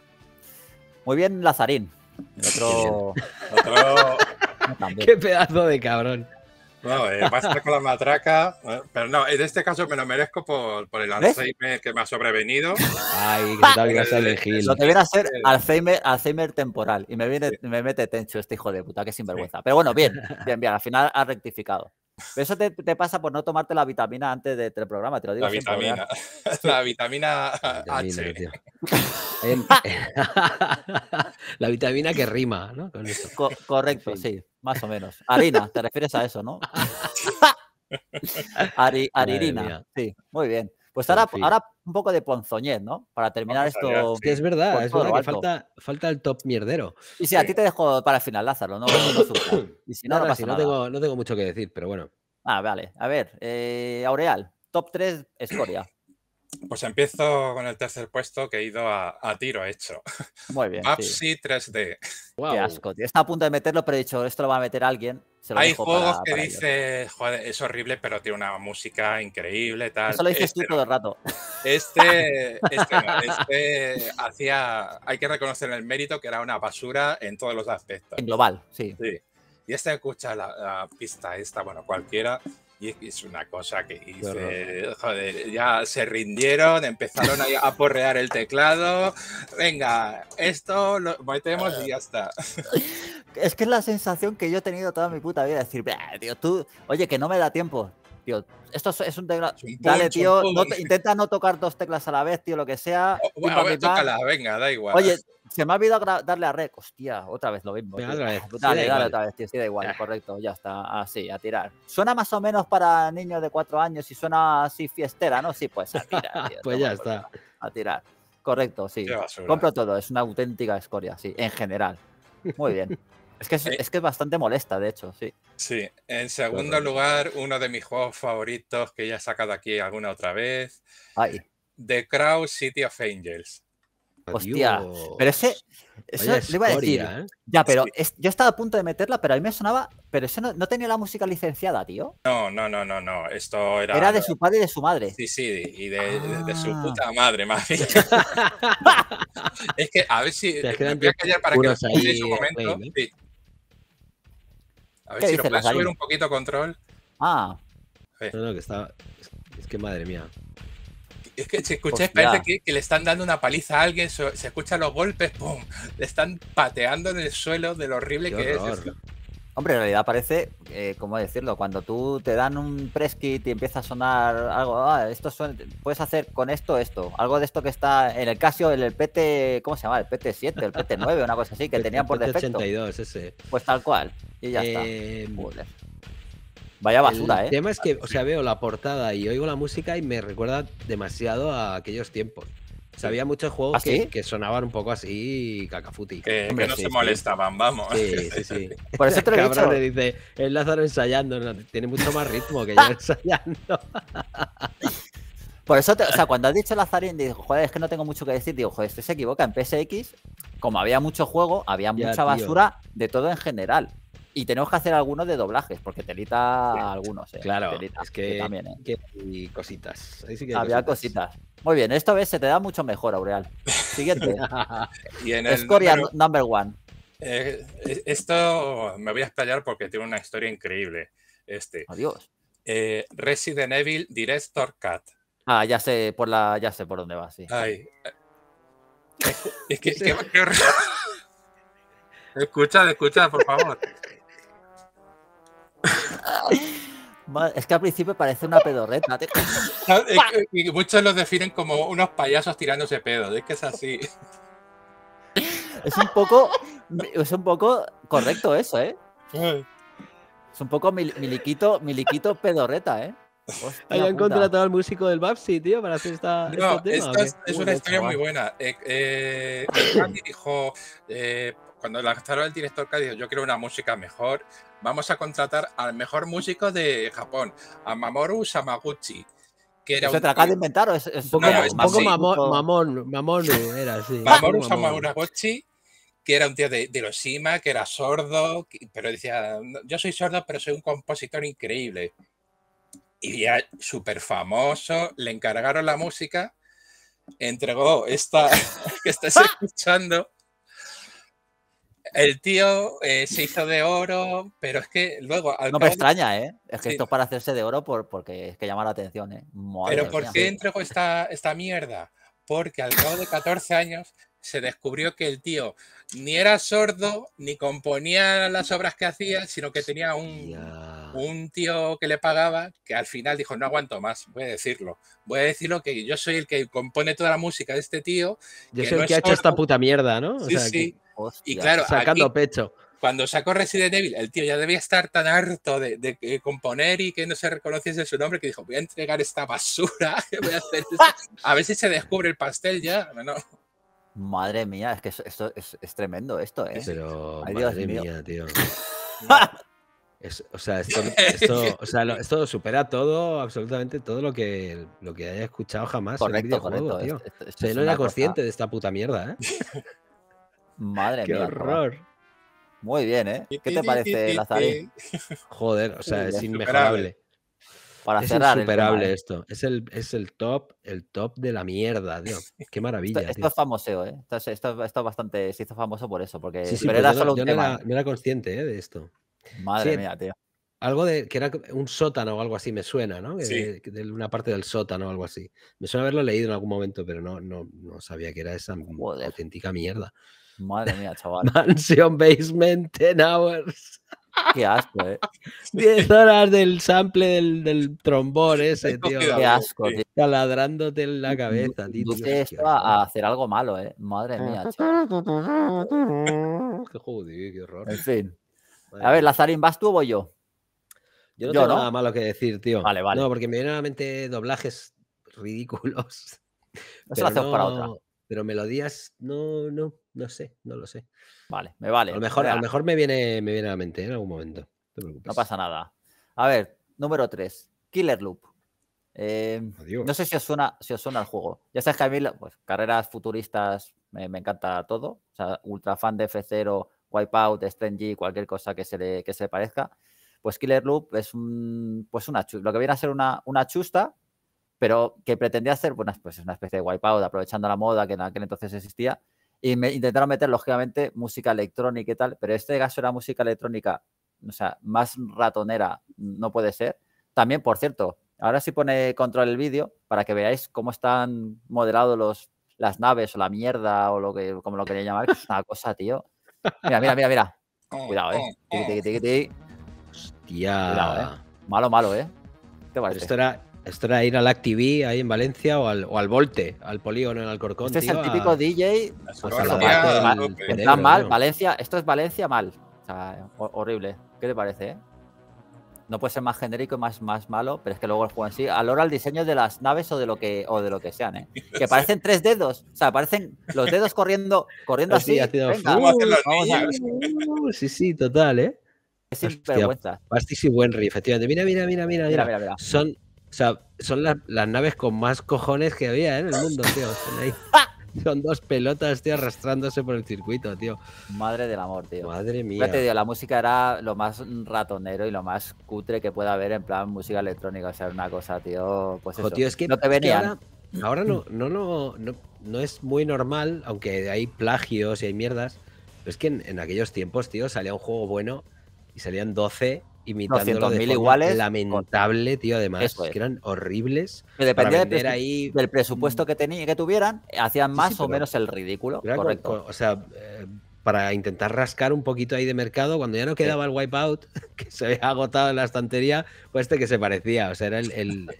Muy bien, Lazarín. otro. Qué pedazo de cabrón. No, eh, va a estar con la matraca. Eh, pero no, en este caso me lo merezco por, el Alzheimer que me ha sobrevenido. Ay, que tal que se elegido. Lo que viene a ser Alzheimer, Alzheimer temporal. Y me, viene, me mete tencho este hijo de puta, que sinvergüenza. Pero bueno, bien, bien, bien. Al final ha rectificado eso te, pasa por no tomarte la vitamina antes de, del programa, te lo digo. La vitamina. La vitamina H. la vitamina que rima, ¿no? correcto, sí, más o menos. Harina, te refieres a eso, ¿no? Ari, sí, muy bien. Pues, pues ahora, un poco de ponzoñez, ¿no? Para terminar esto. que es verdad, es verdad que falta, el top mierdero. Y si sí. a ti te dejo para el final, Lázaro, no, Y si no, Tengo, no tengo mucho que decir, pero bueno. Ah, vale. A ver, eh, Aureal, top 3 escoria. Pues empiezo con el tercer puesto que he ido a, a tiro hecho. Muy bien. Mapsy 3D. Wow. Qué asco, Estaba a punto de meterlo, pero he dicho, esto lo va a meter alguien. Hay juegos que dice, joder, es horrible, pero tiene una música increíble, tal. Eso lo dices tú este todo el rato. Este, este, este hacía, hay que reconocer el mérito que era una basura en todos los aspectos. En global, sí. sí. Y este escucha la pista esta, bueno, cualquiera, y es una cosa que hice, joder, ya se rindieron, empezaron a, porrear el teclado, venga, esto lo metemos y ya está. Es que es la sensación que yo he tenido toda mi puta vida, decir, tío, tú, oye, que no me da tiempo, esto es, un teclado. Dale, tío. intenta no tocar dos teclas a la vez, tío, lo que sea. a ver, venga, da igual. Oye, se me ha olvidado darle a rec. Hostia, otra vez lo mismo. Dale, dale otra vez, tío. Sí, da igual, correcto. Ya está. Así, a tirar. Suena más o menos para niños de cuatro años y suena así fiestera, ¿no? Sí, pues a tirar. pues ya está. A tirar. Correcto, sí. Compro todo. Es una auténtica escoria, sí, en general. Muy bien. Eh. Es que es, bastante molesta, de hecho, sí. Sí. En segundo lugar, uno de mis juegos favoritos que ya he sacado aquí alguna otra vez. Ay. The Crow City of Angels. Hostia, pero ese. Eso le iba a decir. ¿eh? Ya, pero yo estaba a punto de meterla, pero a mí me sonaba. Pero ese no, tenía la música licenciada, tío. No, no, no, no, no. Esto era. Era de su padre y de su madre. Sí, sí, y de, su ah. puta madre, más bien. es que a ver si. me voy a callar para que en su momento. Eh, a ver si lo puedes subir un poquito control. Ah. No, que está. Es que madre mía. Es que si escucháis, parece que, le están dando una paliza a alguien, se, escuchan los golpes, ¡pum! Le están pateando en el suelo de lo horrible que es. Hombre, en realidad parece, eh, como decirlo? Cuando tú te dan un preskit y empieza a sonar algo, ah, esto puedes hacer con esto esto, algo de esto que está en el Casio, en el PT, ¿cómo se llama? El PT7, el PT9, una cosa así, que tenía por defecto. 82, ese. Pues tal cual. Y ya em, eh, está. Vaya basura, el ¿eh? El tema es que, o sea, veo la portada y oigo la música y me recuerda demasiado a aquellos tiempos. O había muchos juegos ¿Ah, que, que, sonaban un poco así, cacafuti. Que, no se molestaban, vamos. Sí, sí, Por eso te lo he dicho. Le dice, el Lázaro ensayando, tiene mucho más ritmo que yo ensayando. Por eso, o sea, cuando has dicho Lazarín, digo, joder, es que no tengo mucho que decir. Digo, joder, esto se equivoca. En PSX, como había mucho juego, había mucha basura de todo en general. Y tenemos que hacer algunos de doblajes, porque telita algunos. Eh, claro, que, eh. y cositas. Había cositas. Muy bien, esto ves se te da mucho mejor, Aureal. Siguiente. y en number one. Eh, e, esto me voy a estallar porque tiene una historia increíble. Este. Adiós. Eh, Resident Evil Director Cat. Ah, ya sé por la, ya sé por dónde va, sí. Ay. Es que, escucha, escucha, por favor es que al principio parece una pedorreta. y muchos los definen como unos payasos tirándose pedo, Es que es así. Es un poco, es un poco correcto eso, ¿eh? Es un poco miliquito, miliquito pedorreta, ¿eh? contratado al músico del Babsi, tío, para hacer esta. Este es, una historia muy buena. Eh, eh, eh la dijo. cuando lanzaron el director yo quiero una música mejor, vamos a contratar al mejor músico de Japón, a Mamoru Samaguchi. Que era ¿Se te de inventar o es, un poco, Mamoru era Mamoru Samaguchi, que era un tío de, de Hiroshima, que era sordo, pero decía, yo soy sordo, pero soy un compositor increíble. Y era súper famoso, le encargaron la música, entregó esta que estás ah. escuchando el tío eh, se hizo de oro, pero es que luego. no me extraña, ¿eh? Es que esto es para hacerse de oro por, porque es que llama la atención, ¿eh? pero ¿por qué entregó esta, mierda? Porque al cabo de 14 años se descubrió que el tío ni era sordo, ni componía las obras que hacía, sino que tenía un, un tío que le pagaba, que al final dijo, no aguanto más, voy a decirlo. Voy a decirlo que yo soy el que compone toda la música de este tío. Yo soy el que ha hecho esta puta mierda, ¿no? Sí, y claro, sacando pecho. Cuando sacó Resident Evil, el tío ya debía estar tan harto de, componer y que no se reconociese su nombre que dijo, voy a entregar esta basura, a ver si se descubre el pastel ya. Madre mía, es que esto es, tremendo esto, ¿eh? Pero, madre mía, tío. o sea, esto, supera todo, absolutamente todo lo que, lo que haya escuchado jamás correcto, el tío. no era consciente de esta puta mierda, ¿eh? Madre Qué horror. Muy bien, ¿eh? ¿Qué te parece, Lazarín? Joder, o sea, es inmejorable. Para es insuperable ¿eh? esto. Es el, es el top, el top de la mierda, tío. Qué maravilla. Esto, es famoso, ¿eh? Esto, esto, bastante, se hizo famoso por eso, porque pues era solo un ¿eh? era, consciente ¿eh? de esto. Madre mía, tío. Algo de que era un sótano o algo así me suena, ¿no? De, una parte del sótano o algo así. Me suena haberlo leído en algún momento, pero no, no, no sabía que era esa auténtica mierda. Madre mía, chaval. Mansion Basement 10 hours. Qué asco, eh. 10 horas del sample del, del trombón ese, tío. Qué asco, tío. ladrándote en la cabeza, tío. te vas a hacer algo malo, eh. Madre mía, chaval. Qué jodido, qué horror. En fin. A ver, Lazarín, ¿vas tú o voy yo? Yo no tengo nada malo que decir, tío. Vale, vale. No, porque me vienen a la mente doblajes ridículos. Eso lo hacemos para otra. Pero melodías, no, no. No sé, no lo sé. Vale, me vale. A lo mejor, lo mejor me, viene, me viene a la mente ¿eh? en algún momento. No, no pasa nada. A ver, número 3. Killer Loop. Em, no sé si os suena, si suena el juego. Ya sabes que a mí, pues, carreras futuristas, me, me encanta todo. O sea, ultra fan de F0, Wipeout, Strange, cualquier cosa que se le, que se parezca. Pues Killer Loop es pues una, lo que viene a ser una, una chusta, pero que pretendía hacer bueno, pues, es una especie de Wipeout, aprovechando la moda que en aquel entonces existía, y me intentaron meter, lógicamente, música electrónica y tal, pero este caso era música electrónica, o sea, más ratonera no puede ser. También, por cierto, ahora sí pone control el vídeo para que veáis cómo están modelados los, las naves o la mierda o lo que, como lo queréis llamar, es una cosa, tío. Mira, mira, mira, mira. Cuidado, eh. Hostia. Eh. Malo, malo, eh. ¿Qué te Esto era esto era ir al activi ahí en Valencia o al, Volte, al Polígono en Alcorcón. Este es el típico DJ. ¿eh? mal, Valencia. Esto es Valencia mal. horrible. ¿Qué te parece? Eh? No puede ser más genérico y más, más malo, pero es que luego el juego en sí. Alora el diseño de las naves o de lo que, o de lo que sean, eh. Que parecen tres dedos. O sea, parecen los dedos corriendo, corriendo así. ¡Uh! ¡Uh! sí, sí, total, ¿eh? Es sinvergüenza. Basti y efectivamente. mira, mira, mira. mira, mira, mira. Son o sea, son las naves con más cojones que había ¿eh? en el mundo, tío. ¡Ah! Son, dos pelotas, tío, arrastrándose por el circuito, tío. Madre del amor, tío. Madre mía. la música era lo más ratonero y lo más cutre que pueda haber en plan música electrónica. O sea, una cosa, tío. Pues Tío, es que, no te venían. Ahora, no, no, no, no, es muy normal, aunque hay plagios y hay mierdas. Pero es que en, en aquellos tiempos, tío, salía un juego bueno y salían 12 imitando mil iguales. Lamentable, tío, además. Es. Que eran horribles. dependía del, ahí... del, presupuesto que, tenía, que tuvieran, hacían más o menos el ridículo. Correcto. o sea. Eh, para intentar rascar un poquito ahí de mercado, cuando ya no quedaba el wipeout, que se había agotado en la estantería, pues este que se parecía. O sea, era el,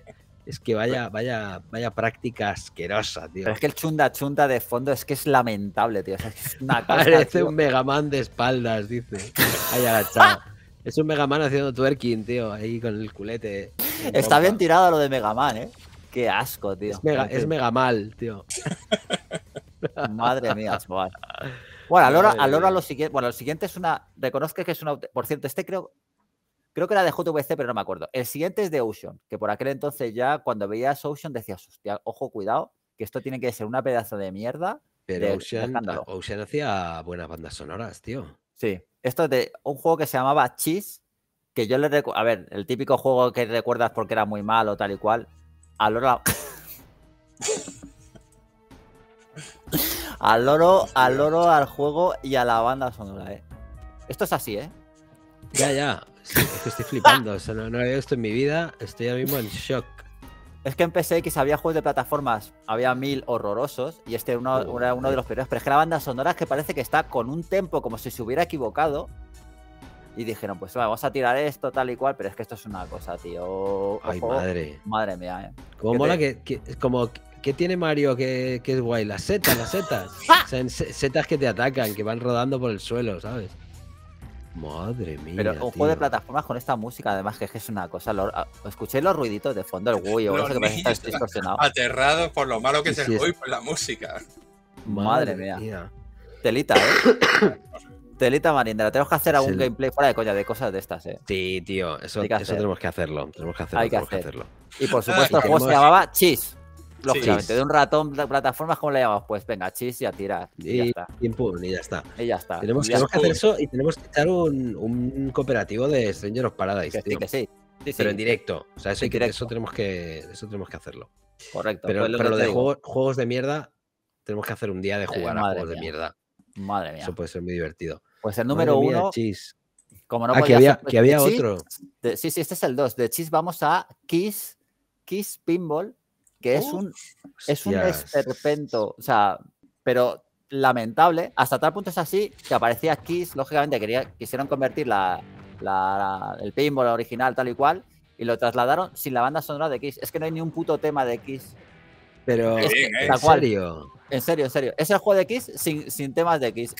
Es que vaya, vaya, vaya práctica asquerosa, tío. Pero es que el chunda chunda de fondo es que es lamentable, tío. Parece un Megaman de espaldas, dice. Ahí a Es un Mega Man haciendo twerking, tío, ahí con el culete. Está bien tirado lo de Mega Man, ¿eh? Qué asco, tío. Es Mega, mal, tío. Madre mía, chaval. Bueno, al hora lo siguiente. Bueno, el siguiente es una. Reconozco que es una. Por cierto, este creo. Creo que era de JVC, pero no me acuerdo. El siguiente es de Ocean, que por aquel entonces ya cuando veías Ocean decías, hostia, ojo, cuidado, que esto tiene que ser una pedazo de mierda. Pero Ocean, Ocean hacía buenas bandas sonoras, tío. Sí, esto es de un juego que se llamaba Cheese, que yo le recuerdo. A ver, el típico juego que recuerdas porque era muy malo, tal y cual. Al loro. al loro, al juego y a la banda sonora, eh. Esto es así, eh. Ya, ya. es que estoy flipando. o no, no he visto en mi vida. Estoy ahora mismo en shock. Es que empecé que había juegos de plataformas, había mil horrorosos, y este era uno, de los peores. Pero es que la banda sonora es que parece que está con un tempo como si se hubiera equivocado. Y dijeron, pues vamos a tirar esto, tal y cual, pero es que esto es una cosa, tío. Ay, madre. Madre mía, eh. Como mola que, como ¿Qué tiene Mario que, es guay? Las setas, las setas. setas que te atacan, que van rodando por el suelo, ¿sabes? Madre mía. Pero un juego de plataformas con esta música, además, que es una cosa. Escuchéis ah, escuché los ruiditos de fondo, el Wii o eso que parece está distorsionado. Aterrados por lo malo que es el por la música. Madre, mía. Telita, ¿eh? Telita Marindra, tenemos que hacer algún gameplay fuera de coña de cosas de estas, ¿eh? Sí, tío, eso, eso tenemos que hacerlo. Tenemos que hacerlo. Hay que, hacerlo. Y por ah, supuesto, el juego se llamaba Cheese. Lógicamente, de un ratón de plataformas, ¿cómo le llamamos? Pues venga, chis y a tirar. Y, ya está. Y, ya está. Y ya está. Tenemos, que hacer eso y tenemos que echar un, cooperativo de Stranger of Paradise. sí, sí. pero en directo. O sea, eso, eso, tenemos, que, eso tenemos que hacerlo. Correcto. Pero, pues lo, de juegos de mierda, tenemos que hacer un día de eh, jugar a juegos de mierda. Madre mía. Eso puede ser muy divertido. Pues el número uno. como ah, que había, que había otro. sí, sí, este es el 2. De Chis vamos a Kiss, Kiss Pinball que es un, es un o sea, pero lamentable, hasta tal punto es así que aparecía Kiss, lógicamente quisieron convertir la, la, el pinball original tal y cual y lo trasladaron sin la banda sonora de Kiss. Es que no hay ni un puto tema de Kiss. Pero ¿eh? ¿En, serio? en serio, en serio. Es el juego de Kiss sin, temas de Kiss.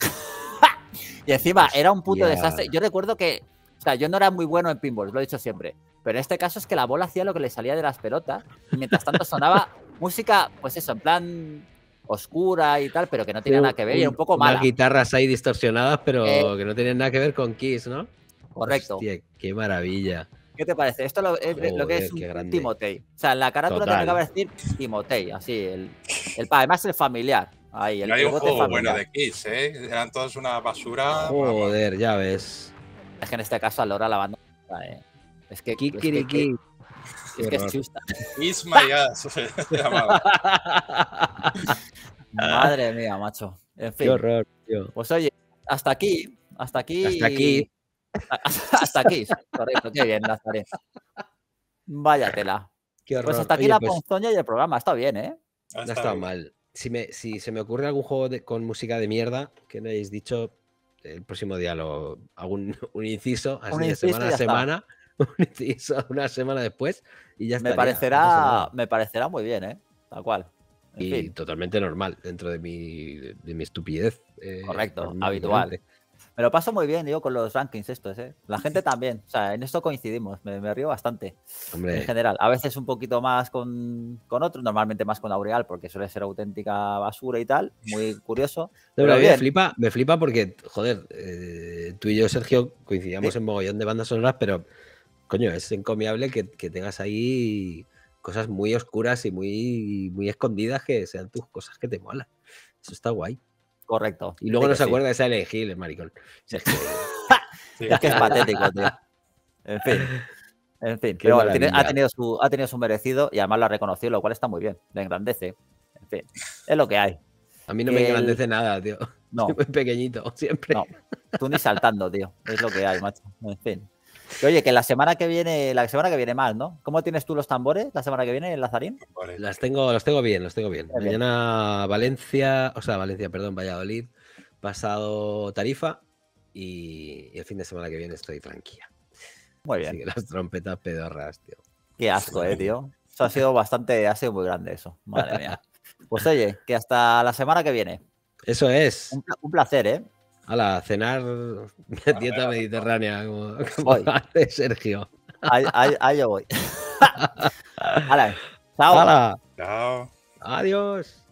y encima era un puto desastre. Yo recuerdo que, o sea, yo no era muy bueno en pinball, lo he dicho siempre. Pero en este caso es que la bola hacía lo que le salía de las pelotas. Y mientras tanto sonaba música, pues eso, en plan oscura y tal, pero que no tenía nada que ver y era un poco mala. Unas guitarras ahí distorsionadas, pero eh, que no tenían nada que ver con Kiss, ¿no? Correcto. Hostia, qué maravilla. ¿Qué te parece? Esto lo, es lo que es un Timotei. O sea, en la carátula tiene que decir Timotei, así. El, el, además, el familiar. no hay un juego bueno de Kiss, ¿eh? Eran todos una basura. Joder, ya ves. Es que en este caso, a Lora la banda. Eh, es que. Kikiriki. Es que, es chusta. Is my ass. Madre mía, macho. En fin. Qué horror, tío. Pues oye, hasta aquí. Hasta aquí. Hasta aquí. hasta aquí. Correcto, qué bien, Nazaré. Váyatela. Qué pues horror. Pues hasta aquí la pues... ponzoña y el programa. Está bien, ¿eh? No está, mal. Si, me, si, se me ocurre algún juego con música de mierda que no hayáis dicho, el próximo día lo hago un, inciso, así de semana a semana. una semana después y ya está. Me parecerá, me parecerá muy bien, ¿eh? Tal cual. y totalmente normal dentro de mi, estupidez. Eh, Correcto, habitual. Me lo paso muy bien, digo, con los rankings estos, ¿eh? La gente también, o sea, en esto coincidimos, me, río bastante. En general, a veces un poquito más con, con otros, normalmente más con Aureal, porque suele ser auténtica basura y tal, muy curioso. Me, flipa, me flipa porque, joder, eh, tú y yo, Sergio, coincidíamos en mogollón de bandas sonoras, pero coño, es encomiable que, tengas ahí cosas muy oscuras y muy, muy escondidas que sean tus cosas que te molan. Eso está guay. Correcto. Y luego no se acuerda de esa elegir el maricón. es, que... es patético, tío. En fin. En fin, pero ha, tenido su, ha tenido su merecido y además lo ha reconocido, lo cual está muy bien. Le engrandece. En fin, es lo que hay. A mí no me engrandece nada, tío. No. pequeñito, siempre. No. Tú ni saltando, tío. Es lo que hay, macho. En fin oye, que la semana que viene, la semana que viene mal, ¿no? ¿Cómo tienes tú los tambores la semana que viene, Lazarín? Las tengo, los tengo bien, los tengo bien. Mañana Valencia, o sea, Valencia, perdón, Valladolid, pasado Tarifa y, el fin de semana que viene estoy tranquila. Muy bien. Así que las trompetas pedorras, tío. Qué asco, eh, tío. Eso ha sido bastante, ha sido muy grande eso. Madre mía. Pues oye, que hasta la semana que viene. Eso es. un placer, ¿eh? la cenar dieta mediterránea, como, hace Sergio. Ahí yo voy. ¡Hola! chao. Hala. Chao. Adiós.